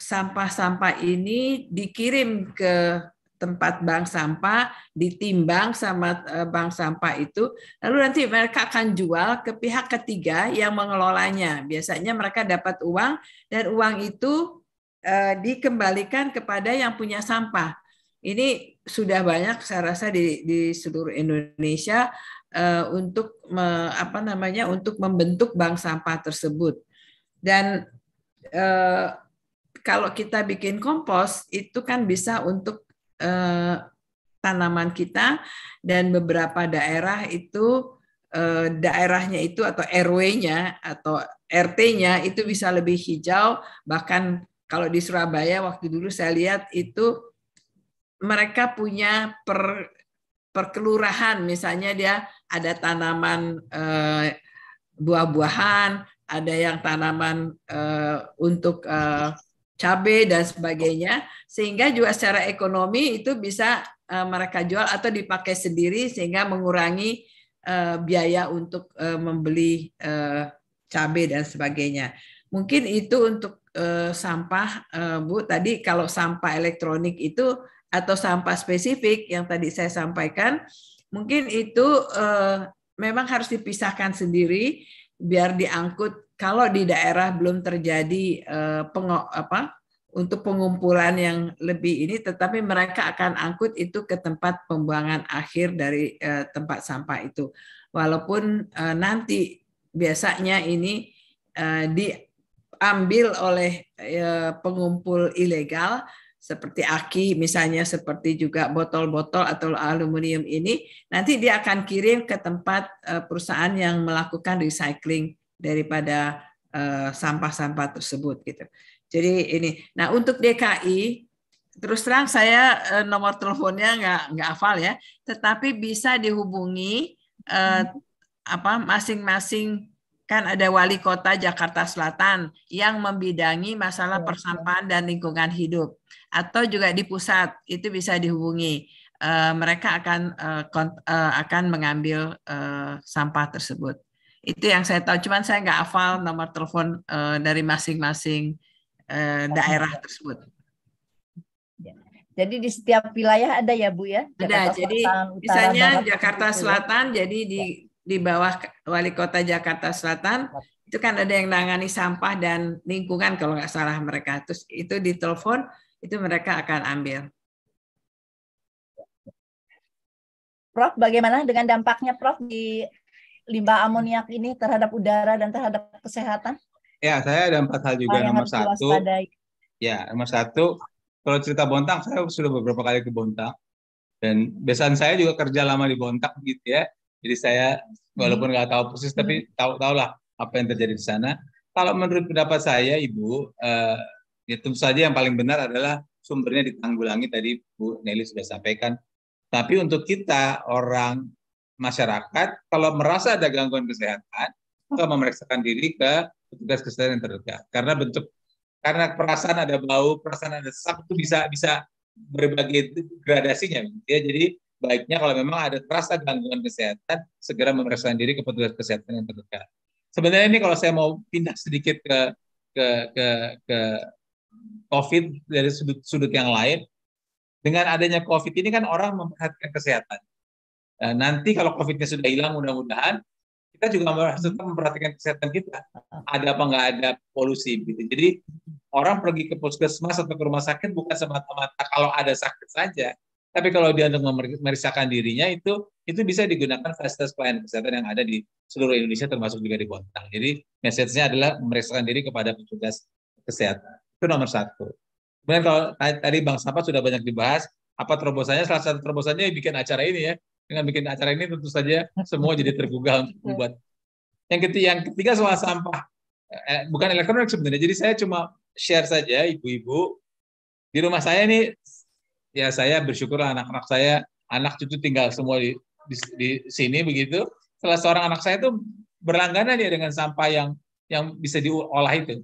sampah-sampah ini dikirim ke tempat bank sampah ditimbang sama eh, bank sampah itu lalu nanti mereka akan jual ke pihak ketiga yang mengelolanya biasanya mereka dapat uang dan uang itu eh, dikembalikan kepada yang punya sampah ini sudah banyak saya rasa di, di seluruh Indonesia eh, untuk me, apa namanya untuk membentuk bank sampah tersebut dan kalau kita bikin kompos itu kan bisa untuk Eh, tanaman kita dan beberapa daerah itu eh, daerahnya itu atau RW-nya atau RT-nya itu bisa lebih hijau bahkan kalau di Surabaya waktu dulu saya lihat itu mereka punya per perkelurahan misalnya dia ada tanaman eh, buah-buahan ada yang tanaman untuk cabai dan sebagainya sehingga juga secara ekonomi itu bisa eh, mereka jual atau dipakai sendiri sehingga mengurangi eh, biaya untuk eh, membeli cabai dan sebagainya. Mungkin itu untuk sampah Bu tadi kalau sampah elektronik itu atau sampah spesifik yang tadi saya sampaikan mungkin itu memang harus dipisahkan sendiri biar diangkut kalau di daerah belum terjadi uh, eh, peng apa untuk pengumpulan yang lebih ini, tetapi mereka akan angkut itu ke tempat pembuangan akhir dari uh, tempat sampah itu. Walaupun uh, nanti biasanya ini uh, diambil oleh uh, pengumpul ilegal seperti aki misalnya seperti juga botol-botol atau aluminium ini nanti dia akan kirim ke tempat perusahaan yang melakukan recycling daripada eh, sampah-sampah uh, tersebut gitu. Jadi ini. Nah untuk DKI terus terang saya uh, nomor teleponnya nggak nggak hafal ya, tetapi bisa dihubungi uh, apa masing-masing kan ada wali kota Jakarta Selatan yang membidangi masalah ya, ya. persampahan dan lingkungan hidup atau juga di pusat itu bisa dihubungi uh, mereka akan uh, uh, akan mengambil uh, sampah tersebut itu yang saya tahu cuman saya nggak hafal nomor telepon uh, dari masing-masing uh, daerah tersebut ya. jadi di setiap wilayah ada ya Bu ya ada Jakarta jadi Utara, misalnya Barat, Jakarta gitu ya? Selatan ya. jadi di ya. di bawah wali kota Jakarta Selatan itu kan ada yang nangani sampah dan lingkungan kalau nggak salah mereka terus itu ditelepon itu mereka akan ambil Prof, bagaimana dengan dampaknya Prof di limbah amoniak ini terhadap udara dan terhadap kesehatan? Ya, saya ada empat hal juga. nomor satu, ya nomor satu, kalau cerita Bontang, saya sudah beberapa kali ke Bontang dan besan saya juga kerja lama di Bontang gitu ya. Jadi saya walaupun nggak tahu persis tapi hmm. tahu tahulah apa yang terjadi di sana. Kalau menurut pendapat saya, Ibu, eh, ya tentu saja yang paling benar adalah sumbernya ditanggulangi tadi Bu Nelly sudah sampaikan. Tapi untuk kita orang masyarakat kalau merasa ada gangguan kesehatan maka memeriksakan diri ke petugas kesehatan yang terdekat karena bentuk karena perasaan ada bau perasaan ada sesak itu bisa bisa berbagai gradasinya ya jadi baiknya kalau memang ada terasa gangguan kesehatan segera memeriksakan diri ke petugas kesehatan yang terdekat sebenarnya ini kalau saya mau pindah sedikit ke ke ke ke COVID dari sudut sudut yang lain dengan adanya COVID ini kan orang memperhatikan kesehatan Eh, nanti kalau COVID-nya sudah hilang mudah-mudahan kita juga harus tetap memperhatikan kesehatan kita. Ada apa nggak ada polusi gitu. Jadi orang pergi ke puskesmas atau ke rumah sakit bukan semata-mata kalau ada sakit saja, tapi kalau dia untuk memeriksakan dirinya itu itu bisa digunakan fasilitas pelayanan kesehatan yang ada di seluruh Indonesia termasuk juga di Bontang. Jadi message-nya adalah memeriksakan diri kepada petugas kesehatan. Itu nomor satu. Kemudian kalau tadi Bang Sapa sudah banyak dibahas, apa terobosannya? Salah satu terobosannya bikin acara ini ya, dengan bikin acara ini tentu saja semua jadi tergugah iya. buat Yang ketiga, yang ketiga soal sampah. Eh, eh, bukan elektronik sebenarnya. Jadi saya cuma share saja ibu-ibu di rumah saya ini ya saya bersyukur anak-anak saya anak cucu tinggal semua di, di, di sini begitu. Salah seorang anak saya itu berlangganan ya dengan sampah yang yang bisa diolah itu.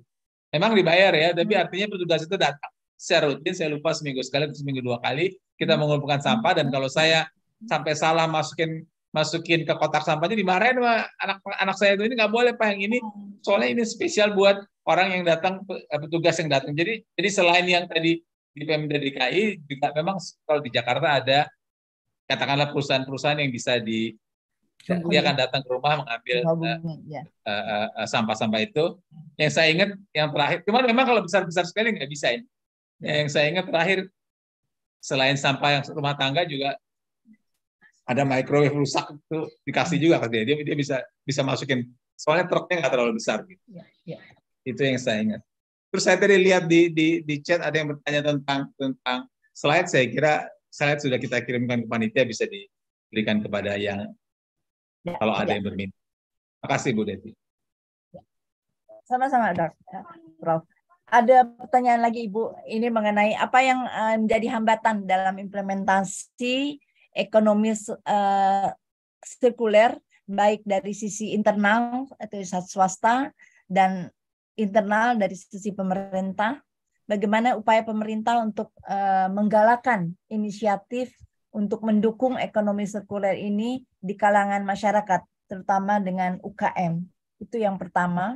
Memang dibayar ya, tapi hmm. artinya petugas itu datang secara rutin. Saya lupa seminggu sekali, atau seminggu dua kali kita hmm. mengumpulkan sampah dan hmm. kalau saya sampai salah masukin masukin ke kotak sampahnya dimarahin sama anak anak saya itu ini nggak boleh pak yang ini soalnya ini spesial buat orang yang datang eh, petugas yang datang jadi jadi selain yang tadi di Pemda DKI juga memang kalau di Jakarta ada katakanlah perusahaan-perusahaan yang bisa di dia ya. akan datang ke rumah mengambil eh, ya. eh, sampah-sampah uh, uh, itu yang saya ingat yang terakhir cuman memang kalau besar-besar sekali nggak bisa ini ya. yang saya ingat terakhir selain sampah yang rumah tangga juga ada microwave rusak itu dikasih juga ke dia. Dia dia bisa bisa masukin. Soalnya truknya nggak terlalu besar gitu. Ya, ya. Itu yang saya ingat. Terus saya tadi lihat di di di chat ada yang bertanya tentang tentang slide. Saya kira slide sudah kita kirimkan ke panitia bisa diberikan kepada yang ya, kalau ya. ada yang berminat. terima kasih Bu Deti. Ya. Sama-sama, Dok. Ya, Prof. Ada pertanyaan lagi Ibu ini mengenai apa yang eh, menjadi hambatan dalam implementasi ekonomi uh, eh, sirkuler baik dari sisi internal atau swasta dan internal dari sisi pemerintah bagaimana upaya pemerintah untuk uh, menggalakkan inisiatif untuk mendukung ekonomi sirkuler ini di kalangan masyarakat terutama dengan UKM itu yang pertama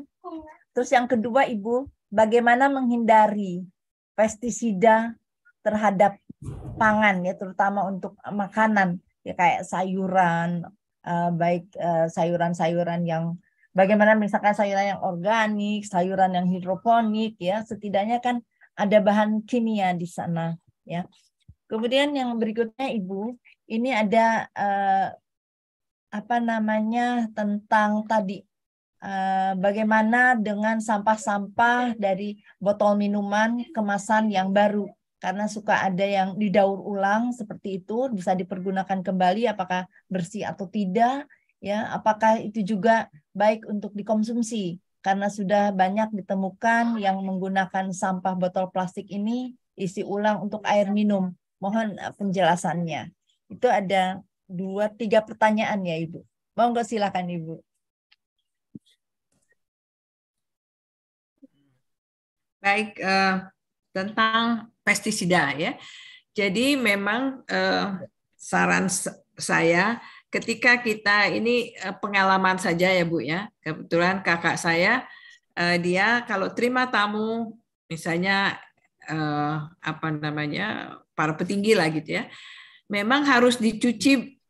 terus yang kedua ibu bagaimana menghindari pestisida terhadap pangan ya terutama untuk eh, makanan ya kayak sayuran eh, baik eh, sayuran-sayuran yang bagaimana misalkan sayuran yang organik, sayuran yang hidroponik ya setidaknya kan ada bahan kimia di sana ya. Kemudian yang berikutnya Ibu, ini ada apa namanya tentang tadi bagaimana dengan sampah-sampah dari botol minuman kemasan yang baru karena suka ada yang didaur ulang seperti itu bisa dipergunakan kembali apakah bersih atau tidak ya apakah itu juga baik untuk dikonsumsi karena sudah banyak ditemukan yang menggunakan sampah botol plastik ini isi ulang untuk air minum mohon eh, penjelasannya itu ada dua tiga pertanyaan ya ibu monggo nggak silakan ibu baik uh, tentang pestisida ya. Jadi memang eh, saran saya ketika kita ini eh, pengalaman saja ya Bu ya. Kebetulan kakak saya eh, dia kalau terima tamu misalnya eh, apa namanya para petinggi lah gitu ya. Memang harus dicuci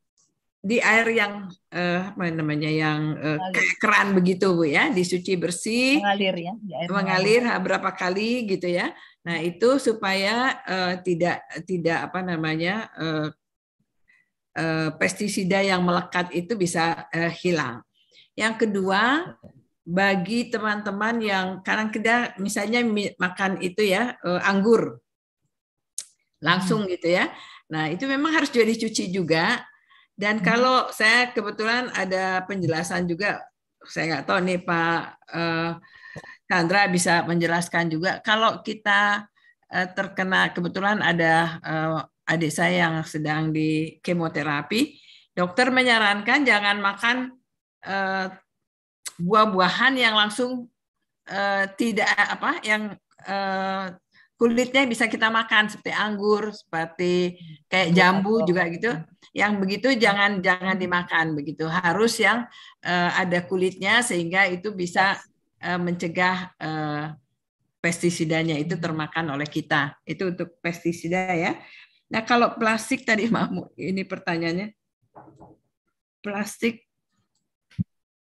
di air yang eh, apa namanya yang eh, keran begitu Bu ya, dicuci bersih. Mengalir ya, mengalir berapa kali gitu ya Nah, itu supaya uh, tidak tidak apa namanya uh, uh, pestisida yang melekat itu bisa uh, hilang. Yang kedua, bagi teman-teman yang kadang kadang misalnya makan itu ya uh, anggur langsung hmm. gitu ya. Nah, itu memang harus jadi cuci juga. Dan hmm. kalau saya kebetulan ada penjelasan juga, saya nggak tahu nih Pak uh, Sandra bisa menjelaskan juga kalau kita eh, terkena kebetulan ada eh, adik saya yang sedang di kemoterapi, dokter menyarankan jangan makan eh, buah-buahan yang langsung tidak apa yang kulitnya bisa kita makan seperti anggur, seperti kayak iya, jambu juga gitu. Yang begitu jangan jangan dimakan begitu. Harus yang ada kulitnya sehingga itu bisa Eh, mencegah eh, pestisidanya itu hmm. termakan oleh kita. Itu untuk pestisida ya. Nah, kalau plastik tadi Mahmud, ini pertanyaannya. Plastik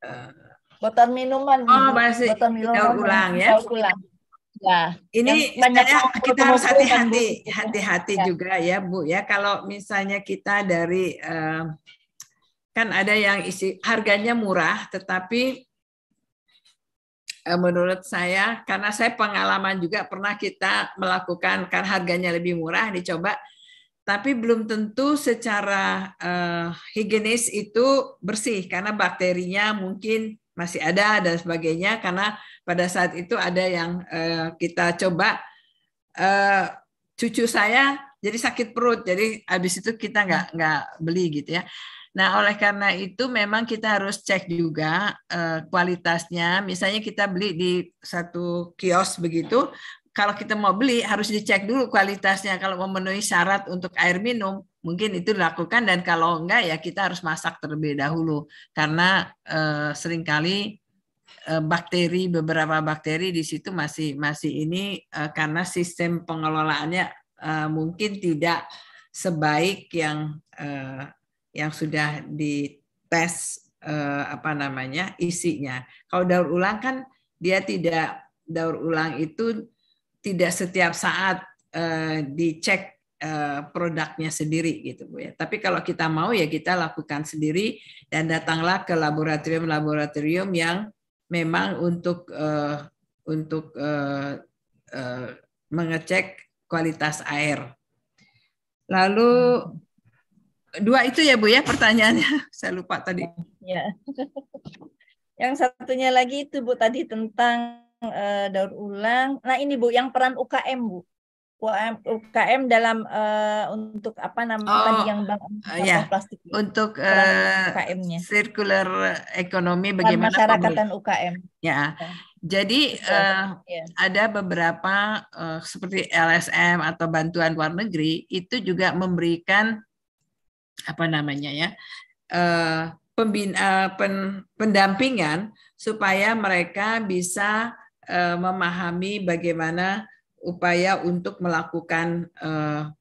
eh, botol minuman. Oh, plastik. Botol minuman. Daur ulang ya. ulang. Ya, ini banyak ya, kita harus kan hati-hati, gitu kan. hati-hati ya. juga ya Bu ya. Kalau misalnya kita dari eh, kan ada yang isi harganya murah, tetapi Eh, menurut saya karena saya pengalaman juga pernah kita melakukan karena harganya lebih murah dicoba tapi belum tentu secara uh, higienis itu bersih karena bakterinya mungkin masih ada dan sebagainya karena pada saat itu ada yang uh, kita coba uh, cucu saya jadi sakit perut jadi habis itu kita nggak nggak beli gitu ya Nah, oleh karena itu memang kita harus cek juga uh, kualitasnya. Misalnya kita beli di satu kios begitu, kalau kita mau beli harus dicek dulu kualitasnya. Kalau memenuhi syarat untuk air minum, mungkin itu dilakukan dan kalau enggak ya kita harus masak terlebih dahulu karena eh, seringkali eh, bakteri beberapa bakteri di situ masih masih ini eh, karena sistem pengelolaannya mungkin tidak sebaik yang yang sudah dites eh, apa namanya isinya. Kalau daur ulang kan dia tidak daur ulang itu tidak setiap saat eh, dicek eh, produknya sendiri gitu bu ya. Tapi kalau kita mau ya kita lakukan sendiri dan datanglah ke laboratorium-laboratorium yang memang untuk eh, untuk eh, eh, mengecek kualitas air. Lalu hmm dua itu ya Bu ya pertanyaannya. Saya lupa tadi. Ya. Yang satunya lagi itu Bu tadi tentang uh, daur ulang. Nah, ini Bu yang peran UKM Bu. UKM dalam uh, untuk apa namanya oh, tadi yang bang uh, ya. plastik ya. untuk uh, eh, ukm circular ekonomi bagaimana masyarakatan dan UKM ya. ya, jadi uh, ada beberapa uh, seperti LSM atau bantuan luar negeri itu juga memberikan apa namanya ya eh, pembina, eh, pendampingan supaya mereka bisa eh, memahami bagaimana upaya untuk melakukan uh,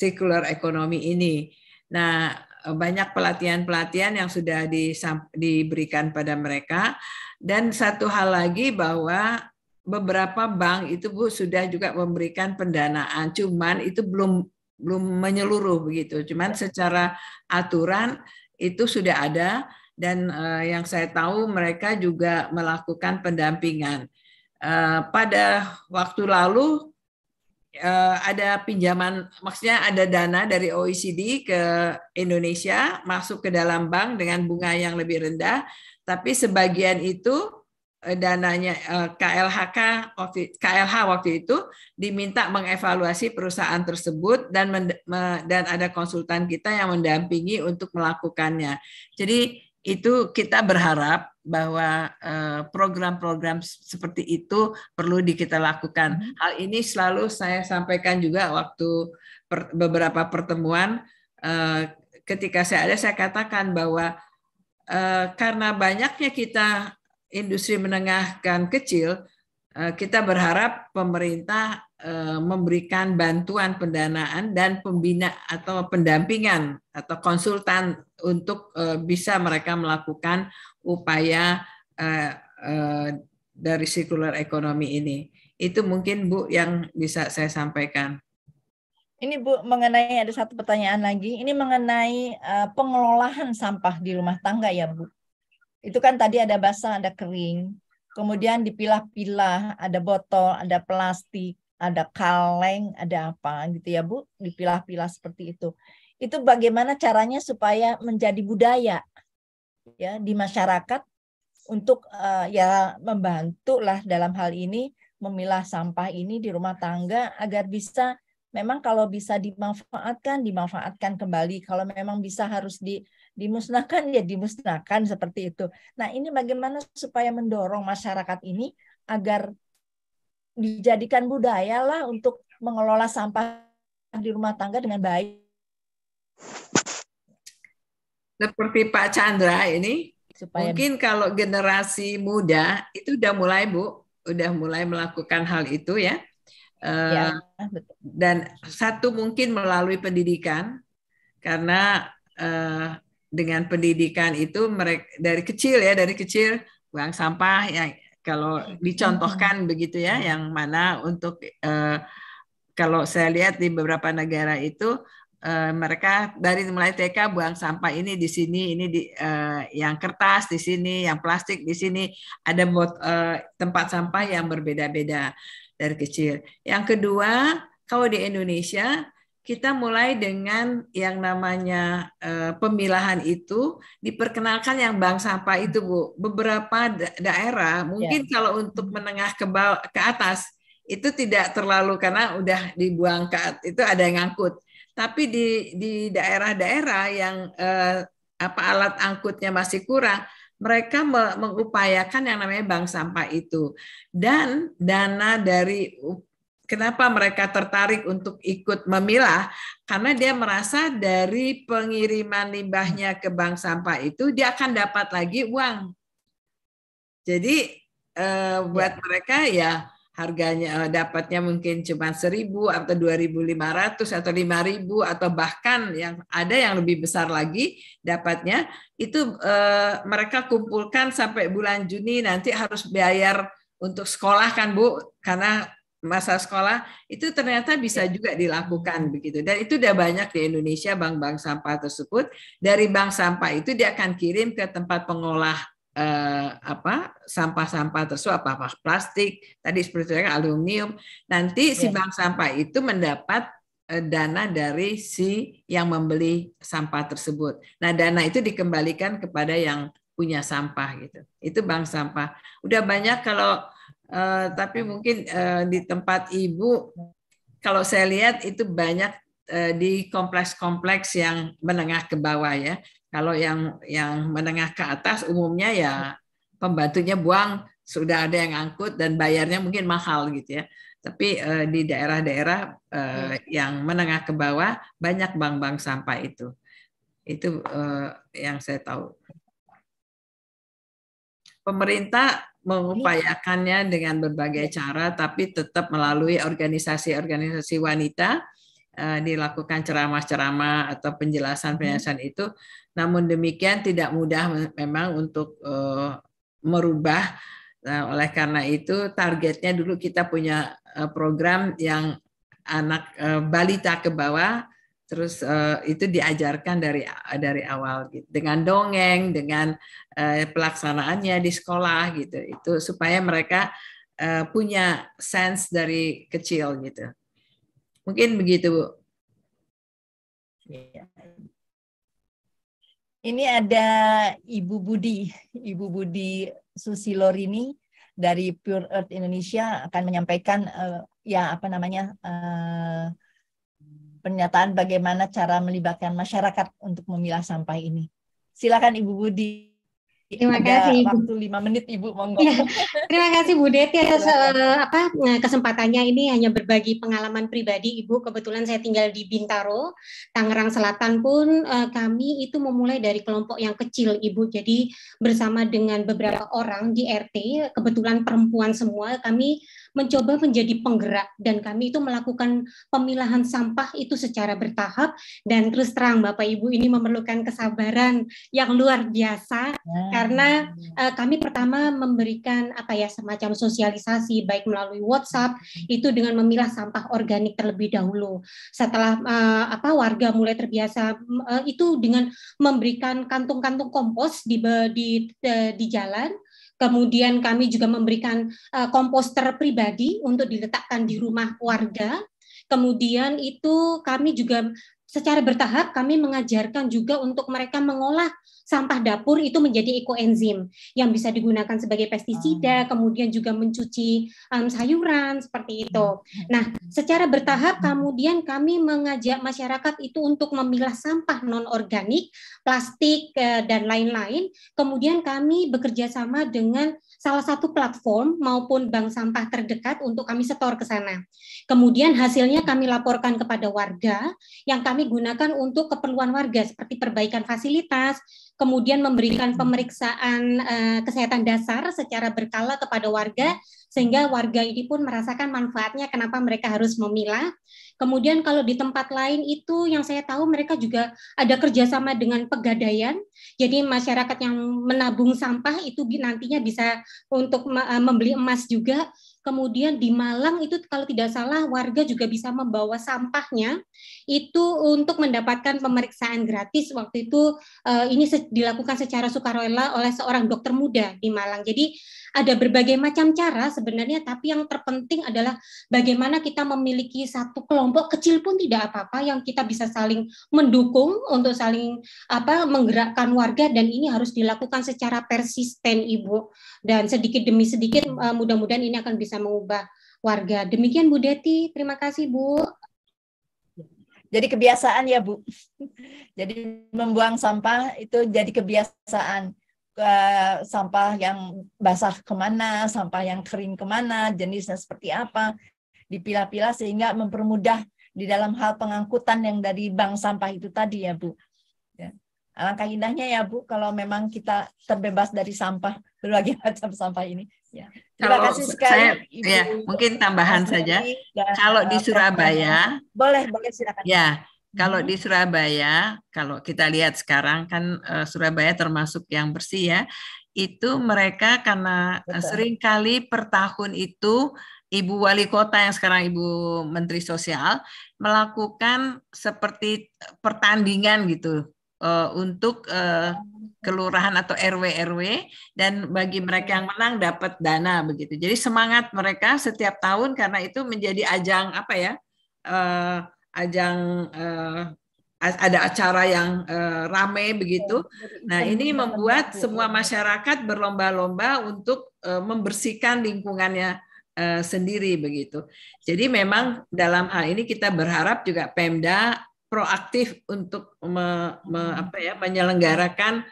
circular ekonomi ini. Nah, banyak pelatihan-pelatihan yang sudah diberikan pada mereka. Dan satu hal lagi bahwa beberapa bank itu Bu sudah juga memberikan pendanaan, cuman itu belum belum menyeluruh begitu. Cuman secara aturan itu sudah ada dan uh, yang saya tahu mereka juga melakukan pendampingan. Uh, pada waktu lalu uh, ada pinjaman, maksudnya ada dana dari OECD ke Indonesia masuk ke dalam bank dengan bunga yang lebih rendah, tapi sebagian itu Eh, dananya KLHK eh, KLH waktu itu diminta mengevaluasi perusahaan tersebut dan dan ada konsultan kita yang mendampingi untuk melakukannya. Jadi itu kita berharap bahwa eh, program-program seperti itu perlu kita lakukan. Mm-hmm. Hal ini selalu saya sampaikan juga waktu beberapa pertemuan ketika saya ada saya katakan bahwa karena banyaknya kita industri menengah dan kecil, eh, kita berharap pemerintah eh, memberikan bantuan pendanaan dan pembina atau pendampingan atau konsultan untuk eh, bisa mereka melakukan upaya dari sirkular ekonomi ini. Itu mungkin Bu yang bisa saya sampaikan. Ini Bu mengenai ada satu pertanyaan lagi. Ini mengenai pengelolaan sampah di rumah tangga ya Bu. Itu kan tadi ada basah, ada kering. Kemudian dipilah-pilah, ada botol, ada plastik, ada kaleng, ada apa gitu ya Bu, dipilah-pilah seperti itu. Itu bagaimana caranya supaya menjadi budaya ya di masyarakat untuk uh, ya membantulah dalam hal ini memilah sampah ini di rumah tangga agar bisa memang kalau bisa dimanfaatkan dimanfaatkan kembali kalau memang bisa harus di dimusnahkan ya dimusnahkan seperti itu. Nah, ini bagaimana supaya mendorong masyarakat ini agar dijadikan budaya lah untuk mengelola sampah di rumah tangga dengan baik. Seperti Pak Chandra ini, supaya mungkin kalau generasi muda itu udah mulai Bu, udah mulai melakukan hal itu ya. Eh, ya Dan satu mungkin melalui pendidikan karena uh, dengan pendidikan itu mereka dari kecil ya dari kecil buang sampah ya kalau dicontohkan mm-hmm. begitu ya yang mana untuk eh, kalau saya lihat di beberapa negara itu eh, mereka dari mulai TK buang sampah ini di sini ini di eh, yang kertas di sini yang plastik di sini ada bot, eh, tempat sampah yang berbeda-beda dari kecil yang kedua kalau di Indonesia kita mulai dengan yang namanya uh, pemilahan itu diperkenalkan yang bank sampah itu Bu. Beberapa da daerah ya. mungkin yeah. kalau untuk menengah ke bawah, ke atas itu tidak terlalu karena udah dibuang ke itu ada yang angkut Tapi di di daerah-daerah yang uh, apa alat angkutnya masih kurang, mereka mengupayakan yang namanya bank sampah itu dan dana dari Kenapa mereka tertarik untuk ikut memilah? Karena dia merasa dari pengiriman limbahnya ke bank sampah itu dia akan dapat lagi uang. Jadi eh, ya. buat ya. mereka ya harganya eh, dapatnya mungkin cuma 1000 atau 2500 atau 5000 atau bahkan yang ada yang lebih besar lagi dapatnya itu eh, mereka kumpulkan sampai bulan Juni nanti harus bayar untuk sekolah kan Bu karena masa sekolah itu ternyata bisa iya. juga dilakukan begitu dan itu udah banyak di Indonesia bank-bank sampah tersebut dari bank sampah itu dia akan kirim ke tempat pengolah eh, apa sampah-sampah tersebut apa, apa plastik tadi seperti itu aluminium nanti si iya. bank sampah itu mendapat eh, dana dari si yang membeli sampah tersebut. Nah, dana itu dikembalikan kepada yang punya sampah gitu. Itu bank sampah. Udah banyak kalau Eh, tapi mungkin uh, di tempat ibu, kalau saya lihat itu banyak uh, di kompleks-kompleks yang menengah ke bawah ya. Kalau yang yang menengah ke atas umumnya ya pembantunya buang sudah ada yang angkut dan bayarnya mungkin mahal gitu ya. Tapi uh, di daerah-daerah uh, yang menengah ke bawah banyak bank-bank sampah itu. Itu uh, yang saya tahu pemerintah iya. mengupayakannya dengan berbagai iya. cara, tapi tetap melalui organisasi-organisasi wanita eh, dilakukan ceramah-ceramah atau penjelasan-penjelasan iya. itu. Namun demikian tidak mudah memang untuk eh, merubah. Nah, oleh karena itu targetnya dulu kita punya program yang anak balita ke bawah terus uh, itu diajarkan dari dari awal gitu dengan dongeng dengan uh, pelaksanaannya di sekolah gitu itu supaya mereka uh, punya sense dari kecil gitu mungkin begitu bu iya. ini ada Ibu Budi Ibu Budi Susilo Rini dari Pure Earth Indonesia akan menyampaikan uh, ya apa namanya uh, pernyataan bagaimana cara melibatkan masyarakat untuk memilah sampah ini. Silakan Ibu Budi. Terima Ada kasih Ibu. Waktu lima menit Ibu monggo. Ya, terima kasih Bu Deti atas uh, apa eh, kesempatannya ini hanya berbagi pengalaman pribadi Ibu. Kebetulan saya tinggal di Bintaro, Tangerang Selatan pun eh, kami itu memulai dari kelompok yang kecil Ibu. Jadi bersama dengan beberapa orang di RT, kebetulan perempuan semua, kami mencoba menjadi penggerak dan kami itu melakukan pemilahan sampah itu secara bertahap dan terus terang Bapak Ibu ini memerlukan kesabaran yang luar biasa nah. karena uh, kami pertama memberikan apa ya semacam sosialisasi baik melalui WhatsApp itu dengan memilah sampah organik terlebih dahulu. Setelah uh, apa warga mulai terbiasa uh, itu dengan memberikan kantung-kantung kompos di di di, di jalan Kemudian kami juga memberikan uh, komposter pribadi untuk diletakkan di rumah warga. Kemudian itu kami juga secara bertahap kami mengajarkan juga untuk mereka mengolah sampah dapur itu menjadi ekoenzim yang bisa digunakan sebagai pestisida, ah. kemudian juga mencuci um, sayuran seperti hmm, itu. Hmm. Nah, secara bertahap kemudian kami mengajak masyarakat itu untuk memilah sampah non organik, plastik eh, dan lain-lain. Kemudian kami bekerja sama dengan salah satu platform maupun bank sampah terdekat untuk kami setor ke sana. Kemudian hasilnya kami laporkan kepada warga yang kami gunakan untuk keperluan warga seperti perbaikan fasilitas, kemudian memberikan pemeriksaan uh, kesehatan dasar secara berkala kepada warga sehingga warga ini pun merasakan manfaatnya kenapa mereka harus memilah. Kemudian kalau di tempat lain itu yang saya tahu mereka juga ada kerjasama dengan pegadaian jadi masyarakat yang menabung sampah itu nantinya bisa untuk eh, membeli emas juga. Kemudian di Malang itu kalau tidak salah warga juga bisa membawa sampahnya itu untuk mendapatkan pemeriksaan gratis waktu itu eh, ini dilakukan secara sukarela oleh seorang dokter muda di Malang. Jadi ada berbagai macam cara sebenarnya, tapi yang terpenting adalah bagaimana kita memiliki satu kelompok kecil pun tidak apa-apa yang kita bisa saling mendukung untuk saling apa menggerakkan warga dan ini harus dilakukan secara persisten Ibu dan sedikit demi sedikit eh, mudah-mudahan ini akan bisa mengubah warga. Demikian Bu Deti, terima kasih Bu. Jadi kebiasaan ya Bu. Jadi membuang sampah itu jadi kebiasaan uh, sampah yang basah kemana, sampah yang kering kemana, jenisnya seperti apa, dipilah-pilah sehingga mempermudah di dalam hal pengangkutan yang dari bank sampah itu tadi ya Bu. Ya. Alangkah indahnya ya Bu kalau memang kita terbebas dari sampah berbagai macam sampah ini. Ya. Terima kalau kasih sekali. Saya, ya, mungkin tambahan saja. Dan, kalau di eh, Surabaya, boleh boleh silakan. Ya, kalau hmm. di Surabaya, kalau kita lihat sekarang kan uh, Surabaya termasuk yang bersih ya, itu mereka karena eh, sering kali per tahun itu Ibu Wali Kota yang sekarang Ibu Menteri Sosial melakukan seperti eh, pertandingan gitu uh, untuk uh, kelurahan atau RW-RW dan bagi mereka yang hmm. menang dapat dana begitu. Jadi semangat mereka setiap tahun karena itu menjadi ajang apa ya? Uh, ajang uh, ada acara yang uh, rame begitu. Iya, nah, ini kan membuat gitu. semua masyarakat berlomba-lomba untuk uh, membersihkan lingkungannya uh, sendiri begitu. Jadi memang dalam hal ini kita berharap juga Pemda proaktif untuk me, me, hmm. apa ya, menyelenggarakan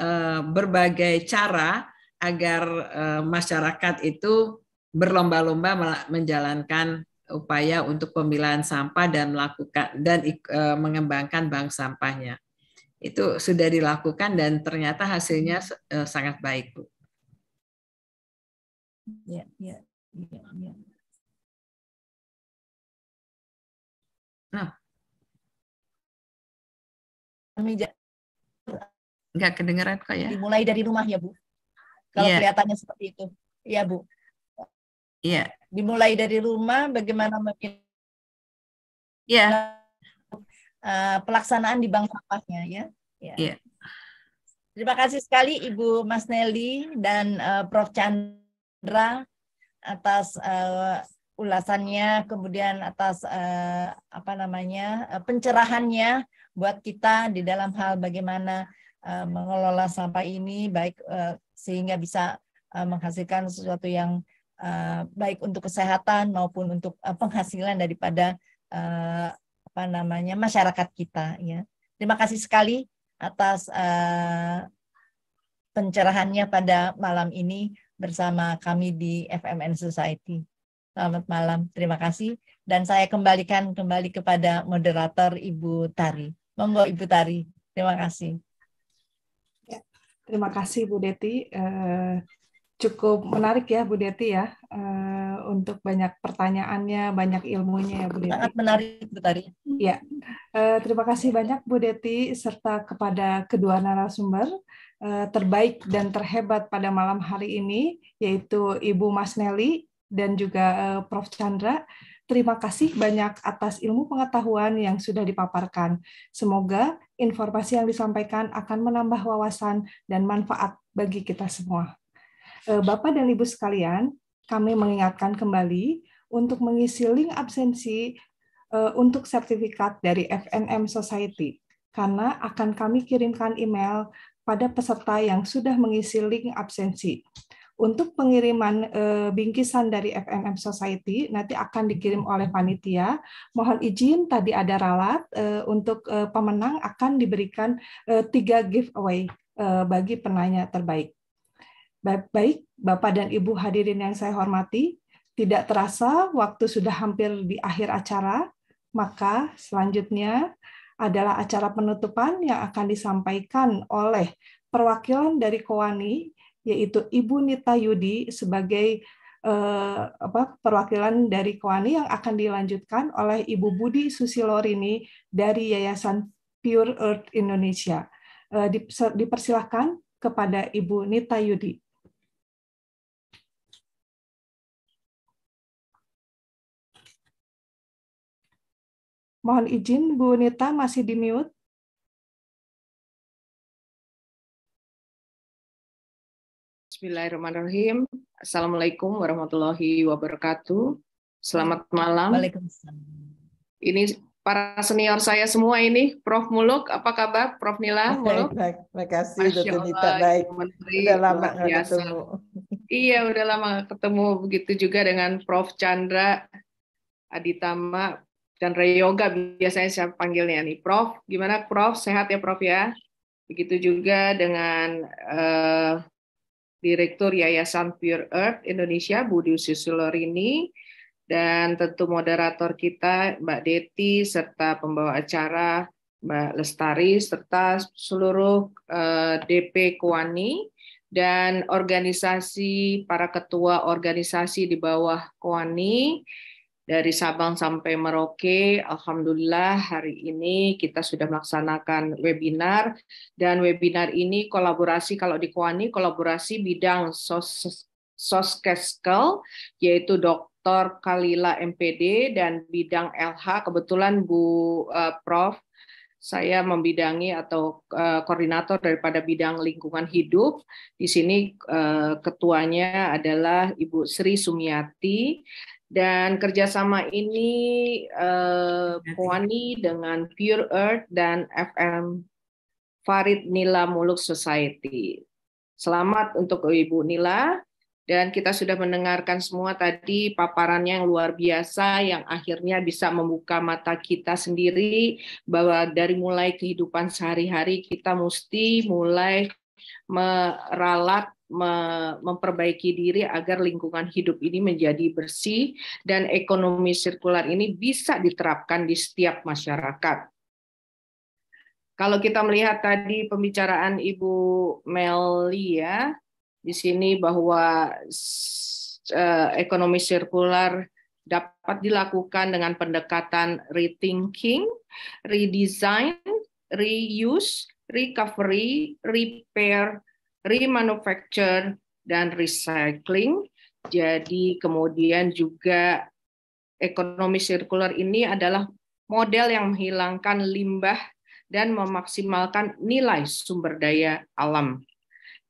uh, berbagai cara agar uh, masyarakat itu berlomba-lomba menjalankan upaya untuk pemilahan sampah dan melakukan dan e, mengembangkan bank sampahnya. Itu sudah dilakukan dan ternyata hasilnya e, sangat baik, Bu. Ya, ya, ya, ya. Nah. nggak kedengeran kok ya. Dimulai dari rumah ya, Bu. Kalau ya. kelihatannya seperti itu. Iya, Bu. Iya dimulai dari rumah bagaimana mungkin ya pelaksanaan di bank sampahnya ya. ya. Iya. Terima kasih sekali Ibu Mas Nelly dan eh, Prof Chandra atas uh, ulasannya kemudian atas uh, apa namanya uh, pencerahannya buat kita di dalam hal bagaimana uh, mengelola sampah ini baik uh, sehingga bisa uh, menghasilkan sesuatu yang Eh, baik untuk kesehatan maupun untuk eh, penghasilan daripada eh, apa namanya masyarakat kita ya. Terima kasih sekali atas pencerahannya pada malam ini bersama kami di FMN Society. Selamat malam, terima kasih. Dan saya kembalikan kembali kepada moderator Ibu Tari. Monggo Ibu Tari, terima kasih. Ya, terima kasih Bu Deti cukup menarik ya Bu Deti ya eh, untuk banyak pertanyaannya, banyak ilmunya ya Bu Deti. Sangat menarik Bu Tari. Ya, eh, terima kasih banyak Bu Deti serta kepada kedua narasumber eh, terbaik dan terhebat pada malam hari ini yaitu Ibu Mas Nelly dan juga Prof Chandra. Terima kasih banyak atas ilmu pengetahuan yang sudah dipaparkan. Semoga informasi yang disampaikan akan menambah wawasan dan manfaat bagi kita semua. Eh, Bapak dan Ibu sekalian, kami mengingatkan kembali untuk mengisi link absensi eh, untuk sertifikat dari FNM Society karena akan kami kirimkan email pada peserta yang sudah mengisi link absensi. Untuk pengiriman eh, bingkisan dari FNM Society nanti akan dikirim oleh panitia. Mohon izin tadi ada ralat untuk pemenang akan diberikan tiga giveaway bagi penanya terbaik. Baik, Bapak dan Ibu hadirin yang saya hormati, tidak terasa waktu sudah hampir di akhir acara, maka selanjutnya adalah acara penutupan yang akan disampaikan oleh perwakilan dari Kowani, yaitu Ibu Nita Yudi sebagai eh, apa, perwakilan dari Kowani yang akan dilanjutkan oleh Ibu Budi Susilorini dari Yayasan Pure Earth Indonesia. Eh, dipersilahkan kepada Ibu Nita Yudi. Mohon izin, Bu Nita masih di mute. Bismillahirrahmanirrahim. Assalamualaikum warahmatullahi wabarakatuh. Selamat malam. Waalaikumsalam. Ini para senior saya semua ini, Prof. Muluk, apa kabar? Prof. Nila, Muluk? Baik, terima kasih, Dr. Nita, baik. Menteri, udah lama ketemu. Iya, udah lama ketemu. Begitu juga dengan Prof. Chandra Aditama, Chandra Yoga biasanya saya panggilnya nih Prof. Gimana Prof? Sehat ya Prof ya. Begitu juga dengan uh, Direktur Yayasan Pure Earth Indonesia Budi susilo ini dan tentu moderator kita Mbak Deti serta pembawa acara Mbak Lestari serta seluruh uh, eh, DP Kewani dan organisasi para ketua organisasi di bawah Kewani dari Sabang sampai Merauke. Alhamdulillah hari ini kita sudah melaksanakan webinar dan webinar ini kolaborasi kalau di Kuani kolaborasi bidang sos soskeskel yaitu Dr. Kalila MPD dan bidang LH kebetulan Bu uh, Prof saya membidangi atau uh, koordinator daripada bidang lingkungan hidup. Di sini uh, ketuanya adalah Ibu Sri Sumiati dan kerjasama ini uh, Puani dengan Pure Earth dan FM Farid Nila Muluk Society. Selamat untuk Ibu Nila dan kita sudah mendengarkan semua tadi paparannya yang luar biasa yang akhirnya bisa membuka mata kita sendiri bahwa dari mulai kehidupan sehari-hari kita mesti mulai meralat memperbaiki diri agar lingkungan hidup ini menjadi bersih dan ekonomi sirkular ini bisa diterapkan di setiap masyarakat. Kalau kita melihat tadi pembicaraan Ibu Meli ya, di sini bahwa e, ekonomi sirkular dapat dilakukan dengan pendekatan rethinking, redesign, reuse, recovery, repair, remanufacture, dan recycling. Jadi kemudian juga ekonomi sirkular ini adalah model yang menghilangkan limbah dan memaksimalkan nilai sumber daya alam.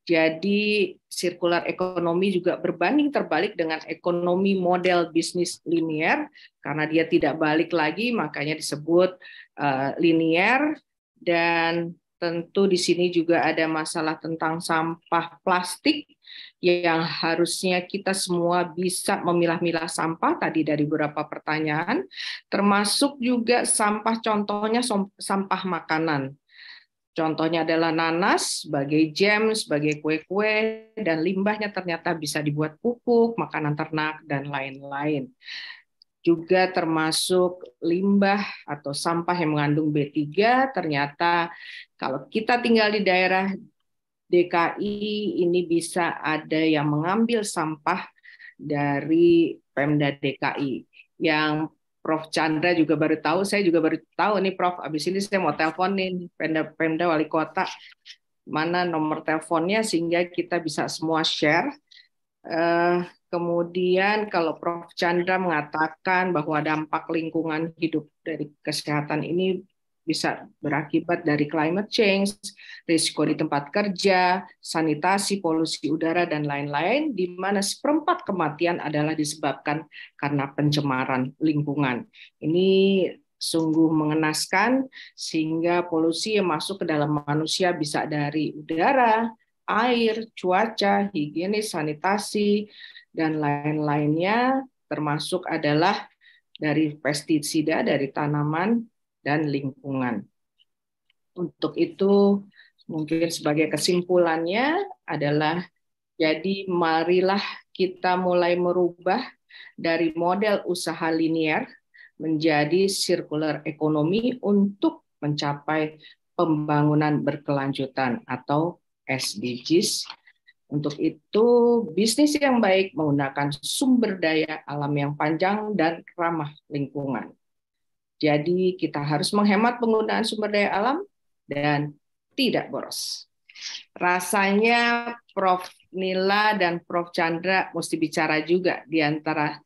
Jadi sirkular ekonomi juga berbanding terbalik dengan ekonomi model bisnis linier karena dia tidak balik lagi makanya disebut uh, linier dan Tentu di sini juga ada masalah tentang sampah plastik yang harusnya kita semua bisa memilah-milah sampah tadi dari beberapa pertanyaan, termasuk juga sampah contohnya sampah makanan. Contohnya adalah nanas sebagai jam, sebagai kue-kue, dan limbahnya ternyata bisa dibuat pupuk, makanan ternak, dan lain-lain juga termasuk limbah atau sampah yang mengandung B3 ternyata kalau kita tinggal di daerah DKI ini bisa ada yang mengambil sampah dari Pemda DKI yang Prof Chandra juga baru tahu saya juga baru tahu nih Prof abis ini saya mau teleponin Pemda Pemda Wali Kota mana nomor teleponnya sehingga kita bisa semua share uh, Kemudian kalau Prof. Chandra mengatakan bahwa dampak lingkungan hidup dari kesehatan ini bisa berakibat dari climate change, risiko di tempat kerja, sanitasi, polusi udara, dan lain-lain, di mana seperempat kematian adalah disebabkan karena pencemaran lingkungan. Ini sungguh mengenaskan, sehingga polusi yang masuk ke dalam manusia bisa dari udara, air, cuaca, higienis, sanitasi, dan lain-lainnya termasuk adalah dari pestisida dari tanaman dan lingkungan. Untuk itu mungkin sebagai kesimpulannya adalah jadi marilah kita mulai merubah dari model usaha linier menjadi circular ekonomi untuk mencapai pembangunan berkelanjutan atau SDGs untuk itu, bisnis yang baik menggunakan sumber daya alam yang panjang dan ramah lingkungan. Jadi, kita harus menghemat penggunaan sumber daya alam dan tidak boros. Rasanya Prof. Nila dan Prof. Chandra mesti bicara juga di antara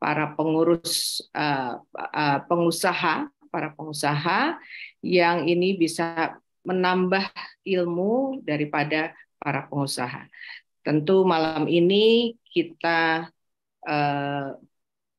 para pengurus uh, uh, pengusaha, para pengusaha yang ini bisa menambah ilmu daripada para pengusaha. Tentu malam ini kita eh,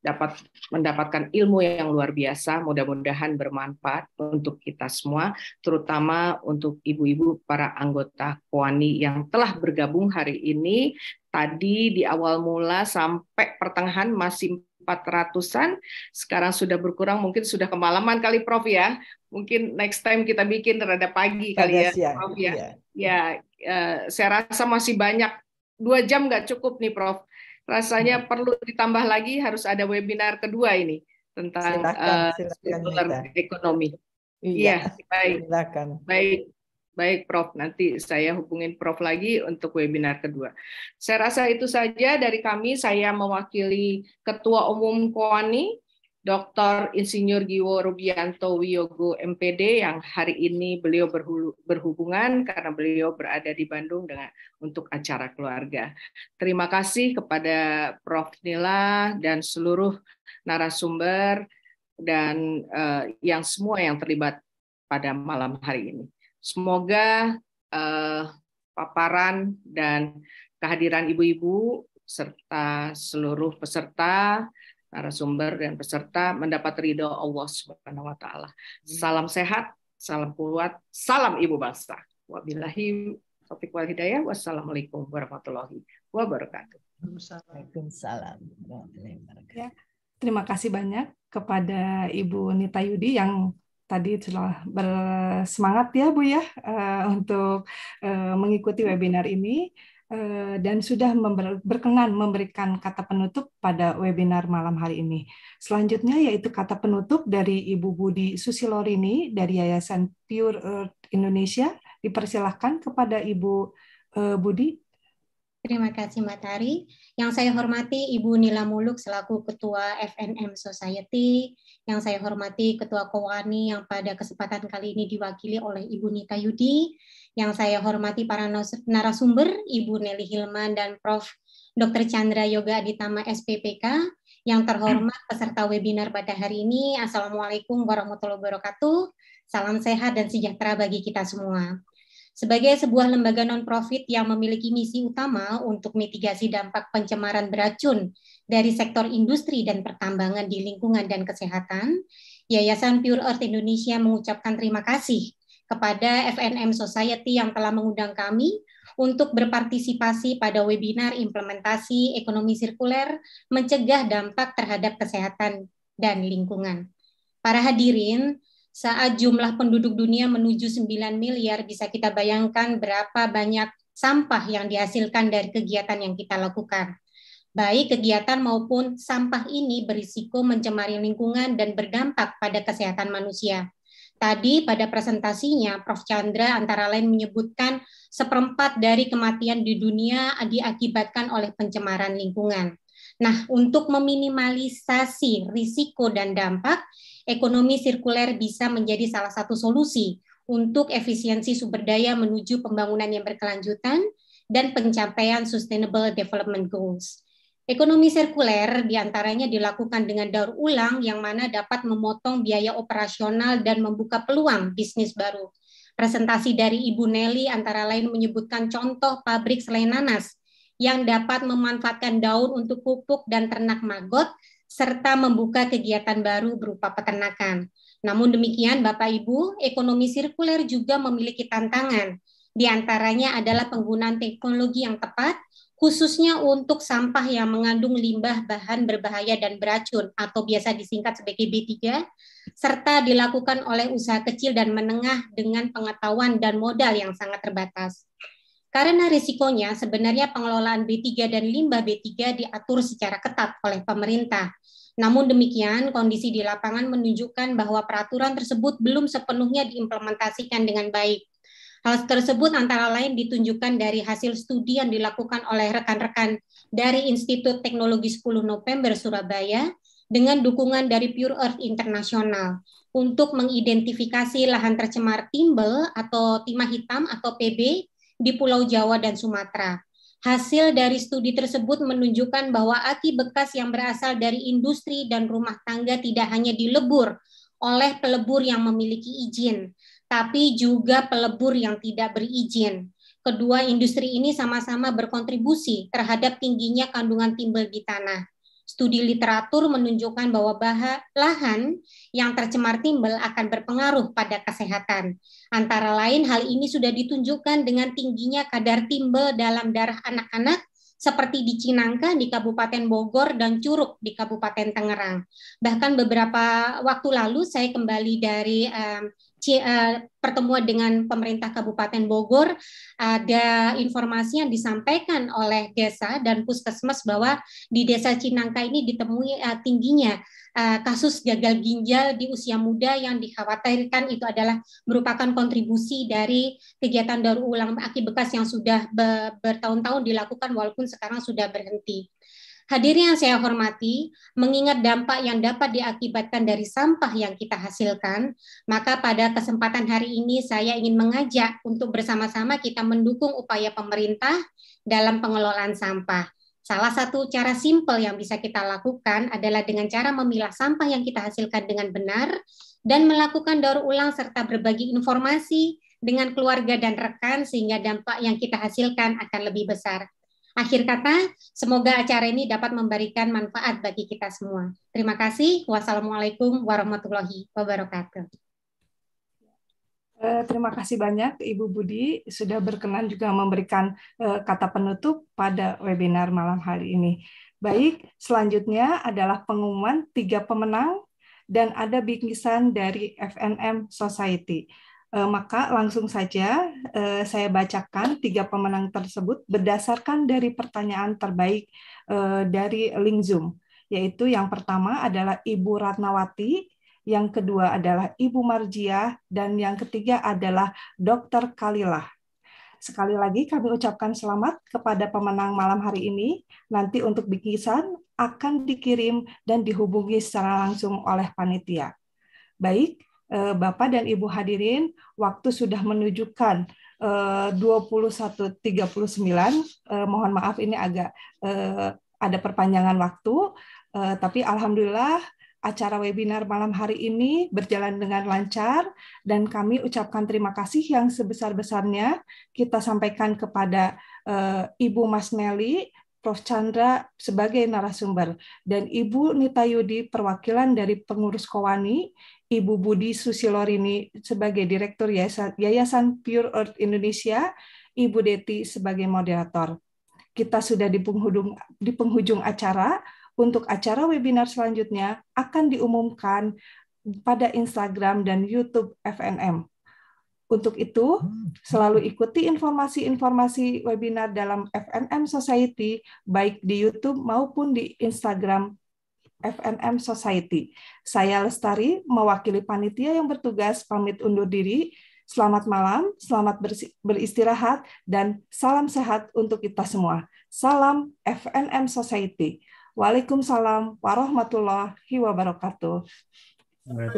dapat mendapatkan ilmu yang luar biasa, mudah-mudahan bermanfaat untuk kita semua, terutama untuk ibu-ibu para anggota KUANI yang telah bergabung hari ini. Tadi di awal mula sampai pertengahan masih 400-an, sekarang sudah berkurang, mungkin sudah kemalaman kali Prof ya. Mungkin next time kita bikin terhadap pagi kali ya, Prof ya. Iya. Ya, eh, saya rasa masih banyak. Dua jam nggak cukup nih, Prof. Rasanya hmm. perlu ditambah lagi harus ada webinar kedua ini tentang silakan, eh, silakan, ekonomi. Iya, ya, baik. Silakan. Baik. Baik, Prof. Nanti saya hubungin Prof lagi untuk webinar kedua. Saya rasa itu saja dari kami. Saya mewakili Ketua Umum Koani Dr. Insinyur Giwo Rubianto Wiyogo MPD yang hari ini beliau berhubungan karena beliau berada di Bandung dengan untuk acara keluarga. Terima kasih kepada Prof Nila dan seluruh narasumber dan uh, yang semua yang terlibat pada malam hari ini. Semoga uh, paparan dan kehadiran ibu-ibu serta seluruh peserta narasumber dan peserta mendapat ridho Allah Subhanahu wa taala. Hmm. Salam sehat, salam kuat, salam ibu bangsa. Wabillahi taufiq wal hidayah. Wassalamualaikum warahmatullahi wabarakatuh. Waalaikumsalam ya, terima kasih banyak kepada Ibu Nita Yudi yang tadi telah bersemangat ya Bu ya eh, untuk eh, mengikuti webinar ini. Eh, dan sudah berkenan memberikan kata penutup pada webinar malam hari ini. Selanjutnya yaitu kata penutup dari Ibu Budi Rini dari Yayasan Pure Earth Indonesia. Dipersilahkan kepada Ibu eh, Budi. Terima kasih Mbak Yang saya hormati Ibu Nila Muluk selaku Ketua FNM Society, yang saya hormati Ketua Kowani yang pada kesempatan kali ini diwakili oleh Ibu Nita Yudi, yang saya hormati para narasumber, Ibu Nelly Hilman dan Prof. Dr. Chandra Yoga Aditama SPPK, yang terhormat peserta webinar pada hari ini, Assalamualaikum warahmatullahi wabarakatuh. Salam sehat dan sejahtera bagi kita semua. Sebagai sebuah lembaga non-profit yang memiliki misi utama untuk mitigasi dampak pencemaran beracun dari sektor industri dan pertambangan di lingkungan dan kesehatan, Yayasan Pure Earth Indonesia mengucapkan terima kasih kepada FNM Society yang telah mengundang kami untuk berpartisipasi pada webinar implementasi ekonomi sirkuler mencegah dampak terhadap kesehatan dan lingkungan. Para hadirin, saat jumlah penduduk dunia menuju 9 miliar bisa kita bayangkan berapa banyak sampah yang dihasilkan dari kegiatan yang kita lakukan. Baik kegiatan maupun sampah ini berisiko mencemari lingkungan dan berdampak pada kesehatan manusia. Tadi pada presentasinya, Prof. Chandra antara lain menyebutkan seperempat dari kematian di dunia diakibatkan oleh pencemaran lingkungan. Nah, untuk meminimalisasi risiko dan dampak, ekonomi sirkuler bisa menjadi salah satu solusi untuk efisiensi sumber daya menuju pembangunan yang berkelanjutan dan pencapaian Sustainable Development Goals. Ekonomi sirkuler diantaranya dilakukan dengan daur ulang yang mana dapat memotong biaya operasional dan membuka peluang bisnis baru. Presentasi dari Ibu Nelly antara lain menyebutkan contoh pabrik selain nanas yang dapat memanfaatkan daun untuk pupuk dan ternak maggot, serta membuka kegiatan baru berupa peternakan. Namun demikian, Bapak Ibu, ekonomi sirkuler juga memiliki tantangan. Di antaranya adalah penggunaan teknologi yang tepat, khususnya untuk sampah yang mengandung limbah bahan berbahaya dan beracun atau biasa disingkat sebagai B3 serta dilakukan oleh usaha kecil dan menengah dengan pengetahuan dan modal yang sangat terbatas. Karena risikonya sebenarnya pengelolaan B3 dan limbah B3 diatur secara ketat oleh pemerintah. Namun demikian, kondisi di lapangan menunjukkan bahwa peraturan tersebut belum sepenuhnya diimplementasikan dengan baik Hal tersebut antara lain ditunjukkan dari hasil studi yang dilakukan oleh rekan-rekan dari Institut Teknologi 10 November Surabaya dengan dukungan dari Pure Earth Internasional untuk mengidentifikasi lahan tercemar timbel atau timah hitam atau PB di Pulau Jawa dan Sumatera. Hasil dari studi tersebut menunjukkan bahwa aki bekas yang berasal dari industri dan rumah tangga tidak hanya dilebur oleh pelebur yang memiliki izin, tapi juga pelebur yang tidak berizin. Kedua industri ini sama-sama berkontribusi terhadap tingginya kandungan timbal di tanah. Studi literatur menunjukkan bahwa bahan lahan yang tercemar timbal akan berpengaruh pada kesehatan. Antara lain hal ini sudah ditunjukkan dengan tingginya kadar timbal dalam darah anak-anak seperti di Cinangka di Kabupaten Bogor dan Curug di Kabupaten Tangerang. Bahkan beberapa waktu lalu saya kembali dari um, Eh, pertemuan dengan pemerintah Kabupaten Bogor ada informasi yang disampaikan oleh desa dan puskesmas bahwa di desa Cinangka ini ditemui eh, tingginya eh, kasus gagal ginjal di usia muda yang dikhawatirkan itu adalah merupakan kontribusi dari kegiatan daur ulang aki bekas yang sudah bertahun-tahun dilakukan walaupun sekarang sudah berhenti. Hadirin yang saya hormati, mengingat dampak yang dapat diakibatkan dari sampah yang kita hasilkan, maka pada kesempatan hari ini saya ingin mengajak untuk bersama-sama kita mendukung upaya pemerintah dalam pengelolaan sampah. Salah satu cara simpel yang bisa kita lakukan adalah dengan cara memilah sampah yang kita hasilkan dengan benar dan melakukan daur ulang serta berbagi informasi dengan keluarga dan rekan sehingga dampak yang kita hasilkan akan lebih besar. Akhir kata, semoga acara ini dapat memberikan manfaat bagi kita semua. Terima kasih. Wassalamualaikum warahmatullahi wabarakatuh. Eh, terima kasih banyak Ibu Budi sudah berkenan juga memberikan eh, kata penutup pada webinar malam hari ini. Baik, selanjutnya adalah pengumuman tiga pemenang dan ada bingkisan dari FNM Society. Eh, maka langsung saja eh, saya bacakan tiga pemenang tersebut berdasarkan dari pertanyaan terbaik eh, dari link Zoom, yaitu yang pertama adalah Ibu Ratnawati, yang kedua adalah Ibu Marjia, dan yang ketiga adalah Dr. Kalilah. Sekali lagi kami ucapkan selamat kepada pemenang malam hari ini. Nanti untuk bikisan akan dikirim dan dihubungi secara langsung oleh panitia. Baik, Eh, Bapak dan Ibu hadirin, waktu sudah menunjukkan 21.39. Eh, eh, mohon maaf ini agak ada perpanjangan waktu, tapi alhamdulillah acara webinar malam hari ini berjalan dengan lancar dan kami ucapkan terima kasih yang sebesar-besarnya kita sampaikan kepada Ibu Mas Nelly Prof. Chandra sebagai narasumber dan Ibu Nita Yudi perwakilan dari pengurus Kowani Ibu Budi Susilorini sebagai Direktur Yayasan, Pure Earth Indonesia, Ibu Deti sebagai moderator. Kita sudah di penghujung, di penghujung acara. Untuk acara webinar selanjutnya akan diumumkan pada Instagram dan YouTube FNM. Untuk itu, selalu ikuti informasi-informasi webinar dalam FNM Society, baik di YouTube maupun di Instagram FMM Society. Saya Lestari, mewakili panitia yang bertugas pamit undur diri. Selamat malam, selamat beristirahat, dan salam sehat untuk kita semua. Salam FMM Society. Waalaikumsalam warahmatullahi wabarakatuh.